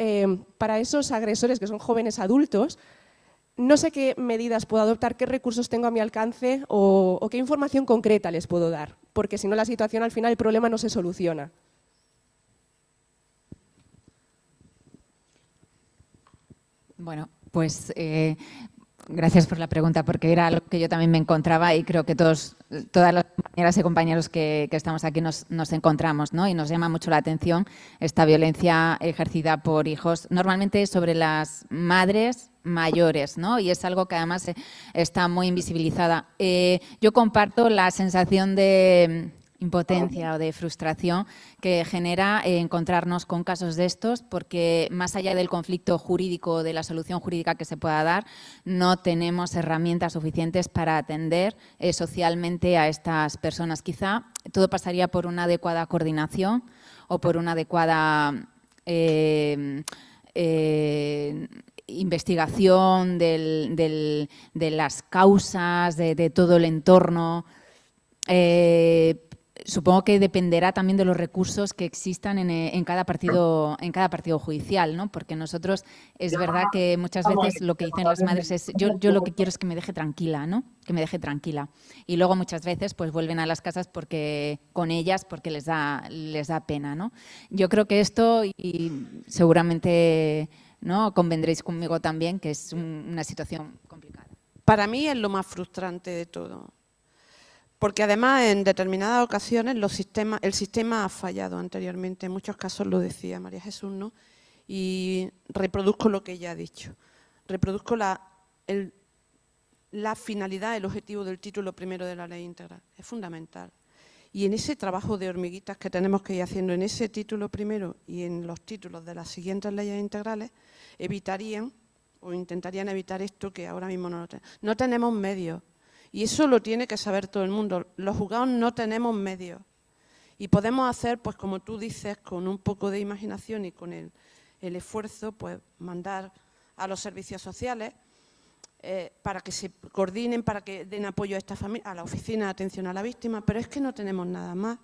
para esos agresores que son jóvenes adultos, no sé qué medidas puedo adoptar, qué recursos tengo a mi alcance o, qué información concreta les puedo dar, porque si no la situación al final, el problema no se soluciona. Bueno, pues eh, Gracias por la pregunta, porque era algo que yo también me encontraba y creo que todos, todas las compañeras y compañeros que, estamos aquí nos, encontramos, ¿no? Y nos llama mucho la atención esta violencia ejercida por hijos, normalmente sobre las madres mayores, ¿no? Y es algo que además eh, está muy invisibilizada. Eh, yo comparto la sensación de impotencia o de frustración que genera eh, encontrarnos con casos de estos, porque más allá del conflicto jurídico, o de la solución jurídica que se pueda dar, no tenemos herramientas suficientes para atender eh, socialmente a estas personas. Quizá todo pasaría por una adecuada coordinación o por una adecuada... Eh, investigación de las causas, de, todo el entorno, supongo que dependerá también de los recursos que existan eh, en, cada partido en cada partido judicial, ¿no? Porque nosotros es verdad que muchas veces lo que dicen las madres es yo, lo que quiero es que me deje tranquila, ¿no? Que me deje tranquila. Y luego muchas veces pues vuelven a las casas porque con ellas porque les da les da pena, ¿no? Yo creo que esto y seguramente no convendréis conmigo también que es una situación complicada. Para mí es lo más frustrante de todo porque además en determinadas ocasiones los sistemas, el sistema ha fallado anteriormente, en muchos casos lo decía María Jesús, ¿no? y reproduzco lo que ella ha dicho, reproduzco la, la finalidad, el objetivo del título primero de la ley integral, es fundamental. Y en ese trabajo de hormiguitas que tenemos que ir haciendo en ese título primero y en los títulos de las siguientes leyes integrales, evitarían o intentarían evitar esto que ahora mismo no tenemos. No tenemos medios y eso lo tiene que saber todo el mundo. Los juzgados no tenemos medios. Y podemos hacer, pues como tú dices, con un poco de imaginación y con el, esfuerzo, pues mandar a los servicios sociales eh, para que se coordinen, para que den apoyo a esta familia, a la oficina de atención a la víctima, pero es que no tenemos nada más.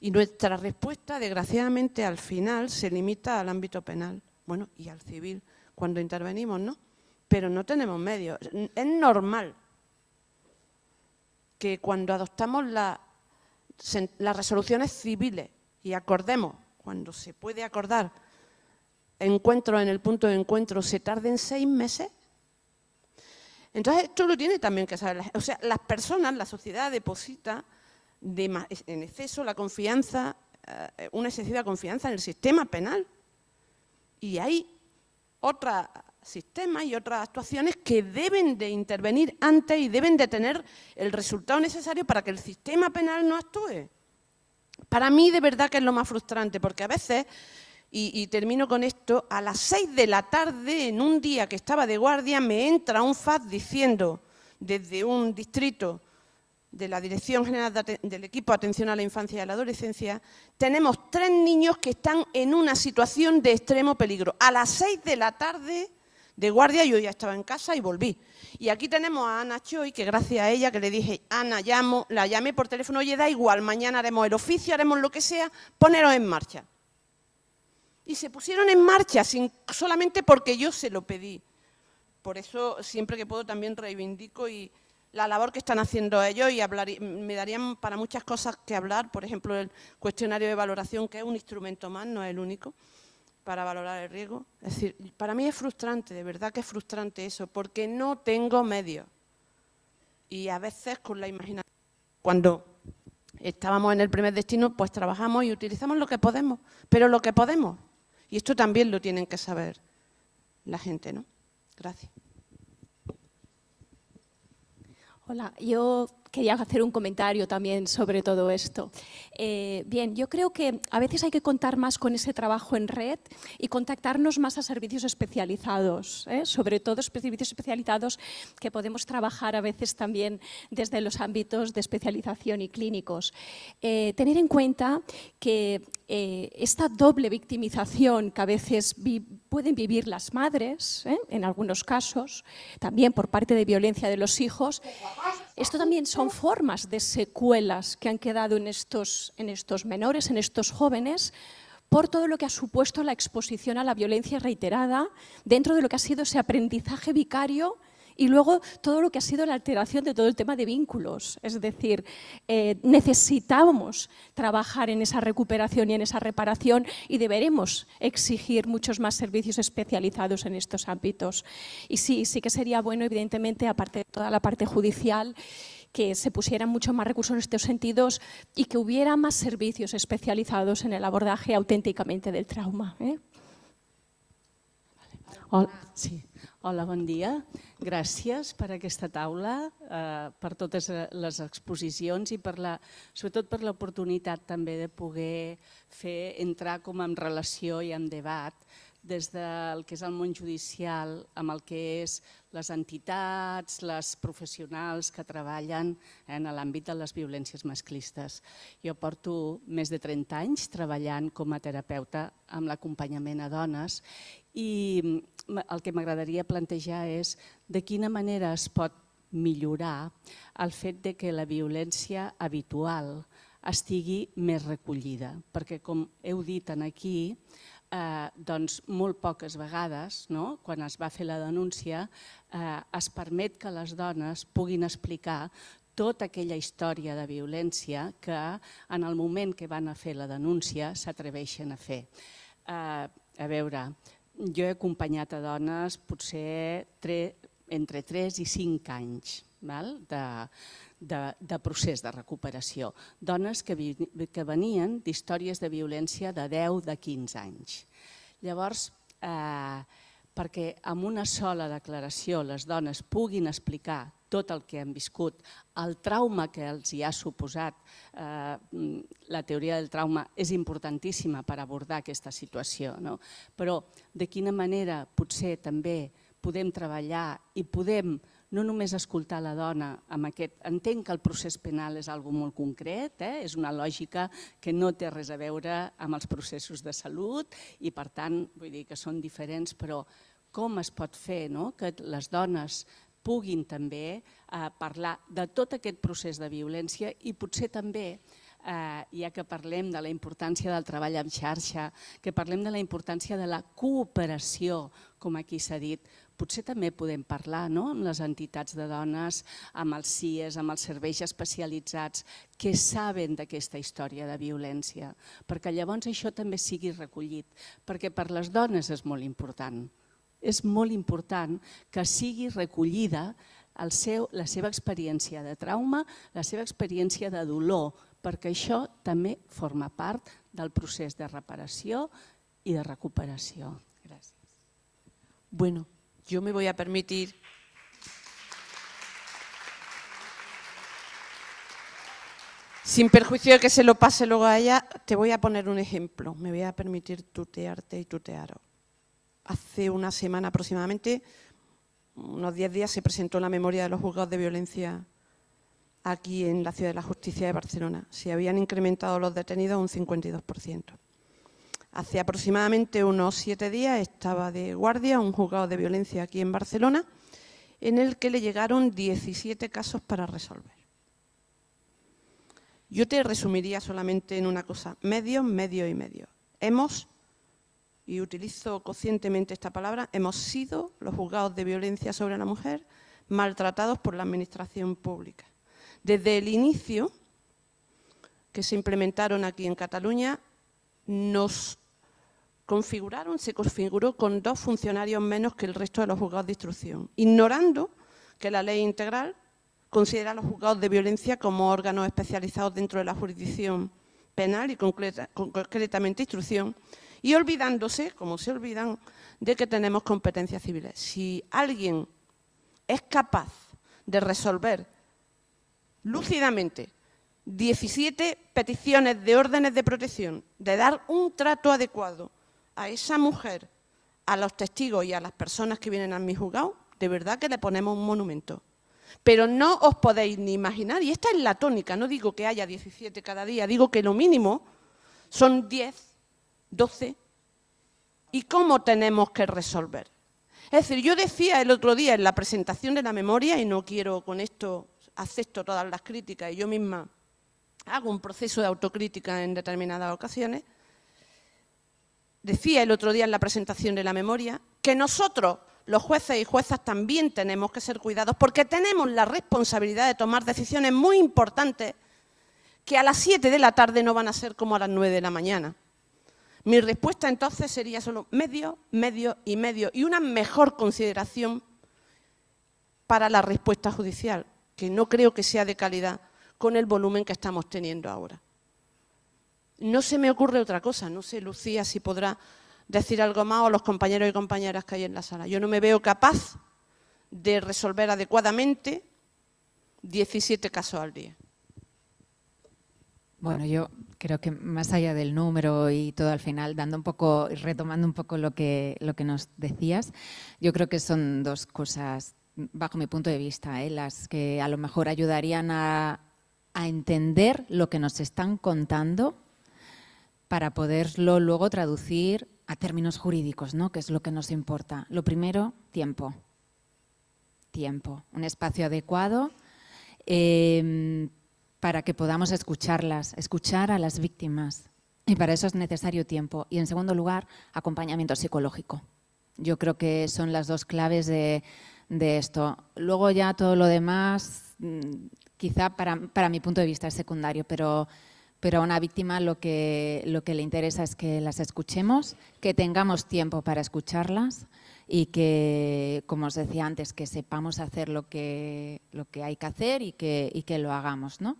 Y nuestra respuesta, desgraciadamente, al final se limita al ámbito penal, bueno, y al civil, cuando intervenimos, ¿no? Pero no tenemos medios. Es normal que cuando adoptamos la, las resoluciones civiles y acordemos, cuando se puede acordar, encuentro en el punto de encuentro, se tarden seis meses, entonces esto lo tiene también que saber. O sea, las personas, la sociedad deposita en exceso la confianza, eh, una excesiva confianza en el sistema penal. Y hay otra sistemas y otras actuaciones que deben de intervenir antes y deben de tener el resultado necesario para que el sistema penal no actúe. Para mí de verdad que es lo más frustrante, porque a veces, y, termino con esto, a las seis de la tarde, en un día que estaba de guardia, me entra un FAD diciendo desde un distrito de la Dirección General del Equipo de Atención a la Infancia y a la Adolescencia, tenemos tres niños que están en una situación de extremo peligro. A las seis de la tarde de guardia, yo ya estaba en casa y volví. Y aquí tenemos a Ana Choi, que gracias a ella que le dije, Ana, llamo, la llamé por teléfono, oye, da igual, mañana haremos el oficio, haremos lo que sea, poneros en marcha. Y se pusieron en marcha sin, solamente porque yo se lo pedí. Por eso siempre que puedo también reivindico y la labor que están haciendo ellos y me darían para muchas cosas que hablar, por ejemplo, el cuestionario de valoración, que es un instrumento más, no es el único para valorar el riesgo. Es decir, para mí es frustrante, de verdad que es frustrante eso, porque no tengo medios. Y a veces con la imaginación, cuando estábamos en el primer destino, pues trabajamos y utilizamos lo que podemos, pero lo que podemos. Y esto también lo tienen que saber la gente, ¿no? Gracias. Hola, yo quería hacer un comentario también sobre todo esto. Eh, bien, yo creo que a veces hay que contar más con ese trabajo en red y contactarnos más a servicios especializados, ¿eh? sobre todo servicios especializados que podemos trabajar a veces también desde los ámbitos de especialización y clínicos. Eh, tener en cuenta que esta doble victimización que a veces pueden vivir las madres, en algunos casos, también por parte de violencia de los hijos, esto también son formas de secuelas que han quedado en estos, en estos menores, en estos jóvenes, por todo lo que ha supuesto la exposición a la violencia reiterada dentro de lo que ha sido ese aprendizaje vicario y luego todo lo que ha sido la alteración de todo el tema de vínculos. Es decir, eh, necesitamos trabajar en esa recuperación y en esa reparación y deberemos exigir muchos más servicios especializados en estos ámbitos. Y sí, sí que sería bueno, evidentemente, aparte de toda la parte judicial, que se pusieran muchos más recursos en estos sentidos y que hubiera más servicios especializados en el abordaje auténticamente del trauma. ¿eh? Sí. Hola, bon dia. Gràcies per aquesta taula, eh, per totes eh, les exposicions i per la, sobretot per l'oportunitat també de poder fer entrar com en relació i en debat des del que és el món judicial amb el que és les entitats, les professionals que treballen eh, en l'àmbit de les violències masclistes. Jo porto més de 30 anys treballant com a terapeuta amb l'acompanyament a dones i el que m'agradaria plantejar és de quina manera es pot millorar el fet de que la violència habitual estigui més recollida, perquè com heu dit aquí, eh, doncs molt poques vegades, no? quan es va fer la denúncia, eh, es permet que les dones puguin explicar tota aquella història de violència que en el moment que van a fer la denúncia s'atreveixen a fer. Eh, a veure, jo he acompanyat a dones potser tre, entre 3 i 5 anys val? De, de, de procés de recuperació. Dones que, vi, que venien d'històries de violència de 10, de 15 anys. Llavors, eh, perquè amb una sola declaració les dones puguin explicar tot el que han viscut, el trauma que els hi ha suposat. Eh, la teoria del trauma és importantíssima per abordar aquesta situació, no? però de quina manera potser també podem treballar i podem no només escoltar la dona amb aquest... Entenc que el procés penal és algo molt concret, eh? és una lògica que no té res a veure amb els processos de salut i per tant vull dir que són diferents, però com es pot fer no? que les dones puguin també eh, parlar de tot aquest procés de violència i potser també eh, ja que parlem de la importància del treball en xarxa, que parlem de la importància de la cooperació, com aquí s'ha dit, potser també podem parlar no? amb les entitats de dones, amb els CIES, amb els serveis especialitzats, que saben d'aquesta història de violència, perquè llavors això també sigui recollit, perquè per les dones és molt important. es muy importante que sigui recollida la seva experiència de trauma, la seva experiència de dolor, porque eso también forma parte del proceso de reparación y de recuperación. Gracias. Bueno, yo me voy a permitir... Sin perjuicio de que se lo pase luego a ella, te voy a poner un ejemplo. Me voy a permitir tutearte y tutearos hace una semana aproximadamente, unos 10 días, se presentó la memoria de los juzgados de violencia aquí en la Ciudad de la Justicia de Barcelona. Se habían incrementado los detenidos un 52%. Hace aproximadamente unos siete días estaba de guardia un juzgado de violencia aquí en Barcelona en el que le llegaron 17 casos para resolver. Yo te resumiría solamente en una cosa, Medio, medio y medio. Hemos y utilizo conscientemente esta palabra, hemos sido los juzgados de violencia sobre la mujer maltratados por la administración pública. Desde el inicio que se implementaron aquí en Cataluña, nos configuraron, se configuró con dos funcionarios menos que el resto de los juzgados de instrucción, ignorando que la ley integral considera a los juzgados de violencia como órganos especializados dentro de la jurisdicción penal y concretamente instrucción, y olvidándose, como se olvidan, de que tenemos competencias civiles. Si alguien es capaz de resolver lúcidamente 17 peticiones de órdenes de protección, de dar un trato adecuado a esa mujer, a los testigos y a las personas que vienen a mi juzgado, de verdad que le ponemos un monumento. Pero no os podéis ni imaginar, y esta es la tónica, no digo que haya 17 cada día, digo que lo mínimo son 10 12. ¿Y cómo tenemos que resolver? Es decir, yo decía el otro día en la presentación de la memoria, y no quiero con esto, acepto todas las críticas y yo misma hago un proceso de autocrítica en determinadas ocasiones, decía el otro día en la presentación de la memoria que nosotros, los jueces y juezas, también tenemos que ser cuidados porque tenemos la responsabilidad de tomar decisiones muy importantes que a las siete de la tarde no van a ser como a las nueve de la mañana. Mi respuesta entonces sería solo medio, medio y medio y una mejor consideración para la respuesta judicial, que no creo que sea de calidad con el volumen que estamos teniendo ahora. No se me ocurre otra cosa, no sé, Lucía, si podrá decir algo más o los compañeros y compañeras que hay en la sala. Yo no me veo capaz de resolver adecuadamente 17 casos al día. Bueno, yo creo que más allá del número y todo al final, dando un poco, retomando un poco lo que, lo que nos decías, yo creo que son dos cosas, bajo mi punto de vista, ¿eh? las que a lo mejor ayudarían a, a entender lo que nos están contando para poderlo luego traducir a términos jurídicos, ¿no? que es lo que nos importa. Lo primero, tiempo. Tiempo, un espacio adecuado em, para que podamos escucharlas, escuchar a las víctimas. Y para eso es necesario tiempo. Y en segundo lugar, acompañamiento psicológico. Yo creo que son las dos claves de, esto. Luego ya todo lo demás, mm, quizá para, mi punto de vista es secundario, pero, pero a una víctima lo que, lo que le interesa es que las escuchemos, que tengamos tiempo para escucharlas y que, como os decía antes, que sepamos hacer lo que, lo que hay que hacer y que, y que lo hagamos, ¿no?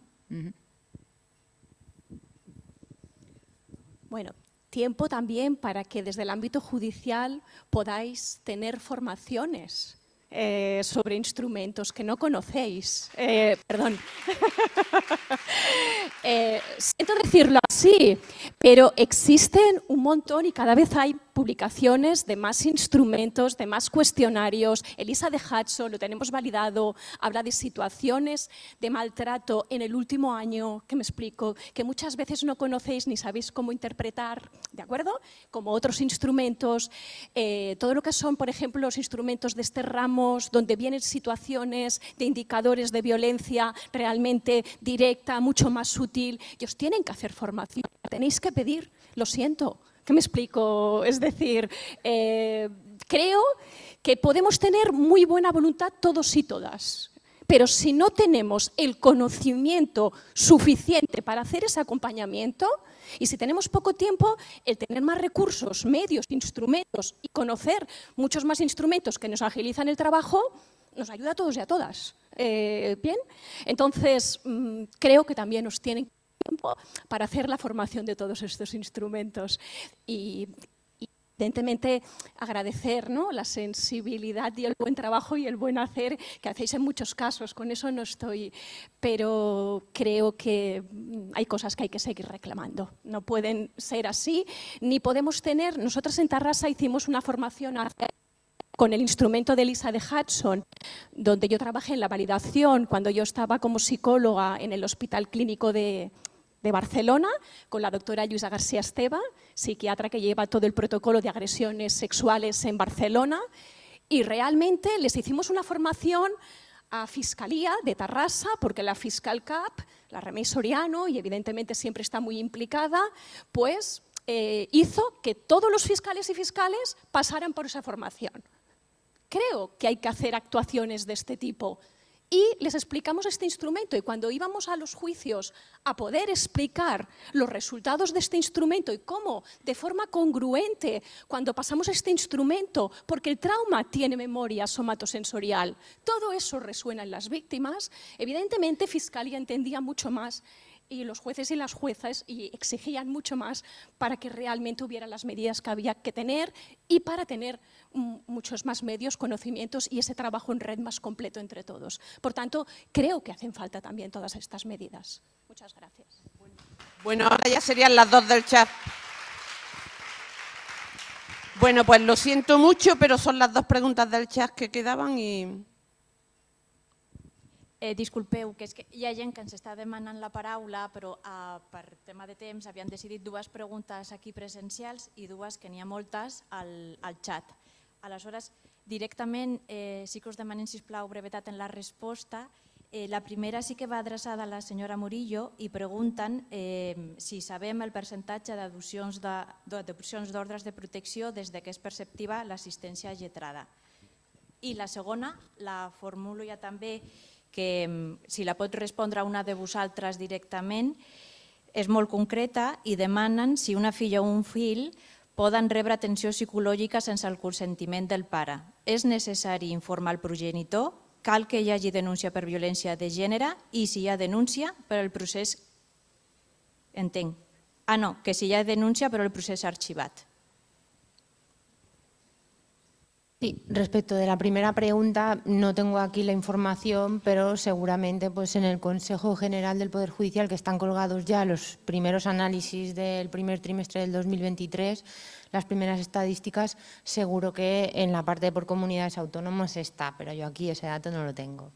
Bueno, tiempo también para que desde el ámbito judicial podáis tener formaciones eh, sobre instrumentos que no conocéis. Eh, perdón. Eh, siento decirlo así, pero existen un montón y cada vez hay publicaciones de más instrumentos, de más cuestionarios. Elisa de Hudson, lo tenemos validado, habla de situaciones de maltrato en el último año, que me explico, que muchas veces no conocéis ni sabéis cómo interpretar, ¿de acuerdo? Como otros instrumentos, eh, todo lo que son, por ejemplo, los instrumentos de este ramos, donde vienen situaciones de indicadores de violencia realmente directa, mucho más sutil, os tienen que hacer formación, tenéis que pedir, lo siento, ¿Qué me explico? Es decir, eh, creo que podemos tener muy buena voluntad todos y todas, pero si no tenemos el conocimiento suficiente para hacer ese acompañamiento y si tenemos poco tiempo, el tener más recursos, medios, instrumentos y conocer muchos más instrumentos que nos agilizan el trabajo, nos ayuda a todos y a todas. Eh, bien, entonces mm, creo que también nos tienen para hacer la formación de todos estos instrumentos. Y, evidentemente agradecer ¿no? la sensibilidad y el buen trabajo y el buen hacer que hacéis en muchos casos, con eso no estoy, pero creo que mm, hay cosas que hay que seguir reclamando, no pueden ser así, ni podemos tener, nosotras en Tarrasa hicimos una formación con el instrumento de Lisa de Hudson, donde yo trabajé en la validación cuando yo estaba como psicóloga en el Hospital Clínico de, de Barcelona, con la doctora Luisa García Esteva, psiquiatra que lleva todo el protocolo de agresiones sexuales en Barcelona. Y realmente les hicimos una formación a Fiscalía de Tarrasa, porque la Fiscal CAP, la Remey Soriano, y evidentemente siempre está muy implicada, pues eh, hizo que todos los fiscales y fiscales pasaran por esa formación. Creo que hay que hacer actuaciones de este tipo y les explicamos este instrumento. Y cuando íbamos a los juicios a poder explicar los resultados de este instrumento y cómo, de forma congruente, cuando pasamos este instrumento, porque el trauma tiene memoria somatosensorial, todo eso resuena en las víctimas, evidentemente Fiscalía entendía mucho más y los jueces y las juezas y exigían mucho más para que realmente hubiera las medidas que había que tener y para tener mm, muchos más medios, conocimientos y ese trabajo en red más completo entre todos. Por tanto, creo que hacen falta también todas estas medidas. Muchas gracias. Bueno, ahora ya serían las dos del chat. Bueno, pues lo siento mucho, pero son las dos preguntas del chat que quedaban y... Eh, disculpeu, que és que hi ha gent que ens està demanant la paraula, però eh, per tema de temps havíem decidit dues preguntes aquí presencials i dues que n'hi ha moltes al, al xat. Aleshores, directament, eh, sí que us demanem, sisplau, brevetat en la resposta. Eh, la primera sí que va adreçada a la senyora Murillo i pregunten eh, si sabem el percentatge d'adopcions d'ordres de, de protecció des de que és perceptiva l'assistència lletrada. I la segona la formulo ja també que mm, si la pot respondre una de vosaltres directament, és molt concreta i demanen si una filla o un fill poden rebre atenció psicològica sense el consentiment del pare. És necessari informar el progenitor, cal que hi hagi denúncia per violència de gènere i si hi ha denúncia per el procés... Entenc. Ah, no, que si hi ha denúncia però el procés arxivat. Sí, respecto de la primera pregunta, no tengo aquí la información, pero seguramente pues en el Consejo General del Poder Judicial, que están colgados ya los primeros análisis del primer trimestre del 2023, las primeras estadísticas, seguro que en la parte por comunidades autónomas está, pero yo aquí ese dato no lo tengo.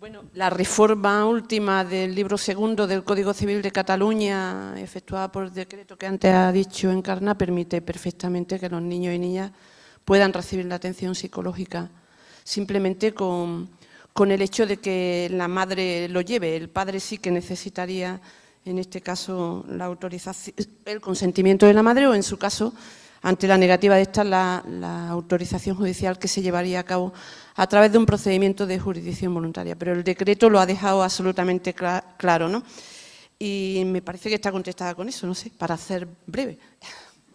Bueno, la reforma última del libro segundo del Código Civil de Cataluña, efectuada por el decreto que antes ha dicho Encarna, permite perfectamente que los niños y niñas puedan recibir la atención psicológica, simplemente con, el hecho de que la madre lo lleve. El padre sí que necesitaría, en este caso, la autorización, el consentimiento de la madre o, en su caso, ante la negativa de esta la, autorización judicial que se llevaría a cabo a través de un procedimiento de jurisdicción voluntaria. Pero el decreto lo ha dejado absolutamente claro, ¿no? Y me parece que está contestada con eso, no sé, para ser breve.